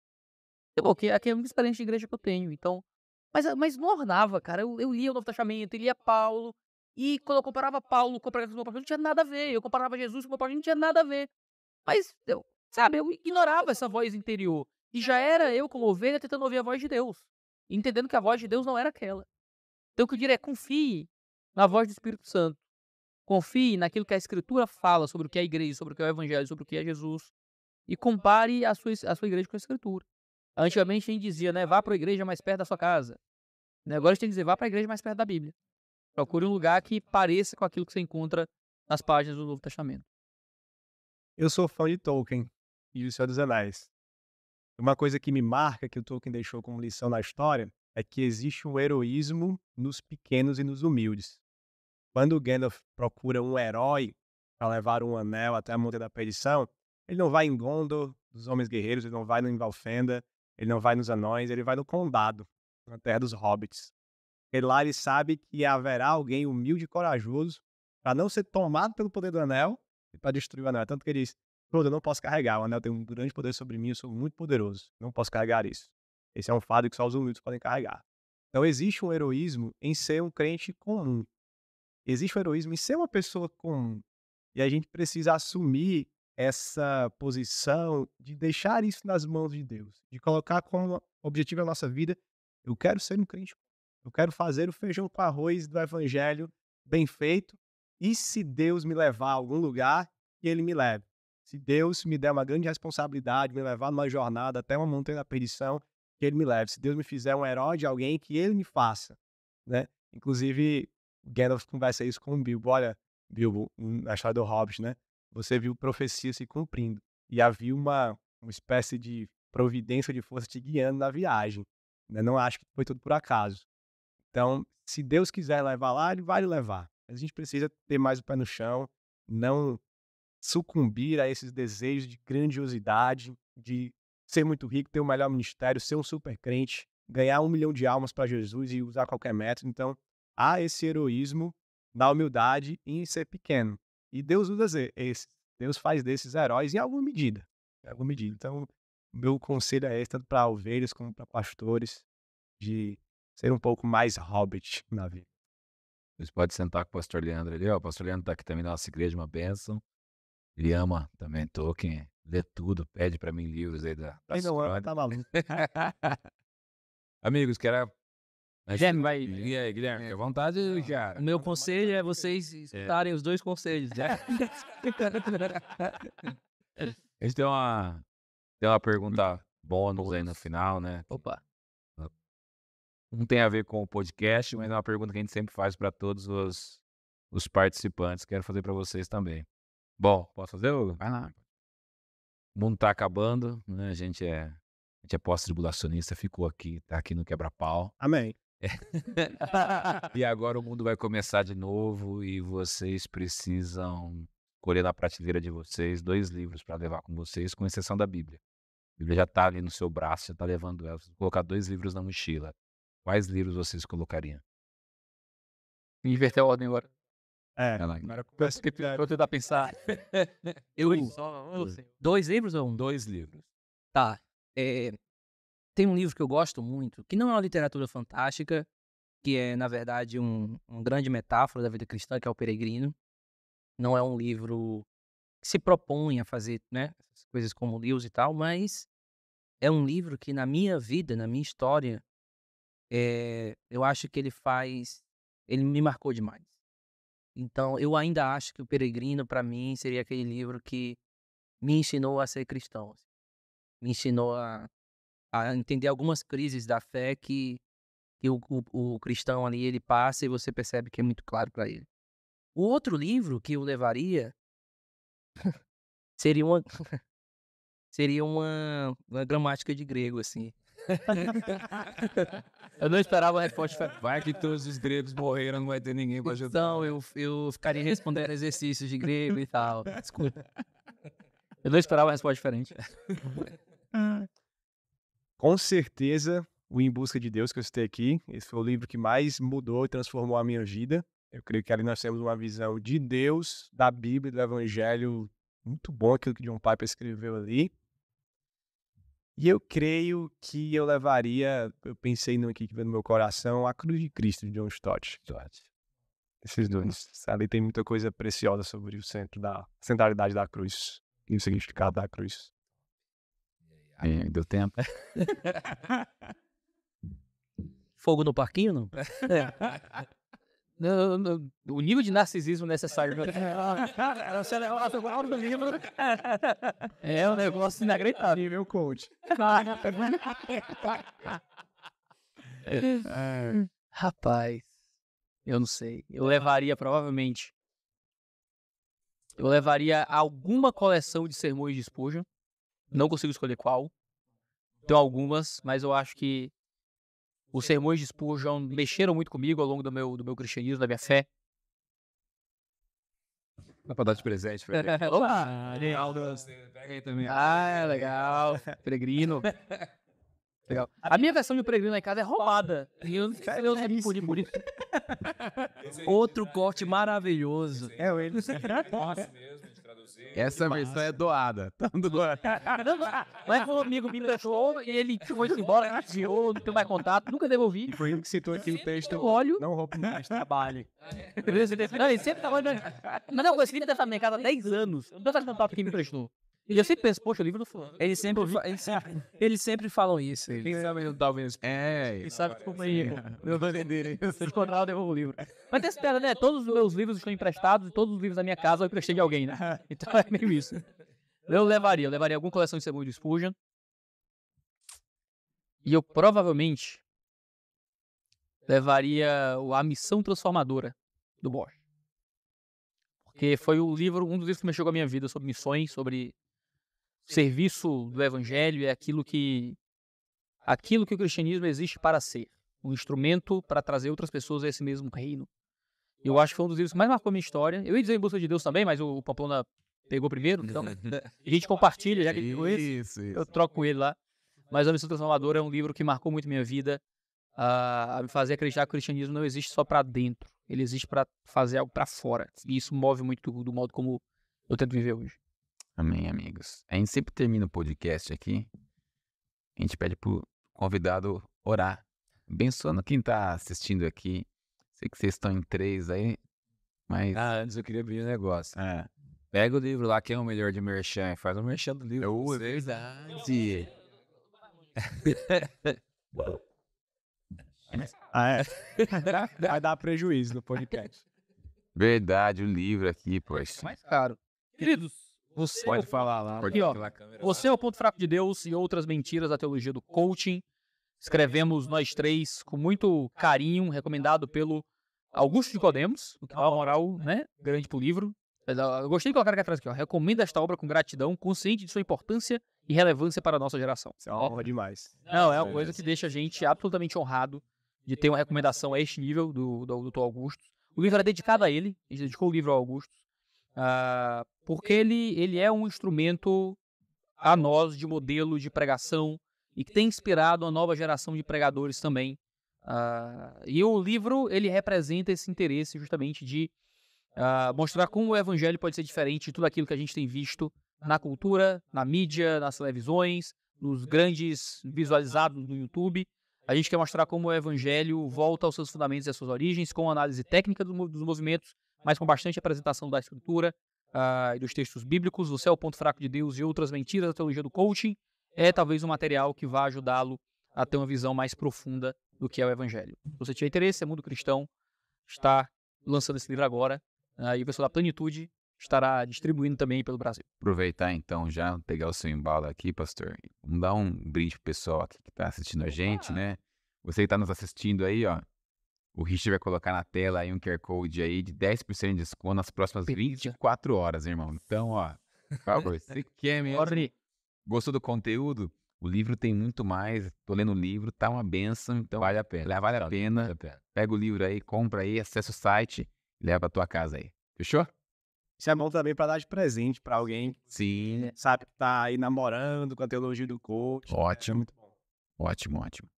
Porque aqui é a única experiência de igreja que eu tenho, então. Mas, ah, mas não ornava, cara. Eu, eu lia o Novo Testamento, eu lia Paulo. E quando eu comparava Paulo com o Apocalipse do não tinha nada a ver. Eu comparava Jesus com o Apocalipse, não tinha nada a ver. Mas, eu, sabe, eu ignorava essa voz interior. E já era eu, como ovelha, tentando ouvir a voz de Deus. Entendendo que a voz de Deus não era aquela. Então o que eu diria é confie na voz do Espírito Santo. Confie naquilo que a Escritura fala sobre o que é a igreja, sobre o que é o Evangelho, sobre o que é Jesus e compare a sua, a sua igreja com a escritura. Antigamente a gente dizia, né, vá para a igreja mais perto da sua casa. Né, agora a gente tem que dizer, vá para a igreja mais perto da Bíblia. Procure um lugar que pareça com aquilo que você encontra nas páginas do Novo Testamento. Eu sou fã de Tolkien e do Senhor dos Anéis. Uma coisa que me marca que o Tolkien deixou como lição na história é que existe um heroísmo nos pequenos e nos humildes. Quando Gandalf procura um herói para levar um anel até a Montanha da Perdição, ele não vai em Gondor, dos Homens Guerreiros, ele não vai no Invalfenda, ele não vai nos Anões, ele vai no Condado, na terra dos Hobbits. E lá ele sabe que haverá alguém humilde e corajoso para não ser tomado pelo poder do anel e para destruir o anel. Tanto que ele diz: Frodo, eu não posso carregar, o anel tem um grande poder sobre mim, eu sou muito poderoso, não posso carregar isso. Esse é um fardo que só os humildes podem carregar. Então existe um heroísmo em ser um crente comum. Existe um heroísmo em ser uma pessoa comum. E a gente precisa assumir essa posição de deixar isso nas mãos de Deus, de colocar como objetivo a nossa vida, eu quero ser um crente, eu quero fazer o feijão com arroz do evangelho bem feito, e se Deus me levar a algum lugar, que ele me leve. Se Deus me der uma grande responsabilidade, me levar numa jornada até uma montanha da perdição, que ele me leve. Se Deus me fizer um herói de alguém, que ele me faça, né? Inclusive, Gandalf conversa isso com o Bilbo, olha, Bilbo, na história do Hobbit, né? você viu profecia se cumprindo. E havia uma, uma espécie de providência de força te guiando na viagem. Né? Não acho que foi tudo por acaso. Então, se Deus quiser levar lá, ele vai levar. Mas a gente precisa ter mais o pé no chão, não sucumbir a esses desejos de grandiosidade, de ser muito rico, ter o melhor ministério, ser um super crente, ganhar um milhão de almas para Jesus e usar qualquer método. Então, há esse heroísmo da humildade em ser pequeno. E Deus usa esse. Deus faz desses heróis em alguma medida. Em alguma medida. Então, meu conselho é esse, tanto para ovelhas como para pastores, de ser um pouco mais hobbit na vida. Você pode sentar com o pastor Leandro ali, ó. O pastor Leandro está aqui também na nossa igreja, é uma bênção. Ele ama também Tolkien, lê tudo, pede para mim livros aí da. Ainda não ama, tá maluco. Amigos, quero Guilherme, vai. É, Guilherme, é. à vontade eu é. já. O meu conselho é vocês é. escutarem é. os dois conselhos. Né? a gente tem uma, tem uma pergunta bônus aí no final, né? Opa. Não tem a ver com o podcast, mas é uma pergunta que a gente sempre faz para todos os, os participantes. Quero fazer para vocês também. Bom, posso fazer, Hugo? Vai lá. O mundo tá acabando, né? A gente é, a gente é pós-tribulacionista, ficou aqui, tá aqui no quebra-pau. Amém. É. e agora o mundo vai começar de novo e vocês precisam colher na prateleira de vocês dois livros para levar com vocês, com exceção da Bíblia. A Bíblia já está ali no seu braço, já está levando ela. Vocês colocar dois livros na mochila. Quais livros vocês colocariam? Inverter a ordem agora. É, agora então. eu tentar pensar. Eu, dois livros ou um? Dois livros. Tá. É, tem um livro que eu gosto muito, que não é uma literatura fantástica, que é, na verdade, um, uma grande metáfora da vida cristã, que é O Peregrino. Não é um livro que se propõe a fazer né, coisas como Lewis e tal, mas é um livro que, na minha vida, na minha história, é, eu acho que ele faz. Ele me marcou demais. Então, eu ainda acho que O Peregrino, para mim, seria aquele livro que me ensinou a ser cristão. Assim. Me ensinou a a entender algumas crises da fé que, que o, o, o cristão ali ele passa e você percebe que é muito claro para ele. O outro livro que eu levaria seria uma seria uma, uma gramática de grego assim. eu não esperava a resposta. Vai que todos os gregos morreram, não vai ter ninguém para ajudar. Então, eu, eu ficaria respondendo exercícios de grego e tal. Desculpa. Eu não esperava uma resposta diferente. Ah com certeza, o Em Busca de Deus, que eu citei aqui, esse foi o livro que mais mudou e transformou a minha vida. Eu creio que ali nós temos uma visão de Deus, da Bíblia, do Evangelho, muito bom aquilo que John Piper escreveu ali. E eu creio que eu levaria, eu pensei no aqui que veio no meu coração, a Cruz de Cristo de John Stott. Esses dois. Ali tem muita coisa preciosa sobre o centro da centralidade da cruz e o significado da cruz deu tempo. Fogo no parquinho, não? É. o nível de narcisismo necessário. É, cara, o É um negócio inacreditável. coach. É. Rapaz, eu não sei. Eu levaria, provavelmente, eu levaria alguma coleção de sermões de Spurgeon. Não consigo escolher qual. Tem algumas, mas eu acho que os sermões de Spurgeon mexeram muito comigo ao longo do meu, do meu cristianismo, da minha fé. Dá pra dar de presente, Opa! Legal, Pega aí também. Ah, é legal. Peregrino. Legal. A minha versão de Peregrino em casa é roubada. eu não sei se por Outro corte maravilhoso. É, é ele. É mesmo. Essa é versão é doada. Tá doada. Mas um amigo me deixou e ele foi embora, né? desviou, não tem mais contato, nunca devolvi. E foi ele que citou aqui no texto. Olho. Não roubo mais trabalho. Não, ele sempre trabalha. Tá Mas não, eu sempre dessa minha casa há 10 anos. Eu não tô achando top que me prestou. E eu sempre penso, poxa, o livro do fulano. Eles sempre, eles sempre, eles sempre falam isso. Eles. Quem sabe não talvez. Tá é. Quem sabe tá como é isso. Eu vou entender. Se encontrar, eu devolvo o livro. Mas tem essa piada, né? Todos os meus livros estão emprestados e todos os livros da minha casa eu emprestei de alguém, né? Então é meio isso. Eu levaria, eu levaria alguma coleção de segundo de Spurgeon. E eu provavelmente levaria A Missão Transformadora do Bosch. Porque foi o livro, um dos livros que mexeu com a minha vida sobre missões, sobre o serviço do evangelho é aquilo que aquilo que o cristianismo existe para ser, um instrumento para trazer outras pessoas a esse mesmo reino. Eu acho que foi um dos livros que mais marcou a minha história. Eu ia dizer Em Busca de Deus também, mas o, o Pamplona pegou primeiro, então a gente compartilha, já que pegou isso, eu troco com ele lá. Mas A Missão Transformadora é um livro que marcou muito minha vida, a me fazer acreditar que o cristianismo não existe só para dentro, ele existe para fazer algo para fora. E isso move muito do modo como eu tento viver hoje. Amém, amigos. A gente sempre termina o podcast aqui. A gente pede pro convidado orar. Abençoando quem tá assistindo aqui. Sei que vocês estão em três aí, mas. Ah, antes eu queria abrir um negócio. É. Pega o livro lá, que é o melhor de merchan, e faz o um merchan do livro. Oh, é verdade. ah, é. Vai dar prejuízo no podcast. Verdade, o livro aqui, poxa. mais caro. Queridos, você pode é o... falar lá. Aqui, ó, você lá. é o ponto fraco de Deus e outras mentiras da teologia do coaching. Escrevemos nós três com muito carinho, recomendado pelo Augusto de Codemos, o que é uma moral, né? Grande pro livro. Eu gostei de colocar aqui atrás aqui, ó. Recomenda esta obra com gratidão, consciente de sua importância e relevância para a nossa geração. Isso é uma honra demais. Não, é uma é. coisa que deixa a gente absolutamente honrado de ter uma recomendação a este nível do, do, do Augusto. O livro era é dedicado a ele, a gente dedicou o livro ao Augusto. Uh, porque ele, ele é um instrumento a nós de modelo de pregação e que tem inspirado a nova geração de pregadores também. Uh, e o livro ele representa esse interesse justamente de uh, mostrar como o evangelho pode ser diferente de tudo aquilo que a gente tem visto na cultura, na mídia, nas televisões, nos grandes visualizados no YouTube. A gente quer mostrar como o evangelho volta aos seus fundamentos e às suas origens, com análise técnica dos movimentos, mas com bastante apresentação da escritura uh, e dos textos bíblicos, O Céu, o Ponto Fraco de Deus e outras mentiras da teologia do coaching, é talvez um material que vá ajudá-lo a ter uma visão mais profunda do que é o Evangelho. Se você tiver interesse, é Mundo Cristão está lançando esse livro agora uh, e o pessoal da Plenitude estará distribuindo também pelo Brasil. Aproveitar então já, pegar o seu embalo aqui, pastor. Vamos dar um brinde pro pessoal aqui que está assistindo a gente, né? Você que está nos assistindo aí, ó, o Richard vai colocar na tela aí um QR Code aí de 10% de desconto nas próximas 24 horas, irmão. Então, ó, favor, você quer mesmo. Gostou do conteúdo? O livro tem muito mais. Tô lendo o livro, tá uma benção, então vale a pena. Vale a pena. Vale a pena. Pega o livro aí, compra aí, acessa o site e leva pra tua casa aí. Fechou? Isso é bom também para dar de presente para alguém. Sim. Sabe que tá aí namorando com a teologia do coach. Né? Ótimo. muito bom. Ótimo, ótimo.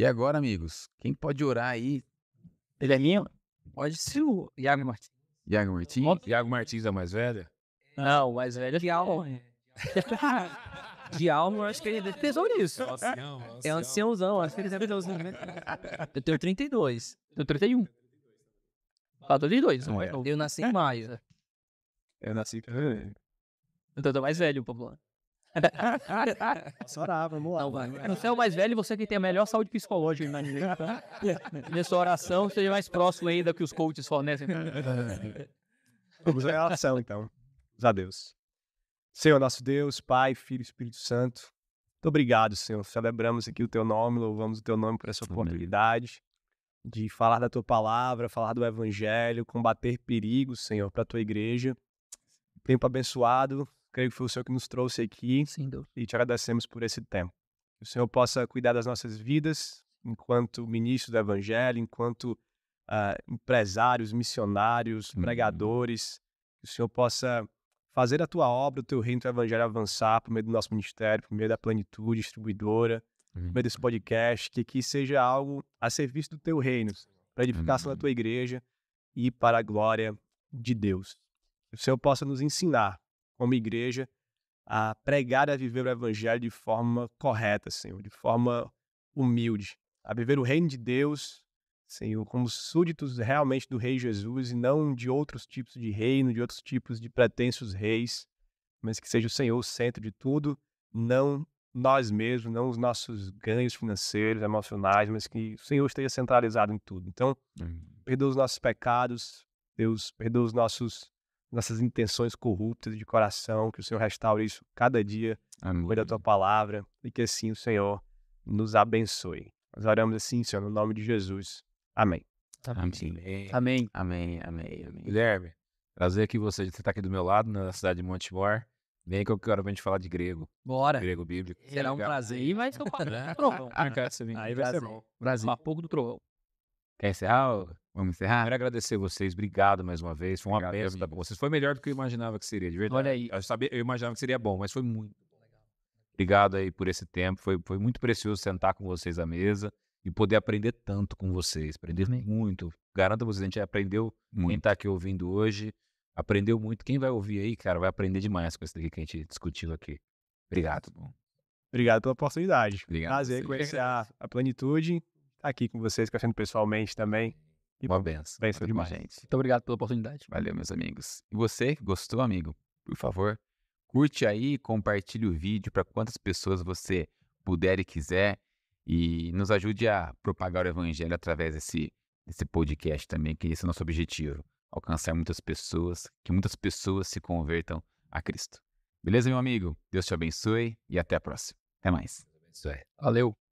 E agora, amigos, quem pode orar aí? Ele é minha? Pode ser o Iago Martins. Iago Martins? Iago Martins é mais velha? Não, mais velha é de alma. É. de alma, eu acho que ele pesou nisso. É, é anciãozão, acho que ele deve ter uns 90. Eu tenho 32. Eu tenho 31. Ah, 32, não é? Eu nasci em maio. Eu nasci. Então eu tô mais velho, Pablo. Chorar, vamos lá. Não, vai. Você é o mais velho e você que tem a melhor saúde psicológica, imagina. Né? Tá? Nessa oração, seja é mais próximo ainda que os coaches fornecem. Né? Vamos à oração, então. Vamos a Deus. Senhor nosso Deus, Pai, Filho e Espírito Santo, muito obrigado, Senhor. Celebramos aqui o teu nome, louvamos o teu nome por essa oportunidade de falar da tua palavra, falar do evangelho, combater perigos, Senhor, para a tua igreja. Tempo abençoado, Creio que foi o Senhor que nos trouxe aqui e te agradecemos por esse tempo. Que o Senhor possa cuidar das nossas vidas enquanto ministro do Evangelho, enquanto uh, empresários, missionários, uhum. pregadores. Que o Senhor possa fazer a tua obra, o teu reino, o teu Evangelho avançar por meio do nosso ministério, por meio da plenitude distribuidora, uhum. por meio desse uhum. podcast. Que aqui seja algo a serviço do teu reino, para edificação uhum. da tua igreja e para a glória de Deus. Que o Senhor possa nos ensinar como igreja, a pregar e a viver o evangelho de forma correta, Senhor, de forma humilde, a viver o reino de Deus, Senhor, como súditos realmente do Rei Jesus e não de outros tipos de reino, de outros tipos de pretensos reis, mas que seja o Senhor o centro de tudo, não nós mesmos, não os nossos ganhos financeiros, emocionais, mas que o Senhor esteja centralizado em tudo. Então, uhum. perdoa os nossos pecados, Deus, perdoa os nossos nossas intenções corruptas de coração, que o Senhor restaure isso cada dia, por da tua palavra, e que assim o Senhor nos abençoe. Nós oramos assim, Senhor, no nome de Jesus. Amém. Tá amém. Amém. Amém. Amém. Amém. Guilherme, prazer que você está aqui do meu lado, na cidade de Montemor. Vem que eu quero a gente falar de grego. Bora. Grego bíblico. Será um prazer. Aí vai ser o trovão. Aí vai ser bom. Brasil. Um pouco do trovão. Quer encerrar? Vamos encerrar? Quero agradecer vocês, obrigado mais uma vez. Foi uma obrigado, vocês. Foi melhor do que eu imaginava que seria, de verdade. Olha aí. Eu, sabia, eu imaginava que seria bom, mas foi muito Obrigado aí por esse tempo. Foi, foi muito precioso sentar com vocês à mesa e poder aprender tanto com vocês. Aprender Amém. muito. Garanto a vocês, a gente aprendeu muito. Quem está aqui ouvindo hoje, aprendeu muito. Quem vai ouvir aí, cara, vai aprender demais com isso daqui que a gente discutiu aqui. Obrigado. Obrigado pela oportunidade. Obrigado. Prazer conhecer a, a plenitude estar tá aqui com vocês, conhecendo pessoalmente também. E uma benção. Benção demais. Gente. Muito obrigado pela oportunidade. Valeu, meus amigos. E você gostou, amigo, por favor, curte aí, compartilhe o vídeo para quantas pessoas você puder e quiser. E nos ajude a propagar o evangelho através desse, desse podcast também, que esse é o nosso objetivo. Alcançar muitas pessoas, que muitas pessoas se convertam a Cristo. Beleza, meu amigo? Deus te abençoe e até a próxima. Até mais. Valeu.